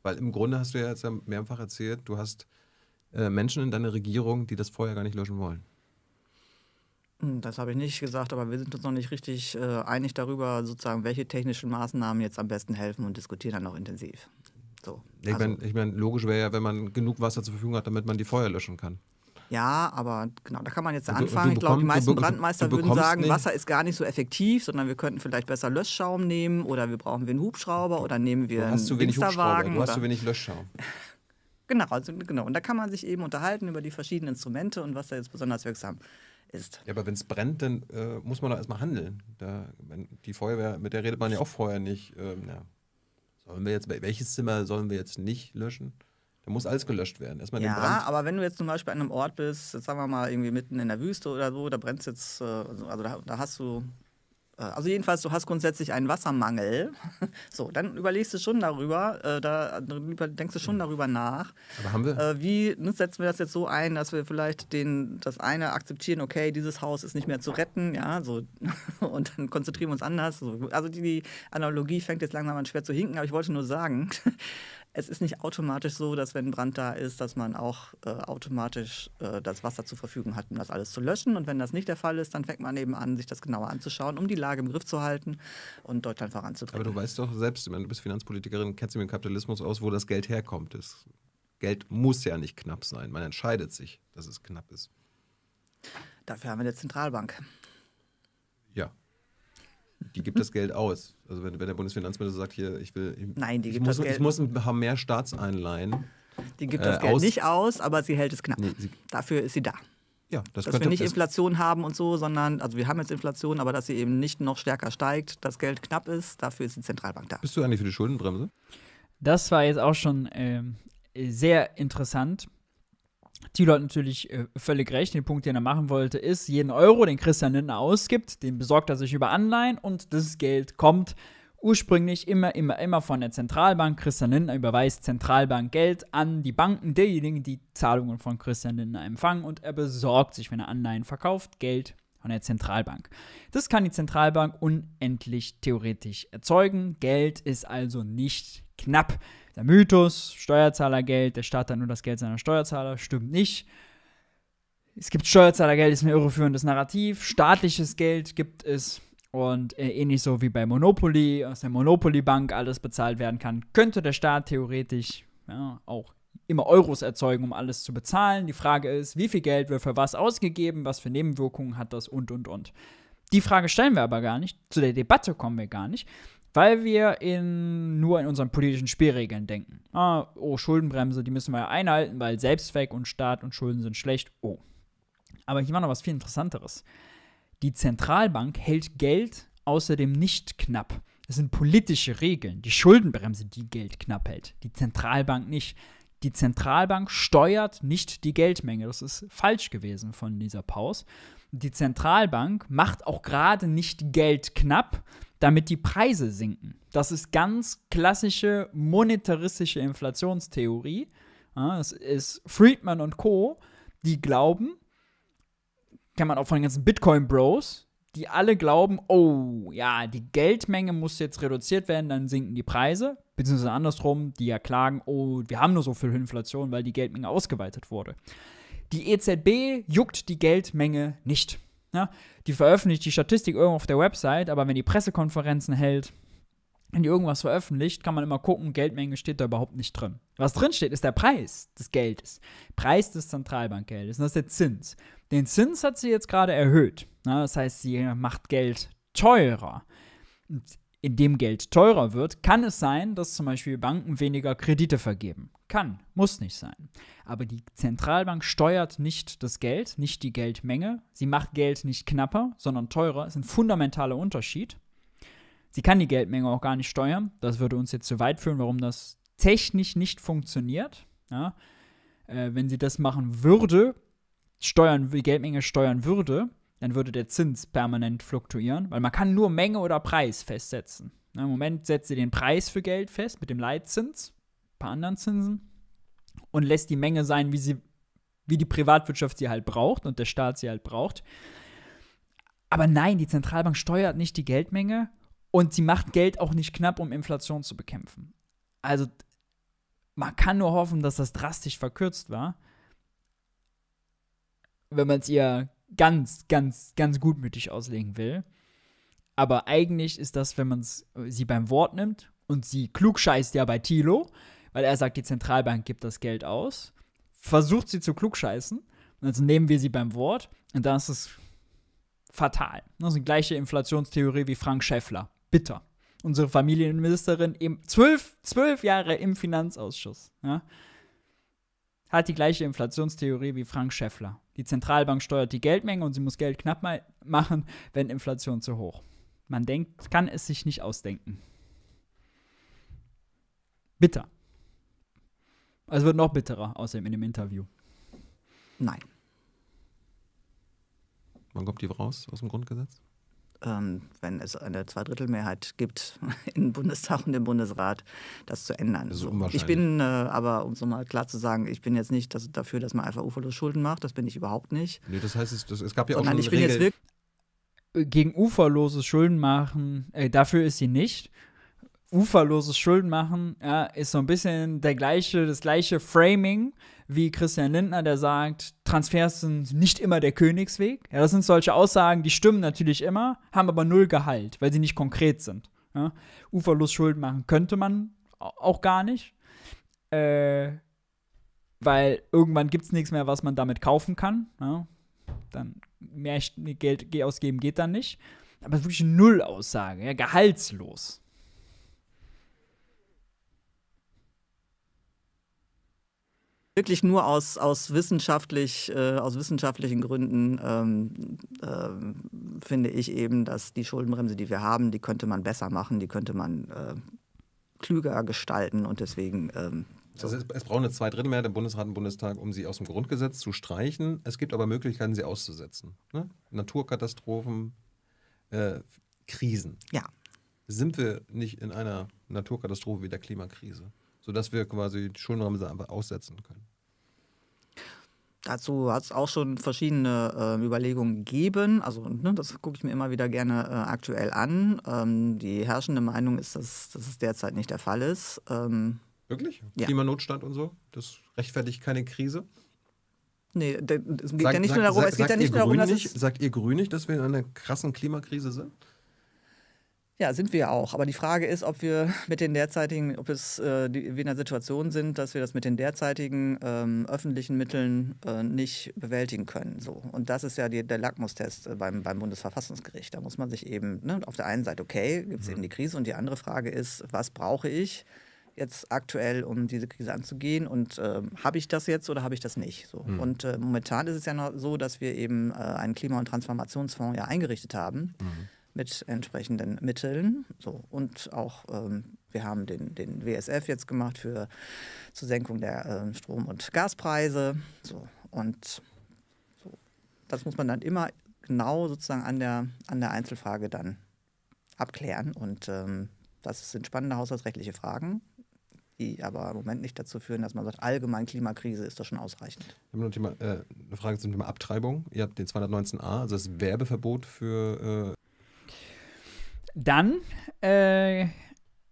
Weil im Grunde hast du ja jetzt mehrfach erzählt, du hast äh, Menschen in deiner Regierung, die das Feuer gar nicht löschen wollen. Hm, das habe ich nicht gesagt, aber wir sind uns noch nicht richtig äh, einig darüber, sozusagen, welche technischen Maßnahmen jetzt am besten helfen und diskutieren dann noch intensiv. So. Ich also, meine, ich mein, logisch wäre ja, wenn man genug Wasser zur Verfügung hat, damit man die Feuer löschen kann. Ja, aber genau, da kann man jetzt du, anfangen. ich glaube, die meisten Brandmeister würden sagen, nicht. Wasser ist gar nicht so effektiv, sondern wir könnten vielleicht besser Löschschaum nehmen oder wir brauchen wir einen Hubschrauber oder nehmen wir du hast einen Winsterwagen. Du hast zu wenig Löschschaum. Genau, also, genau. Und da kann man sich eben unterhalten über die verschiedenen Instrumente und was da jetzt besonders wirksam ist. Ja, aber wenn es brennt, dann äh, muss man doch erstmal handeln. Da, wenn, die Feuerwehr, mit der redet man ja auch vorher nicht. Ähm, ja. Sollen wir jetzt, welches Zimmer sollen wir jetzt nicht löschen? Da muss alles gelöscht werden. Erstmal ja, den Brand. aber wenn du jetzt zum Beispiel an einem Ort bist, jetzt sagen wir mal irgendwie mitten in der Wüste oder so, da brennst jetzt, äh, also da, da hast du äh, also jedenfalls, du hast grundsätzlich einen Wassermangel. So, dann überlegst du schon darüber, äh, da denkst du schon mhm. darüber nach. Aber haben wir? wie setzen wir das jetzt so ein, dass wir vielleicht den, das eine akzeptieren, okay, dieses Haus ist nicht mehr zu retten, ja, so, und dann konzentrieren wir uns anders. Also die Analogie fängt jetzt langsam an schwer zu hinken, aber ich wollte nur sagen, es ist nicht automatisch so, dass wenn Brand da ist, dass man auch äh, automatisch äh, das Wasser zur Verfügung hat, um das alles zu löschen. Und wenn das nicht der Fall ist, dann fängt man eben an, sich das genauer anzuschauen, um die Lage im Griff zu halten und Deutschland voranzutreiben. Aber du weißt doch selbst, ich du bist Finanzpolitikerin, kennst du mit dem Kapitalismus aus, wo das Geld herkommt. Das Geld muss ja nicht knapp sein. Man entscheidet sich, dass es knapp ist. Dafür haben wir eine Zentralbank. Ja, die gibt das Geld aus. Also wenn, wenn der Bundesfinanzminister sagt, hier, ich will, ich, Nein, die gibt muss, das Geld. ich muss haben mehr Staatseinleihen. Die gibt das äh, Geld aus. nicht aus, aber sie hält es knapp. Nee, Dafür ist sie da. Ja, das dass könnte, wir nicht Inflation haben und so, sondern, also wir haben jetzt Inflation, aber dass sie eben nicht noch stärker steigt, das Geld knapp ist, dafür ist die Zentralbank da. Bist du eigentlich für die Schuldenbremse? Das war jetzt auch schon ähm, sehr interessant. Thilo hat natürlich äh, völlig recht. Den Punkt, den er machen wollte, ist, jeden Euro, den Christian Lindner ausgibt, den besorgt er sich über Anleihen und das Geld kommt ursprünglich immer, immer, immer von der Zentralbank. Christian Lindner überweist Zentralbank Geld an die Banken derjenigen, die Zahlungen von Christian Lindner empfangen und er besorgt sich, wenn er Anleihen verkauft, Geld von der Zentralbank. Das kann die Zentralbank unendlich theoretisch erzeugen. Geld ist also nicht knapp. Der Mythos, Steuerzahlergeld, der Staat hat nur das Geld seiner Steuerzahler, stimmt nicht. Es gibt Steuerzahlergeld, ist ein irreführendes Narrativ. Staatliches Geld gibt es. Und äh, ähnlich so wie bei Monopoly, aus der Monopoly-Bank alles bezahlt werden kann, könnte der Staat theoretisch ja, auch immer Euros erzeugen, um alles zu bezahlen. Die Frage ist, wie viel Geld wird für was ausgegeben, was für Nebenwirkungen hat das und, und, und. Die Frage stellen wir aber gar nicht, zu der Debatte kommen wir gar nicht, weil wir in, nur in unseren politischen Spielregeln denken. Ah, oh, Schuldenbremse, die müssen wir ja einhalten, weil Selbstzweck und Staat und Schulden sind schlecht. Oh. Aber hier war noch was viel Interessanteres. Die Zentralbank hält Geld außerdem nicht knapp. Das sind politische Regeln. Die Schuldenbremse, die Geld knapp hält. Die Zentralbank nicht. Die Zentralbank steuert nicht die Geldmenge. Das ist falsch gewesen von dieser Pause. Die Zentralbank macht auch gerade nicht Geld knapp, damit die Preise sinken. Das ist ganz klassische monetaristische Inflationstheorie. das ist Friedman und Co., die glauben, kann man auch von den ganzen Bitcoin-Bros, die alle glauben, oh ja, die Geldmenge muss jetzt reduziert werden, dann sinken die Preise. Beziehungsweise andersrum, die ja klagen, oh, wir haben nur so viel Inflation, weil die Geldmenge ausgeweitet wurde. Die EZB juckt die Geldmenge nicht. Ja, ne? die veröffentlicht die Statistik irgendwo auf der Website, aber wenn die Pressekonferenzen hält, wenn die irgendwas veröffentlicht, kann man immer gucken, Geldmenge steht da überhaupt nicht drin. Was drin steht, ist der Preis des Geldes. Preis des Zentralbankgeldes. Und das ist der Zins. Den Zins hat sie jetzt gerade erhöht. Ne? das heißt, sie macht Geld teurer. Und in dem Geld teurer wird, kann es sein, dass zum Beispiel Banken weniger Kredite vergeben. Kann, muss nicht sein. Aber die Zentralbank steuert nicht das Geld, nicht die Geldmenge. Sie macht Geld nicht knapper, sondern teurer. Das ist ein fundamentaler Unterschied. Sie kann die Geldmenge auch gar nicht steuern. Das würde uns jetzt zu weit führen, warum das technisch nicht funktioniert. Ja? Äh, wenn sie das machen würde, steuern, die Geldmenge steuern würde, dann würde der Zins permanent fluktuieren, weil man kann nur Menge oder Preis festsetzen. Ne, Im Moment setzt ihr den Preis für Geld fest mit dem Leitzins, ein paar anderen Zinsen und lässt die Menge sein, wie sie wie die Privatwirtschaft sie halt braucht und der Staat sie halt braucht. Aber nein, die Zentralbank steuert nicht die Geldmenge und sie macht Geld auch nicht knapp, um Inflation zu bekämpfen. Also man kann nur hoffen, dass das drastisch verkürzt war. Wenn man es ihr ganz, ganz, ganz gutmütig auslegen will. Aber eigentlich ist das, wenn man äh, sie beim Wort nimmt und sie klugscheißt ja bei Thilo, weil er sagt, die Zentralbank gibt das Geld aus, versucht sie zu klugscheißen, also nehmen wir sie beim Wort und dann ist es fatal. Das ist die gleiche Inflationstheorie wie Frank Schäffler. Bitter. Unsere Familienministerin eben zwölf, zwölf Jahre im Finanzausschuss. Ja? hat die gleiche Inflationstheorie wie Frank Schäffler. Die Zentralbank steuert die Geldmenge und sie muss Geld knapp machen, wenn Inflation zu hoch. Man denkt, kann es sich nicht ausdenken. Bitter. Es also wird noch bitterer, außerdem in dem Interview. Nein. Wann kommt die raus aus dem Grundgesetz? Ähm, wenn es eine Zweidrittelmehrheit gibt im Bundestag und im Bundesrat, das zu ändern. Das ich bin äh, aber, um es nochmal klar zu sagen, ich bin jetzt nicht das, dafür, dass man einfach uferlos Schulden macht. Das bin ich überhaupt nicht. Nee, das heißt, es, das, es gab ja Sondern auch schon ich bin Regel. jetzt wirklich Gegen uferloses Schulden machen, äh, dafür ist sie nicht uferloses Schulden machen, ja, ist so ein bisschen der gleiche, das gleiche Framing wie Christian Lindner, der sagt, Transfers sind nicht immer der Königsweg. Ja, das sind solche Aussagen, die stimmen natürlich immer, haben aber null Gehalt, weil sie nicht konkret sind. Ja. Uferlos Schulden machen könnte man auch gar nicht, äh, weil irgendwann gibt es nichts mehr, was man damit kaufen kann. Ja. Dann mehr Geld ausgeben geht dann nicht. Aber es ist wirklich null Aussage, ja, gehaltslos. wirklich nur aus, aus, wissenschaftlich, äh, aus wissenschaftlichen Gründen ähm, äh, finde ich eben, dass die Schuldenbremse, die wir haben, die könnte man besser machen, die könnte man äh, klüger gestalten und deswegen. Ähm, so. also es, es braucht eine Zweidrittelmehrheit im Bundesrat und Bundestag, um sie aus dem Grundgesetz zu streichen. Es gibt aber Möglichkeiten, sie auszusetzen. Ne? Naturkatastrophen, äh, Krisen. Ja. Sind wir nicht in einer Naturkatastrophe wie der Klimakrise? sodass wir quasi die Schuldenbremse einfach aussetzen können. Dazu hat es auch schon verschiedene äh, Überlegungen gegeben. Also ne, das gucke ich mir immer wieder gerne äh, aktuell an. Ähm, die herrschende Meinung ist, dass, dass es derzeit nicht der Fall ist. Ähm, Wirklich? Ja. Klimanotstand und so? Das rechtfertigt keine Krise? Nee, es geht sagt, ja nicht sagt, nur darum, sagt, es geht ja nicht darum, dass nicht, Sagt ihr Grün nicht, dass wir in einer krassen Klimakrise sind? Ja, sind wir auch. Aber die Frage ist, ob wir mit den derzeitigen, ob es äh, die, wir in der Situation sind, dass wir das mit den derzeitigen ähm, öffentlichen Mitteln äh, nicht bewältigen können. So. Und das ist ja die, der Lackmustest äh, beim, beim Bundesverfassungsgericht. Da muss man sich eben ne, auf der einen Seite, okay, gibt es mhm. eben die Krise und die andere Frage ist, was brauche ich? jetzt aktuell, um diese Krise anzugehen? Und äh, habe ich das jetzt oder habe ich das nicht? So. Mhm. Und äh, momentan ist es ja noch so, dass wir eben äh, einen Klima- und Transformationsfonds ja eingerichtet haben. Mhm mit entsprechenden Mitteln. So. Und auch ähm, wir haben den, den WSF jetzt gemacht für zur Senkung der äh, Strom- und Gaspreise. So. Und so. das muss man dann immer genau sozusagen an der, an der Einzelfrage dann abklären. Und ähm, das sind spannende haushaltsrechtliche Fragen die aber im Moment nicht dazu führen, dass man sagt, allgemein Klimakrise ist das schon ausreichend. Ich habe noch äh, eine Frage zum Thema Abtreibung. Ihr habt den 219a, also das Werbeverbot für äh, dann, äh,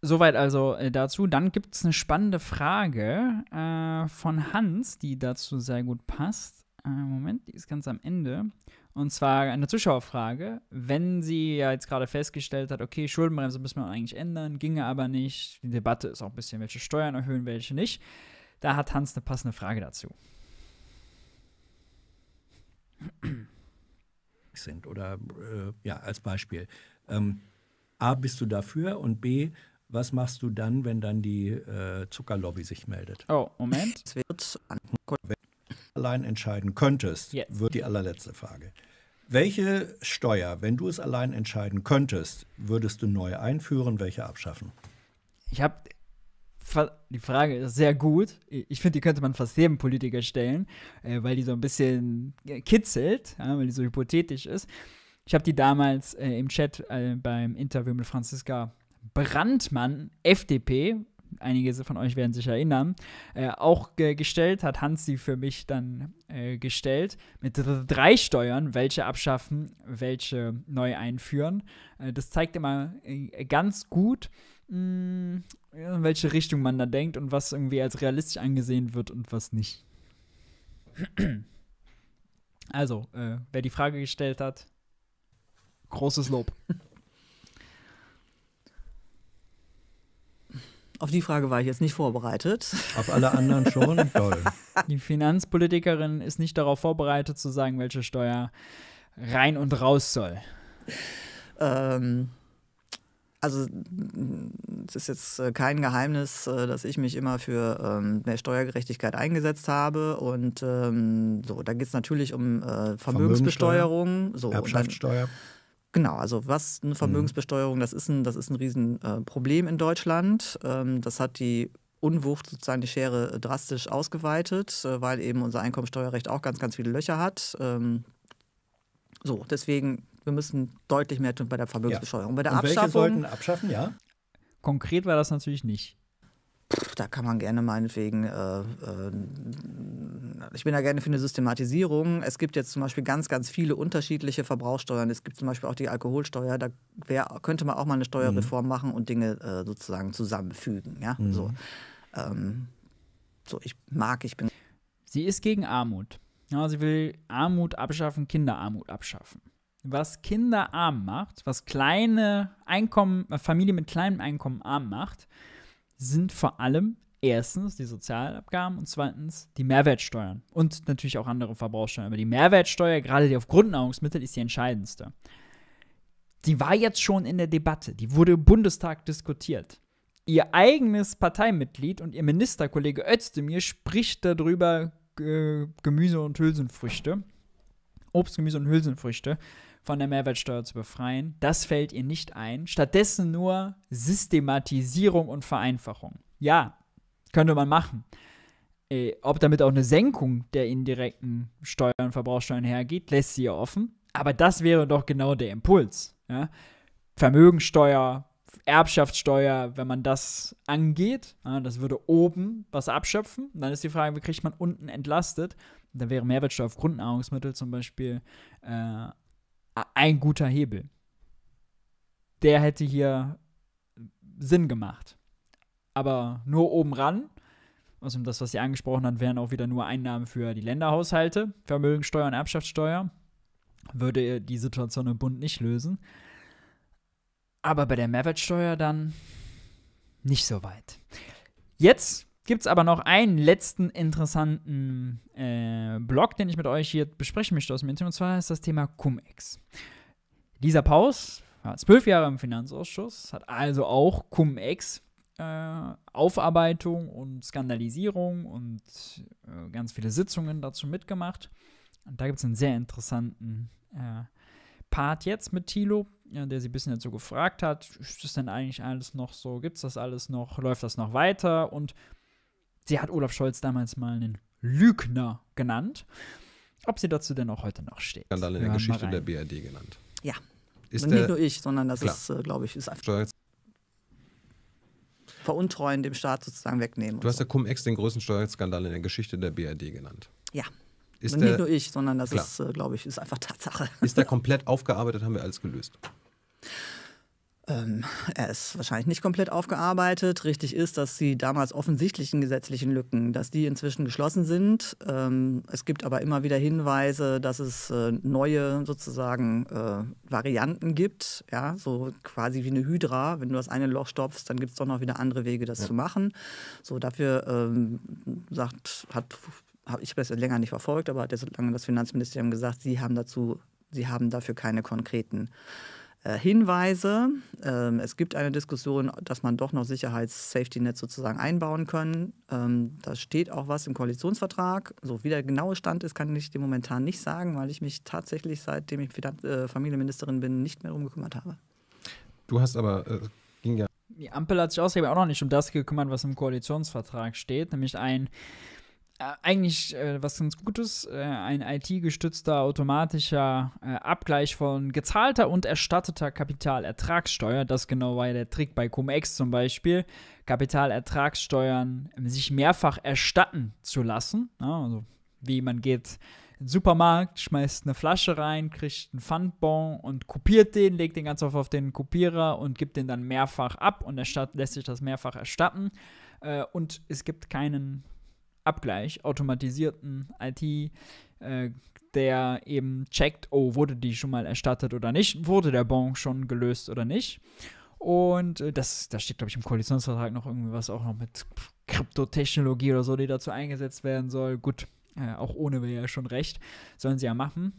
soweit also äh, dazu. Dann gibt es eine spannende Frage äh, von Hans, die dazu sehr gut passt. Äh, Moment, die ist ganz am Ende. Und zwar eine Zuschauerfrage. Wenn sie ja jetzt gerade festgestellt hat, okay, Schuldenbremse müssen wir eigentlich ändern, ginge aber nicht. Die Debatte ist auch ein bisschen, welche Steuern erhöhen, welche nicht. Da hat Hans eine passende Frage dazu. Sind oder äh, ja, als Beispiel. Ähm, A, bist du dafür und B, was machst du dann, wenn dann die äh, Zuckerlobby sich meldet? Oh, Moment. Wenn du allein entscheiden könntest, Jetzt. wird die allerletzte Frage. Welche Steuer, wenn du es allein entscheiden könntest, würdest du neu einführen, welche abschaffen? Ich habe die Frage ist sehr gut. Ich finde, die könnte man fast jedem Politiker stellen, äh, weil die so ein bisschen äh, kitzelt, weil die so hypothetisch ist. Ich habe die damals äh, im Chat äh, beim Interview mit Franziska Brandmann, FDP, einige von euch werden sich erinnern, äh, auch ge gestellt, hat Hans sie für mich dann äh, gestellt, mit drei Steuern, welche abschaffen, welche neu einführen. Äh, das zeigt immer äh, ganz gut, mh, mm, in welche Richtung man da denkt und was irgendwie als realistisch angesehen wird und was nicht. Also, äh, wer die Frage gestellt hat, Großes Lob. Auf die Frage war ich jetzt nicht vorbereitet. Auf alle anderen schon? Toll. Die Finanzpolitikerin ist nicht darauf vorbereitet, zu sagen, welche Steuer rein und raus soll. Ähm, also es ist jetzt äh, kein Geheimnis, äh, dass ich mich immer für ähm, mehr Steuergerechtigkeit eingesetzt habe. Und ähm, so, da geht es natürlich um äh, Vermögensbesteuerung. Vermögenssteuer, so, Erbschaftssteuer. Und dann, Genau, also was eine mhm. Vermögensbesteuerung, das ist ein, das ist ein Riesenproblem äh, in Deutschland. Ähm, das hat die Unwucht sozusagen die Schere äh, drastisch ausgeweitet, äh, weil eben unser Einkommensteuerrecht auch ganz, ganz viele Löcher hat. Ähm, so, deswegen, wir müssen deutlich mehr tun bei der Vermögensbesteuerung. Ja. Bei der Und Abschaffung. Welche sollten abschaffen, ja? Konkret war das natürlich nicht pff, da kann man gerne meinetwegen, äh, äh, ich bin da gerne für eine Systematisierung. Es gibt jetzt zum Beispiel ganz, ganz viele unterschiedliche Verbrauchsteuern. Es gibt zum Beispiel auch die Alkoholsteuer. Da wär, könnte man auch mal eine Steuerreform mhm. machen und Dinge äh, sozusagen zusammenfügen. Ja? Mhm. So. Ähm, so, ich mag, ich bin. Sie ist gegen Armut. Ja, sie will Armut abschaffen, Kinderarmut abschaffen. Was Kinder arm macht, was kleine Einkommen, äh, Familien mit kleinem Einkommen arm macht, sind vor allem erstens die Sozialabgaben und zweitens die Mehrwertsteuern und natürlich auch andere Verbrauchsteuern. Aber die Mehrwertsteuer, gerade die auf Grundnahrungsmittel, ist die entscheidendste. Die war jetzt schon in der Debatte, die wurde im Bundestag diskutiert. Ihr eigenes Parteimitglied und ihr Ministerkollege Özdemir spricht darüber äh, Gemüse und Hülsenfrüchte, Obst, Gemüse und Hülsenfrüchte, von der Mehrwertsteuer zu befreien. Das fällt ihr nicht ein. Stattdessen nur Systematisierung und Vereinfachung. Ja, könnte man machen. Äh, ob damit auch eine Senkung der indirekten Steuern Verbrauchsteuern hergeht, lässt sie ja offen. Aber das wäre doch genau der Impuls. Ja? Vermögensteuer, Erbschaftssteuer, wenn man das angeht, ja, das würde oben was abschöpfen. Dann ist die Frage, wie kriegt man unten entlastet? Dann wäre Mehrwertsteuer auf Grundnahrungsmittel zum Beispiel äh, ein guter Hebel. Der hätte hier Sinn gemacht. Aber nur oben ran, also das, was Sie angesprochen haben, wären auch wieder nur Einnahmen für die Länderhaushalte, Vermögensteuer und Erbschaftssteuer, würde die Situation im Bund nicht lösen. Aber bei der Mehrwertsteuer dann nicht so weit. Jetzt gibt es aber noch einen letzten interessanten äh, Blog, den ich mit euch hier besprechen möchte aus dem Internet, und zwar ist das Thema Cum-Ex. Lisa Paus war zwölf Jahre im Finanzausschuss, hat also auch Cum-Ex. Äh, Aufarbeitung und Skandalisierung und äh, ganz viele Sitzungen dazu mitgemacht. Und da gibt es einen sehr interessanten äh, Part jetzt mit Tilo, ja, der sie ein bisschen dazu gefragt hat, ist das denn eigentlich alles noch so, gibt es das alles noch, läuft das noch weiter und Sie hat Olaf Scholz damals mal einen Lügner genannt. Ob sie dazu denn auch heute noch steht. Skandal in der Geschichte der BRD genannt. Ja. Ist Und nicht nur ich, sondern das klar. ist, äh, glaube ich, ist einfach. Veruntreuen, dem Staat sozusagen wegnehmen. Du hast so. ja Cum-Ex den größten Steuerskandal in der Geschichte der BRD genannt. Ja. Ist Und der, nicht nur ich, sondern das klar. ist, äh, glaube ich, ist einfach Tatsache. Ist der komplett aufgearbeitet, haben wir alles gelöst. Ähm, er ist wahrscheinlich nicht komplett aufgearbeitet. Richtig ist, dass die damals offensichtlichen gesetzlichen Lücken, dass die inzwischen geschlossen sind. Ähm, es gibt aber immer wieder Hinweise, dass es äh, neue sozusagen äh, Varianten gibt. Ja, so quasi wie eine Hydra. Wenn du das eine Loch stopfst, dann gibt es doch noch wieder andere Wege, das ja. zu machen. So dafür ähm, sagt, hat ich habe das länger nicht verfolgt, aber hat jetzt lange das Finanzministerium gesagt, sie haben dazu, sie haben dafür keine konkreten äh, Hinweise. Ähm, es gibt eine Diskussion, dass man doch noch sicherheits safety net sozusagen einbauen kann. Ähm, da steht auch was im Koalitionsvertrag. So wie der genaue Stand ist, kann ich dir momentan nicht sagen, weil ich mich tatsächlich, seitdem ich äh, Familienministerin bin, nicht mehr umgekümmert habe. Du hast aber, äh, ging ja. Die Ampel hat sich außerdem auch noch nicht um das gekümmert, was im Koalitionsvertrag steht, nämlich ein äh, eigentlich äh, was ganz Gutes, äh, ein IT-gestützter automatischer äh, Abgleich von gezahlter und erstatteter Kapitalertragssteuer. Das genau war ja der Trick bei Cum-Ex zum Beispiel, Kapitalertragssteuern ähm, sich mehrfach erstatten zu lassen. Ja, also wie man geht in den Supermarkt, schmeißt eine Flasche rein, kriegt einen Pfandbon und kopiert den, legt den ganz oft auf den Kopierer und gibt den dann mehrfach ab und erstatt, lässt sich das mehrfach erstatten. Äh, und es gibt keinen Abgleich, automatisierten IT, äh, der eben checkt, oh, wurde die schon mal erstattet oder nicht, wurde der Bon schon gelöst oder nicht. Und äh, das, da steht, glaube ich, im Koalitionsvertrag noch irgendwie was auch noch mit Kryptotechnologie oder so, die dazu eingesetzt werden soll. Gut, äh, auch ohne wäre ja schon recht, sollen sie ja machen.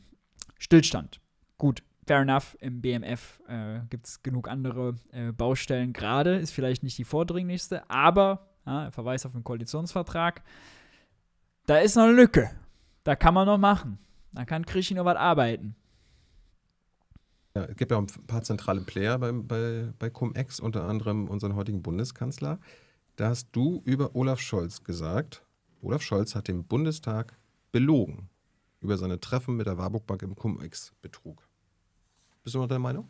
Stillstand. Gut, fair enough, im BMF äh, gibt es genug andere äh, Baustellen gerade, ist vielleicht nicht die vordringlichste, aber ja, Verweis auf den Koalitionsvertrag, da ist noch eine Lücke. Da kann man noch machen. Da kann Krischi noch was arbeiten. Ja, es gibt ja auch ein paar zentrale Player bei, bei, bei Cum-Ex, unter anderem unseren heutigen Bundeskanzler. Da hast du über Olaf Scholz gesagt, Olaf Scholz hat den Bundestag belogen über seine Treffen mit der Warburg Bank im Cum-Ex-Betrug. Bist du noch deiner Meinung?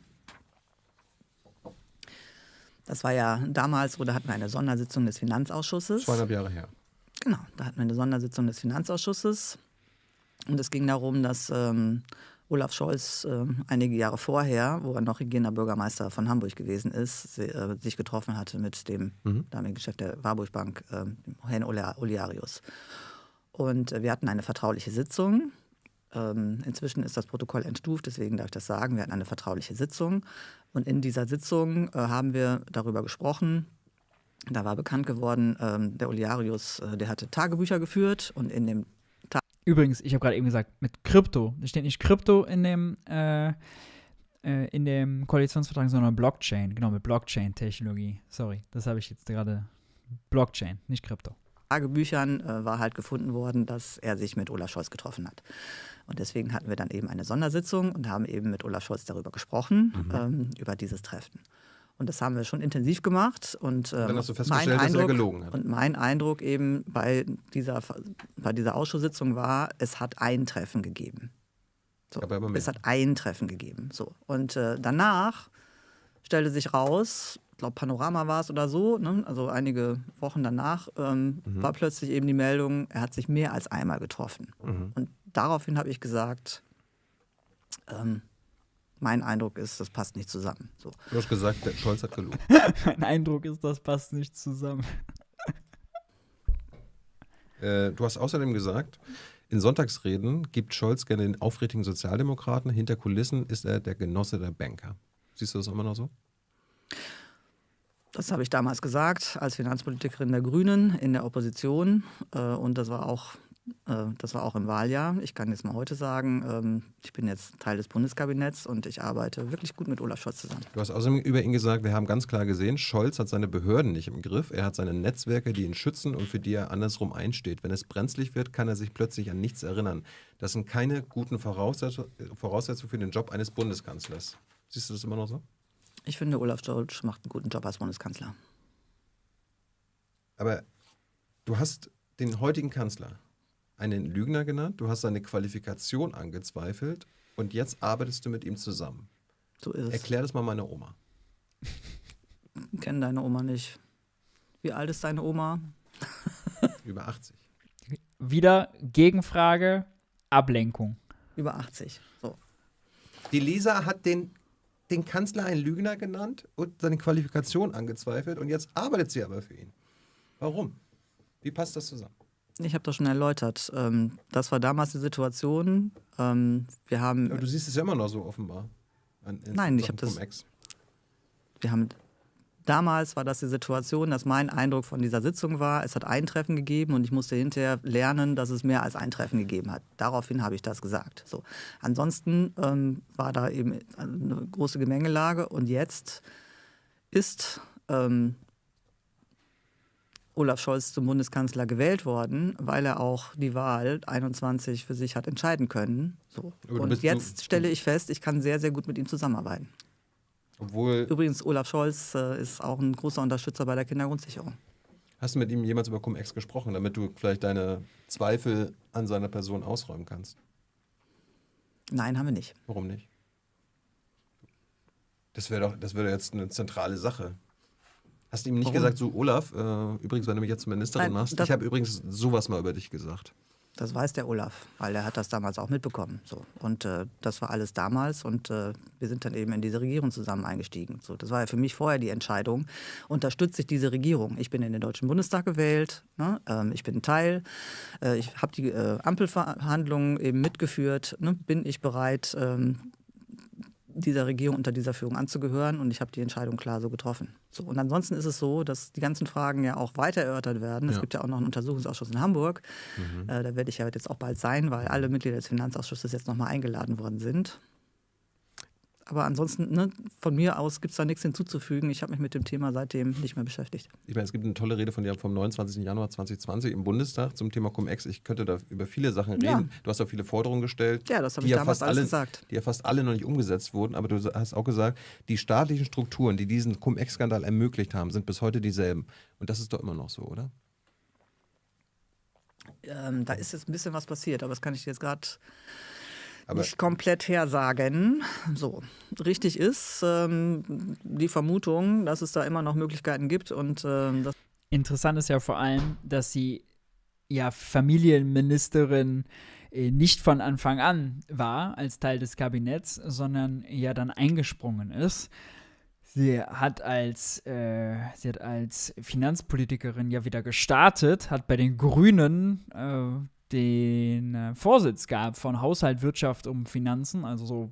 Das war ja damals, oder hatten wir eine Sondersitzung des Finanzausschusses. Zweieinhalb Jahre her. Genau, da hatten wir eine Sondersitzung des Finanzausschusses und es ging darum, dass ähm, Olaf Scholz äh, einige Jahre vorher, wo er noch regierender Bürgermeister von Hamburg gewesen ist, sie, äh, sich getroffen hatte mit dem mhm. damaligen Geschäft der Warburg Bank, äh, Herrn Oliarius. Und äh, wir hatten eine vertrauliche Sitzung. Ähm, inzwischen ist das Protokoll entstuft, deswegen darf ich das sagen. Wir hatten eine vertrauliche Sitzung. Und in dieser Sitzung äh, haben wir darüber gesprochen, da war bekannt geworden, ähm, der Oliarius, äh, der hatte Tagebücher geführt und in dem Ta Übrigens, ich habe gerade eben gesagt, mit Krypto. Da steht nicht Krypto in dem, äh, äh, in dem Koalitionsvertrag, sondern Blockchain. Genau, mit Blockchain-Technologie. Sorry, das habe ich jetzt gerade. Blockchain, nicht Krypto. Tagebüchern äh, war halt gefunden worden, dass er sich mit Olaf Scholz getroffen hat. Und deswegen hatten wir dann eben eine Sondersitzung und haben eben mit Olaf Scholz darüber gesprochen, mhm. ähm, über dieses Treffen. Und das haben wir schon intensiv gemacht. Und, ähm, dann hast du festgestellt, Eindruck, dass er gelogen hat. Und mein Eindruck eben bei dieser, bei dieser Ausschusssitzung war, es hat ein Treffen gegeben. So. es hat ein Treffen gegeben. So. Und äh, danach stellte sich raus, ich glaube Panorama war es oder so, ne? also einige Wochen danach, ähm, mhm. war plötzlich eben die Meldung, er hat sich mehr als einmal getroffen. Mhm. Und daraufhin habe ich gesagt, ähm, mein Eindruck ist, das passt nicht zusammen. So. Du hast gesagt, der Scholz hat gelogen. mein Eindruck ist, das passt nicht zusammen. äh, du hast außerdem gesagt, in Sonntagsreden gibt Scholz gerne den aufrichtigen Sozialdemokraten. Hinter Kulissen ist er der Genosse der Banker. Siehst du das immer noch so? Das habe ich damals gesagt, als Finanzpolitikerin der Grünen in der Opposition. Äh, und das war auch äh, das war auch im Wahljahr. Ich kann jetzt mal heute sagen, ähm, ich bin jetzt Teil des Bundeskabinetts und ich arbeite wirklich gut mit Olaf Scholz zusammen. Du hast außerdem über ihn gesagt, wir haben ganz klar gesehen, Scholz hat seine Behörden nicht im Griff. Er hat seine Netzwerke, die ihn schützen und für die er andersrum einsteht. Wenn es brenzlig wird, kann er sich plötzlich an nichts erinnern. Das sind keine guten Voraussetzungen für den Job eines Bundeskanzlers. Siehst du das immer noch so? Ich finde, Olaf Scholz macht einen guten Job als Bundeskanzler. Aber du hast den heutigen Kanzler einen Lügner genannt, du hast seine Qualifikation angezweifelt und jetzt arbeitest du mit ihm zusammen. So ist es. Erklär das mal meiner Oma. Ich kenne deine Oma nicht. Wie alt ist deine Oma? Über 80. Wieder Gegenfrage, Ablenkung. Über 80. So. Die Lisa hat den, den Kanzler einen Lügner genannt und seine Qualifikation angezweifelt und jetzt arbeitet sie aber für ihn. Warum? Wie passt das zusammen? Ich habe das schon erläutert. Ähm, das war damals die Situation. Ähm, wir haben. Ja, du siehst es ja immer noch so offenbar. An, Nein, Sachen ich habe das. Ex. Wir haben. Damals war das die Situation, dass mein Eindruck von dieser Sitzung war, es hat ein Treffen gegeben und ich musste hinterher lernen, dass es mehr als ein Treffen gegeben hat. Daraufhin habe ich das gesagt. So. Ansonsten ähm, war da eben eine große Gemengelage und jetzt ist ähm, Olaf Scholz zum Bundeskanzler gewählt worden, weil er auch die Wahl 21 für sich hat entscheiden können. So. Und jetzt stelle ich fest, ich kann sehr, sehr gut mit ihm zusammenarbeiten. Obwohl Übrigens, Olaf Scholz äh, ist auch ein großer Unterstützer bei der Kindergrundsicherung. Hast du mit ihm jemals über Cum-Ex gesprochen, damit du vielleicht deine Zweifel an seiner Person ausräumen kannst? Nein, haben wir nicht. Warum nicht? Das wäre doch, das wäre jetzt eine zentrale Sache. Hast du ihm nicht Warum? gesagt, so Olaf, äh, übrigens, wenn du mich jetzt Ministerin machst, ich habe übrigens sowas mal über dich gesagt. Das weiß der Olaf, weil er hat das damals auch mitbekommen. So. Und äh, das war alles damals und äh, wir sind dann eben in diese Regierung zusammen eingestiegen. So, das war ja für mich vorher die Entscheidung, unterstütze ich diese Regierung. Ich bin in den Deutschen Bundestag gewählt, ne? ähm, ich bin Teil, äh, ich habe die äh, Ampelverhandlungen eben mitgeführt, ne? bin ich bereit, ähm, dieser Regierung unter dieser Führung anzugehören und ich habe die Entscheidung klar so getroffen. So, und ansonsten ist es so, dass die ganzen Fragen ja auch weiter erörtert werden. Es gibt ja auch noch einen Untersuchungsausschuss in Hamburg. Mhm. Äh, da werde ich ja jetzt auch bald sein, weil alle Mitglieder des Finanzausschusses jetzt nochmal eingeladen worden sind. Aber ansonsten, ne, von mir aus gibt es da nichts hinzuzufügen. Ich habe mich mit dem Thema seitdem nicht mehr beschäftigt. Ich meine, es gibt eine tolle Rede von dir vom 29. Januar 2020 im Bundestag zum Thema Cum-Ex. Ich könnte da über viele Sachen reden. Ja. Du hast auch viele Forderungen gestellt. Ja, das habe ich ja damals alles alle, gesagt. Die ja fast alle noch nicht umgesetzt wurden. Aber du hast auch gesagt, die staatlichen Strukturen, die diesen Cum-Ex-Skandal ermöglicht haben, sind bis heute dieselben. Und das ist doch immer noch so, oder? Ähm, da ist jetzt ein bisschen was passiert, aber das kann ich jetzt gerade aber nicht komplett hersagen. So, richtig ist ähm, die Vermutung, dass es da immer noch Möglichkeiten gibt. Und, ähm, Interessant ist ja vor allem, dass sie ja Familienministerin äh, nicht von Anfang an war als Teil des Kabinetts, sondern ja dann eingesprungen ist. Sie hat als, äh, sie hat als Finanzpolitikerin ja wieder gestartet, hat bei den Grünen äh, den äh, Vorsitz gab von Haushalt, Wirtschaft und Finanzen, also so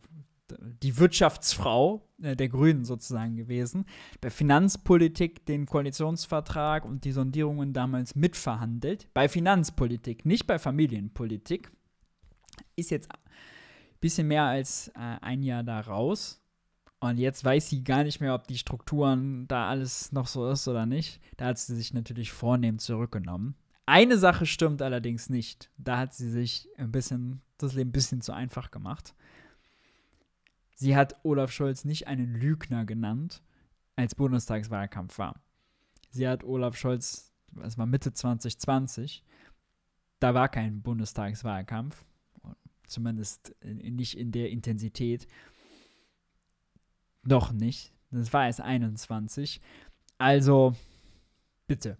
die Wirtschaftsfrau äh, der Grünen sozusagen gewesen, bei Finanzpolitik den Koalitionsvertrag und die Sondierungen damals mitverhandelt. Bei Finanzpolitik, nicht bei Familienpolitik. Ist jetzt ein bisschen mehr als äh, ein Jahr da raus. Und jetzt weiß sie gar nicht mehr, ob die Strukturen da alles noch so ist oder nicht. Da hat sie sich natürlich vornehm zurückgenommen. Eine Sache stimmt allerdings nicht. Da hat sie sich ein bisschen, das Leben ein bisschen zu einfach gemacht. Sie hat Olaf Scholz nicht einen Lügner genannt, als Bundestagswahlkampf war. Sie hat Olaf Scholz, es war Mitte 2020, da war kein Bundestagswahlkampf, zumindest nicht in der Intensität. Noch nicht. Das war erst 21. Also, bitte,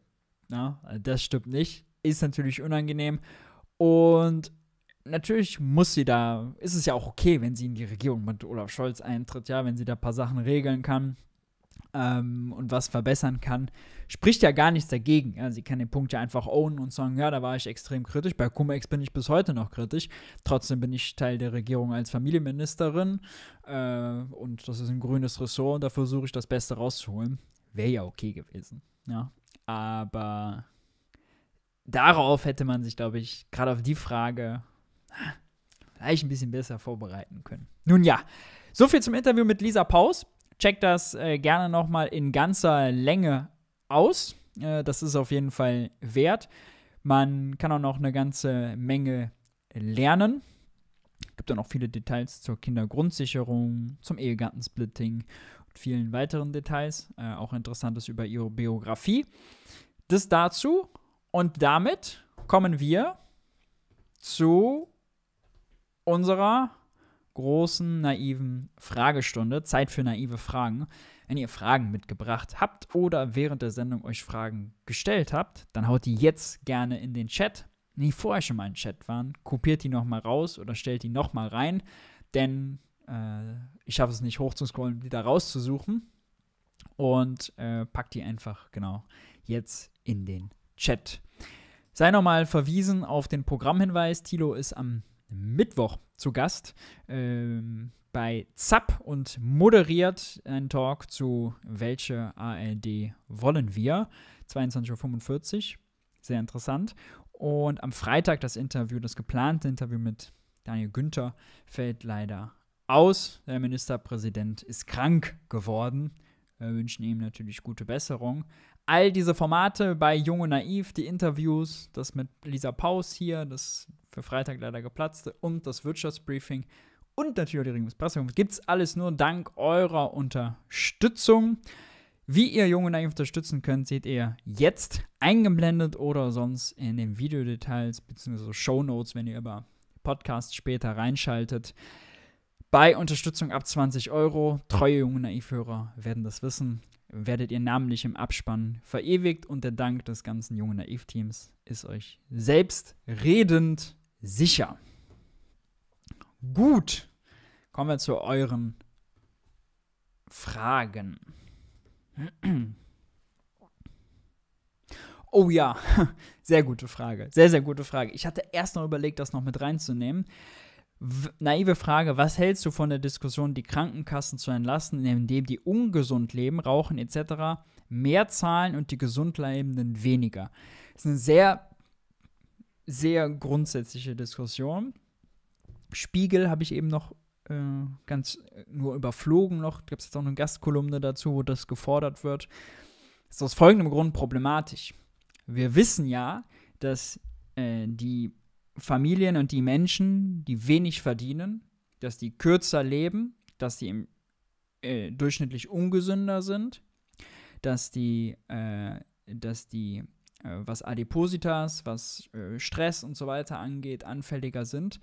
ja, ne? also das stimmt nicht. Ist natürlich unangenehm. Und natürlich muss sie da, ist es ja auch okay, wenn sie in die Regierung mit Olaf Scholz eintritt, ja, wenn sie da ein paar Sachen regeln kann ähm, und was verbessern kann, spricht ja gar nichts dagegen. Ja. Sie kann den Punkt ja einfach ownen und sagen, ja, da war ich extrem kritisch. Bei Cum-Ex bin ich bis heute noch kritisch. Trotzdem bin ich Teil der Regierung als Familienministerin äh, und das ist ein grünes Ressort und da versuche ich das Beste rauszuholen. Wäre ja okay gewesen. Ja, aber darauf hätte man sich, glaube ich, gerade auf die Frage ah, vielleicht ein bisschen besser vorbereiten können. Nun ja, so viel zum Interview mit Lisa Paus. Checkt das äh, gerne nochmal in ganzer Länge aus. Äh, das ist auf jeden Fall wert. Man kann auch noch eine ganze Menge lernen. Es Gibt dann auch viele Details zur Kindergrundsicherung, zum Ehegattensplitting vielen weiteren Details, äh, auch interessantes über ihre Biografie. Das dazu und damit kommen wir zu unserer großen naiven Fragestunde, Zeit für naive Fragen. Wenn ihr Fragen mitgebracht habt oder während der Sendung euch Fragen gestellt habt, dann haut die jetzt gerne in den Chat. Wenn die vorher schon mal im Chat waren, kopiert die nochmal raus oder stellt die nochmal rein, denn äh, ich schaffe es nicht hochzuscrollen, die da rauszusuchen. Und äh, pack die einfach genau jetzt in den Chat. Sei nochmal verwiesen auf den Programmhinweis. Tilo ist am Mittwoch zu Gast ähm, bei ZAP und moderiert einen Talk zu Welche ALD wollen wir? 22.45 Uhr. Sehr interessant. Und am Freitag das Interview, das geplante Interview mit Daniel Günther fällt leider aus. Der Ministerpräsident ist krank geworden. Wir wünschen ihm natürlich gute Besserung. All diese Formate bei Jung und Naiv, die Interviews, das mit Lisa Paus hier, das für Freitag leider geplatzte und das Wirtschaftsbriefing und natürlich die Regierungspressekonferenz gibt es alles nur dank eurer Unterstützung. Wie ihr Jung und Naiv unterstützen könnt, seht ihr jetzt eingeblendet oder sonst in den Videodetails bzw. Show Notes, wenn ihr über Podcast später reinschaltet bei Unterstützung ab 20 Euro. Treue junge Naivhörer werden das wissen. Werdet ihr namentlich im Abspann verewigt und der Dank des ganzen jungen Naiv-Teams ist euch selbstredend sicher. Gut, kommen wir zu euren Fragen. Oh ja, sehr gute Frage. Sehr, sehr gute Frage. Ich hatte erst noch überlegt, das noch mit reinzunehmen naive Frage, was hältst du von der Diskussion, die Krankenkassen zu entlasten, indem die ungesund leben, rauchen etc., mehr zahlen und die gesund lebenden weniger? Das ist eine sehr, sehr grundsätzliche Diskussion. Spiegel habe ich eben noch äh, ganz äh, nur überflogen noch, gibt es jetzt auch eine Gastkolumne dazu, wo das gefordert wird. Das ist aus folgendem Grund problematisch. Wir wissen ja, dass äh, die Familien und die Menschen, die wenig verdienen, dass die kürzer leben, dass die im, äh, durchschnittlich ungesünder sind, dass die, äh, dass die äh, was Adipositas, was äh, Stress und so weiter angeht, anfälliger sind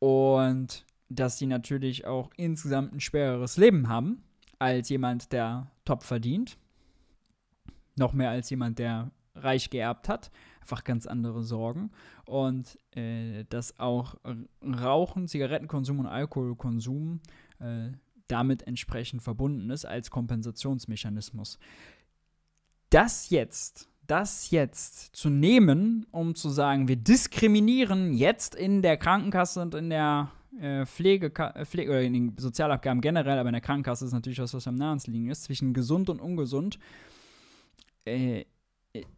und dass sie natürlich auch insgesamt ein schwereres Leben haben als jemand, der top verdient, noch mehr als jemand, der reich geerbt hat einfach ganz andere Sorgen. Und äh, dass auch Rauchen, Zigarettenkonsum und Alkoholkonsum äh, damit entsprechend verbunden ist als Kompensationsmechanismus. Das jetzt, das jetzt zu nehmen, um zu sagen, wir diskriminieren jetzt in der Krankenkasse und in der äh, Pflege, äh, Pflege, oder in den Sozialabgaben generell, aber in der Krankenkasse ist natürlich was, was am liegen ist, zwischen gesund und ungesund, äh,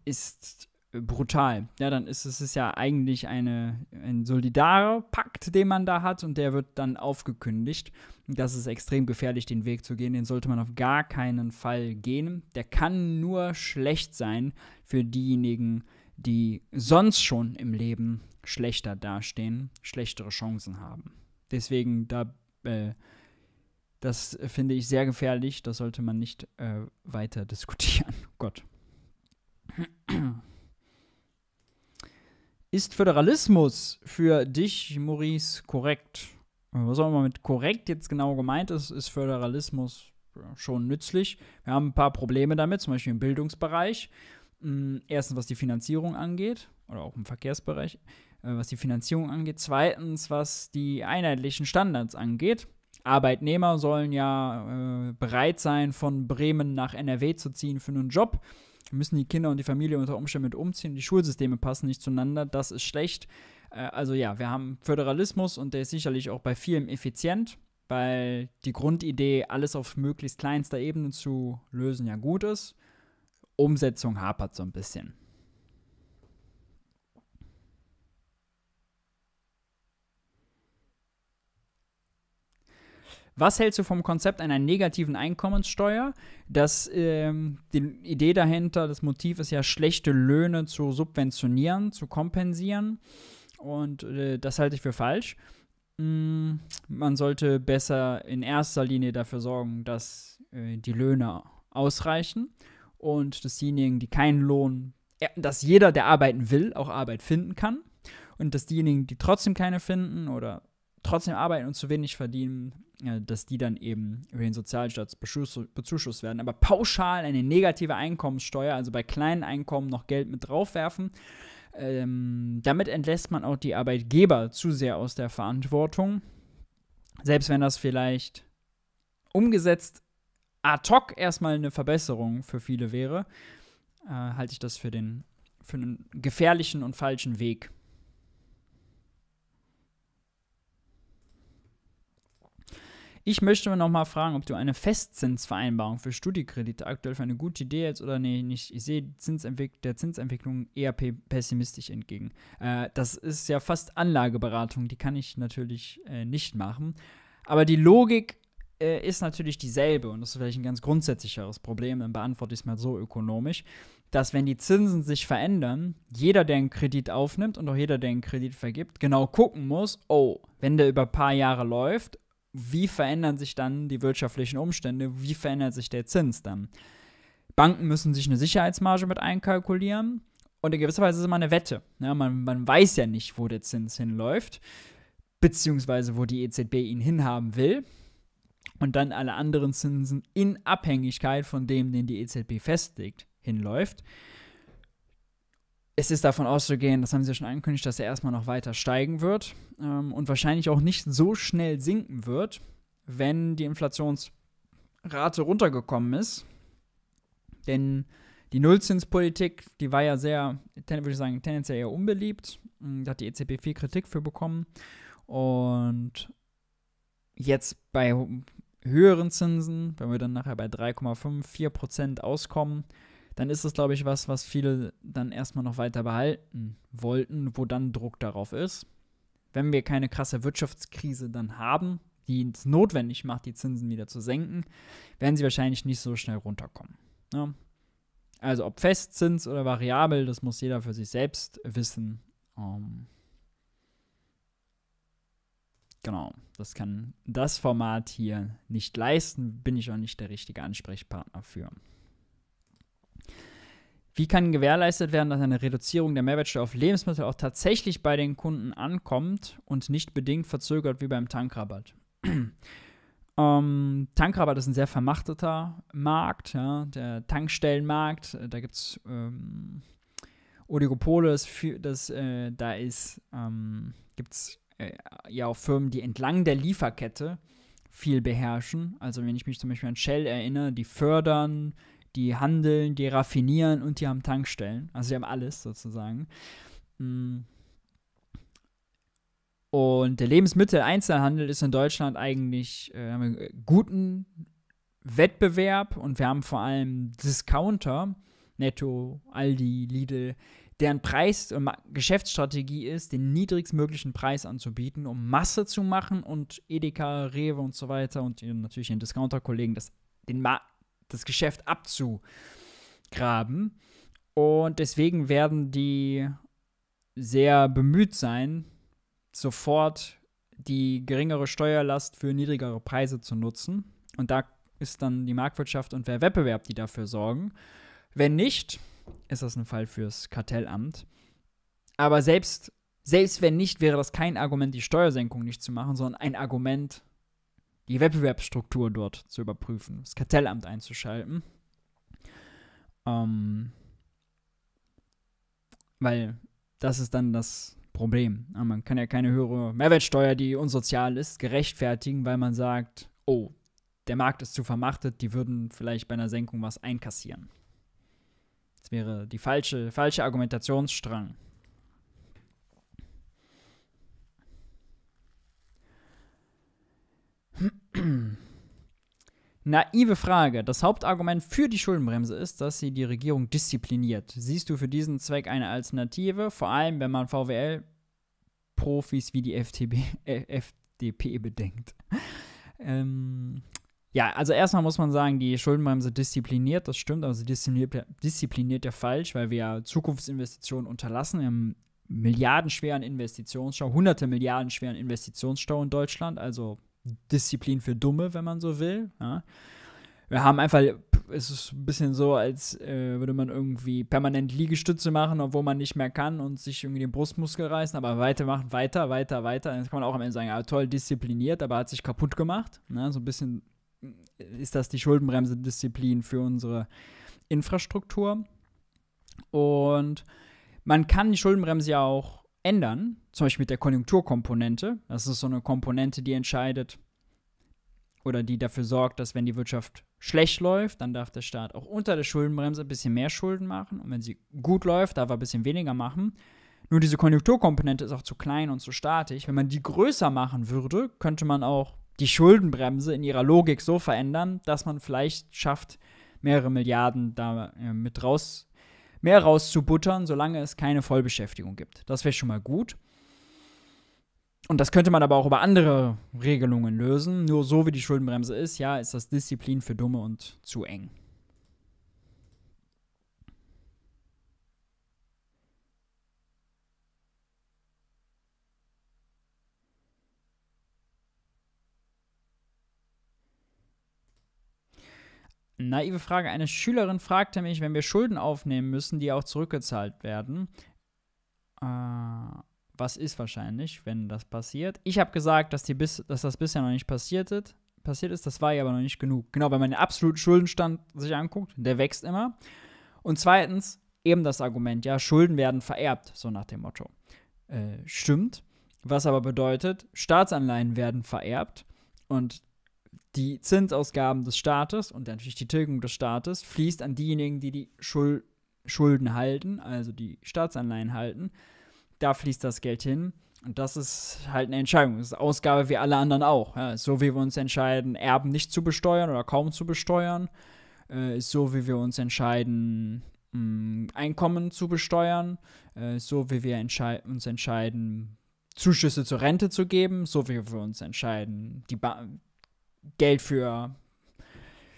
ist brutal. Ja, dann ist es ist ja eigentlich eine, ein solidarer Pakt, den man da hat und der wird dann aufgekündigt. Das ist extrem gefährlich, den Weg zu gehen. Den sollte man auf gar keinen Fall gehen. Der kann nur schlecht sein für diejenigen, die sonst schon im Leben schlechter dastehen, schlechtere Chancen haben. Deswegen, da, äh, das finde ich sehr gefährlich. Das sollte man nicht äh, weiter diskutieren. Oh Gott. Ist Föderalismus für dich, Maurice, korrekt? Was auch immer mit korrekt jetzt genau gemeint ist, ist Föderalismus äh, schon nützlich. Wir haben ein paar Probleme damit, zum Beispiel im Bildungsbereich. Mm, erstens, was die Finanzierung angeht, oder auch im Verkehrsbereich, äh, was die Finanzierung angeht. Zweitens, was die einheitlichen Standards angeht. Arbeitnehmer sollen ja äh, bereit sein, von Bremen nach NRW zu ziehen für einen Job müssen die Kinder und die Familie unter Umständen mit umziehen, die Schulsysteme passen nicht zueinander, das ist schlecht. Äh, also ja, wir haben Föderalismus und der ist sicherlich auch bei vielem effizient, weil die Grundidee, alles auf möglichst kleinster Ebene zu lösen, ja gut ist. Umsetzung hapert so ein bisschen. Was hältst du vom Konzept einer negativen Einkommenssteuer? Das, ähm, die Idee dahinter, das Motiv ist ja, schlechte Löhne zu subventionieren, zu kompensieren. Und äh, das halte ich für falsch. Mm, man sollte besser in erster Linie dafür sorgen, dass äh, die Löhne ausreichen und dass diejenigen, die keinen Lohn, dass jeder, der arbeiten will, auch Arbeit finden kann und dass diejenigen, die trotzdem keine finden oder trotzdem arbeiten und zu wenig verdienen, äh, dass die dann eben über den Sozialstaat bezuschusst werden. Aber pauschal eine negative Einkommenssteuer, also bei kleinen Einkommen noch Geld mit draufwerfen, ähm, damit entlässt man auch die Arbeitgeber zu sehr aus der Verantwortung. Selbst wenn das vielleicht umgesetzt ad hoc erstmal eine Verbesserung für viele wäre, äh, halte ich das für, den, für einen gefährlichen und falschen Weg. Ich möchte noch mal fragen, ob du eine Festzinsvereinbarung für Studiekredite aktuell für eine gute Idee hältst oder nee, nicht. Ich sehe Zinsentwick der Zinsentwicklung eher pessimistisch entgegen. Äh, das ist ja fast Anlageberatung, die kann ich natürlich äh, nicht machen. Aber die Logik äh, ist natürlich dieselbe und das ist vielleicht ein ganz grundsätzlicheres Problem, dann beantworte ich es mal so ökonomisch, dass wenn die Zinsen sich verändern, jeder, der einen Kredit aufnimmt und auch jeder, der einen Kredit vergibt, genau gucken muss, oh, wenn der über ein paar Jahre läuft wie verändern sich dann die wirtschaftlichen Umstände, wie verändert sich der Zins dann. Banken müssen sich eine Sicherheitsmarge mit einkalkulieren und in gewisser Weise ist es immer eine Wette. Ja, ne? man, man weiß ja nicht, wo der Zins hinläuft, beziehungsweise wo die EZB ihn hinhaben will und dann alle anderen Zinsen in Abhängigkeit von dem, den die EZB festlegt, hinläuft es ist davon auszugehen, das haben sie ja schon angekündigt, dass er erstmal noch weiter steigen wird ähm, und wahrscheinlich auch nicht so schnell sinken wird, wenn die Inflationsrate runtergekommen ist. Denn die Nullzinspolitik, die war ja sehr, würde ich sagen, tendenziell eher unbeliebt. Ähm, da hat die EZB viel Kritik für bekommen. Und jetzt bei höheren Zinsen, wenn wir dann nachher bei 3,5, 4 Prozent auskommen, dann ist das, glaube ich, was, was viele dann erstmal noch weiter behalten wollten, wo dann Druck darauf ist. Wenn wir keine krasse Wirtschaftskrise dann haben, die es notwendig macht, die Zinsen wieder zu senken, werden sie wahrscheinlich nicht so schnell runterkommen. Ja. Ne? Also ob Festzins oder variabel, das muss jeder für sich selbst wissen. Um, ähm. genau, das kann das Format hier nicht leisten, bin ich auch nicht der richtige Ansprechpartner für. Wie kann gewährleistet werden, dass eine Reduzierung der Mehrwertsteuer auf Lebensmittel auch tatsächlich bei den Kunden ankommt und nicht bedingt verzögert wie beim Tankrabatt? ähm, Tankrabatt ist ein sehr vermachteter Markt, ja, der Tankstellenmarkt. Äh, da gibt es ähm, Oligopole, das, das äh, da ähm, gibt es äh, ja auch Firmen, die entlang der Lieferkette viel beherrschen. Also wenn ich mich zum Beispiel an Shell erinnere, die fördern die handeln, die raffinieren und die haben Tankstellen. Also die haben alles sozusagen. Mm. Und der Lebensmitteleinzelhandel ist in Deutschland eigentlich äh, guten Wettbewerb und wir haben vor allem Discounter, Netto, Aldi, Lidl, deren Preis und Geschäftsstrategie ist, den niedrigstmöglichen Preis anzubieten, um Masse zu machen und Edeka, Rewe und so weiter und natürlich ihren Discounter-Kollegen den Markt das Geschäft abzugraben. Und deswegen werden die sehr bemüht sein, sofort die geringere Steuerlast für niedrigere Preise zu nutzen. Und da ist dann die Marktwirtschaft und der Wettbewerb, die dafür sorgen. Wenn nicht, ist das ein Fall fürs Kartellamt. Aber selbst, selbst wenn nicht, wäre das kein Argument, die Steuersenkung nicht zu machen, sondern ein Argument, die Wettbewerbsstruktur dort zu überprüfen, das Kartellamt einzuschalten. Ähm, weil das ist dann das Problem. Man kann ja keine höhere Mehrwertsteuer, die unsozial ist, gerechtfertigen, weil man sagt, oh, der Markt ist zu vermachtet, die würden vielleicht bei einer Senkung was einkassieren. Das wäre die falsche, falsche Argumentationsstrang. Naive Frage. Das Hauptargument für die Schuldenbremse ist, dass sie die Regierung diszipliniert. Siehst du für diesen Zweck eine Alternative, vor allem wenn man VWL-Profis wie die FTB, äh, FDP bedenkt? ähm, ja, also erstmal muss man sagen, die Schuldenbremse diszipliniert, das stimmt, aber sie diszipliniert, diszipliniert ja falsch, weil wir ja Zukunftsinvestitionen unterlassen. Wir haben milliardenschweren Investitionsstau, hunderte milliardenschweren Investitionsstau in Deutschland, also Disziplin für Dumme, wenn man so will. Ja. Wir haben einfach, es ist ein bisschen so, als äh, würde man irgendwie permanent Liegestütze machen, obwohl man nicht mehr kann und sich irgendwie den Brustmuskel reißen, aber weitermachen, weiter, weiter, weiter. Jetzt kann man auch am Ende sagen, ja, toll, diszipliniert, aber hat sich kaputt gemacht. Ne? So ein bisschen äh, ist das die Schuldenbremse Disziplin für unsere Infrastruktur. Und man kann die Schuldenbremse ja auch ändern, zum Beispiel mit der Konjunkturkomponente. Das ist so eine Komponente, die entscheidet oder die dafür sorgt, dass wenn die Wirtschaft schlecht läuft, dann darf der Staat auch unter der Schuldenbremse ein bisschen mehr Schulden machen. Und wenn sie gut läuft, darf er ein bisschen weniger machen. Nur diese Konjunkturkomponente ist auch zu klein und zu statisch. Wenn man die größer machen würde, könnte man auch die Schuldenbremse in ihrer Logik so verändern, dass man vielleicht schafft, mehrere Milliarden da äh, mit raus, mehr rauszubuttern, solange es keine Vollbeschäftigung gibt. Das wäre schon mal gut. Und das könnte man aber auch über andere Regelungen lösen. Nur so wie die Schuldenbremse ist, ja, ist das Disziplin für Dumme und zu eng. Naive Frage. Eine Schülerin fragte mich, wenn wir Schulden aufnehmen müssen, die auch zurückgezahlt werden. Äh was ist wahrscheinlich, wenn das passiert. Ich habe gesagt, dass, die bis, dass das bisher noch nicht passiert ist. Passiert ist, das war ja aber noch nicht genug. Genau, wenn man den absoluten Schuldenstand sich anguckt, der wächst immer. Und zweitens, eben das Argument, ja, Schulden werden vererbt, so nach dem Motto. Äh, stimmt. Was aber bedeutet, Staatsanleihen werden vererbt und die Zinsausgaben des Staates und natürlich die Tilgung des Staates fließt an diejenigen, die die Schul Schulden halten, also die Staatsanleihen halten da fließt das Geld hin. Und das ist halt eine Entscheidung. Das ist eine Ausgabe wie alle anderen auch. Ja, so wie wir uns entscheiden, Erben nicht zu besteuern oder kaum zu besteuern, äh, so wie wir uns entscheiden, mh, mm, Einkommen zu besteuern, äh, so wie wir entschei uns entscheiden, Zuschüsse zur Rente zu geben, so wie wir uns entscheiden, die ba Geld für,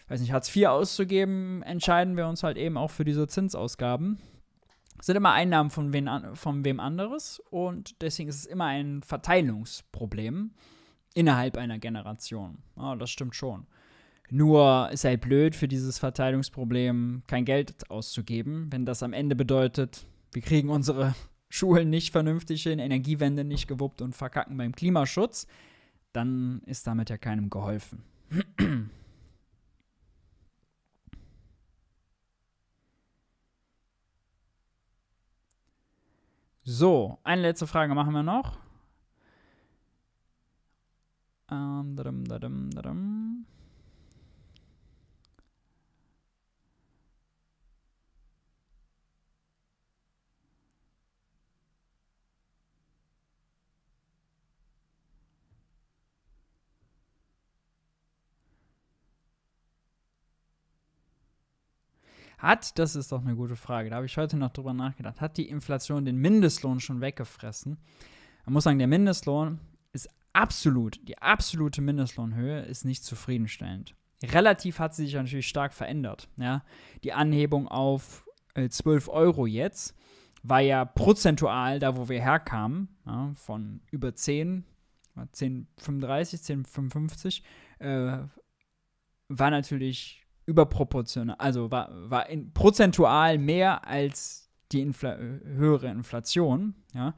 weiß nicht, Hartz IV auszugeben, entscheiden wir uns halt eben auch für diese Zinsausgaben sind immer Einnahmen von, wen, von wem anderes und deswegen ist es immer ein Verteilungsproblem innerhalb einer Generation. Oh, das stimmt schon. Nur ist halt blöd für dieses Verteilungsproblem kein Geld auszugeben, wenn das am Ende bedeutet, wir kriegen unsere Schulen nicht vernünftig hin, Energiewende nicht gewuppt und verkacken beim Klimaschutz, dann ist damit ja keinem geholfen. So, eine letzte Frage machen wir noch. Ähm, dadum, dadum, dadum. Hat, das ist doch eine gute Frage, da habe ich heute noch drüber nachgedacht, hat die Inflation den Mindestlohn schon weggefressen? Man muss sagen, der Mindestlohn ist absolut, die absolute Mindestlohnhöhe ist nicht zufriedenstellend. Relativ hat sie sich natürlich stark verändert. Ja? Die Anhebung auf 12 äh, Euro jetzt war ja prozentual da, wo wir herkamen, ja, von über 10, 10,35, 10,55, äh, war natürlich überproportional, also war, war in, prozentual mehr als die Infl höhere Inflation, ja.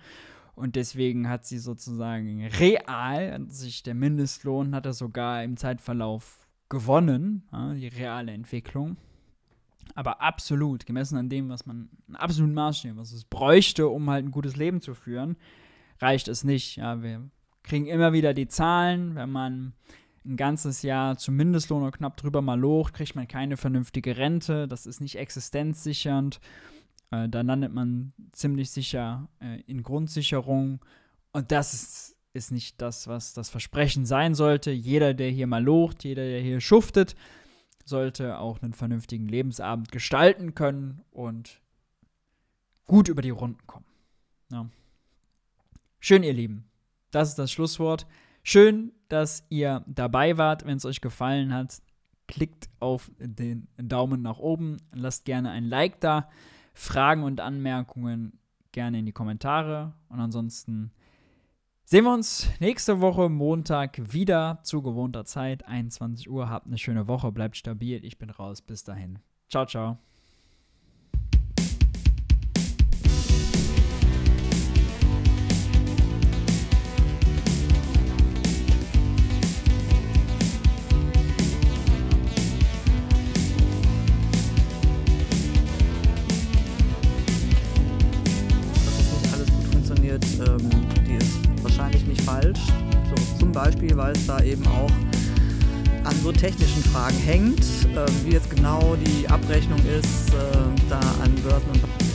Und deswegen hat sie sozusagen real, sich der Mindestlohn hat er sogar im Zeitverlauf gewonnen, ja, die reale Entwicklung. Aber absolut, gemessen an dem, was man, einen absoluten Maßstab, was es bräuchte, um halt ein gutes Leben zu führen, reicht es nicht. Ja, wir kriegen immer wieder die Zahlen, wenn man ein ganzes Jahr zum Mindestlohn oder knapp drüber mal locht, kriegt man keine vernünftige Rente, das ist nicht existenzsichernd. Äh, dann landet man ziemlich sicher äh, in Grundsicherung. Und das ist, ist nicht das, was das Versprechen sein sollte. Jeder, der hier mal locht, jeder, der hier schuftet, sollte auch einen vernünftigen Lebensabend gestalten können und gut über die Runden kommen. Ja. Schön, ihr Lieben. Das ist das Schlusswort. Schön, dass ihr dabei wart. Wenn es euch gefallen hat, klickt auf den Daumen nach oben, lasst gerne ein Like da. Fragen und Anmerkungen gerne in die Kommentare. Und ansonsten sehen wir uns nächste Woche Montag wieder zu gewohnter Zeit, 21 Uhr. Habt eine schöne Woche, bleibt stabil. Ich bin raus. Bis dahin. Ciao, ciao. falsch. So, zum Beispiel, weil es da eben auch an so technischen Fragen hängt, äh, wie jetzt genau die Abrechnung ist, äh, da an Wörtern und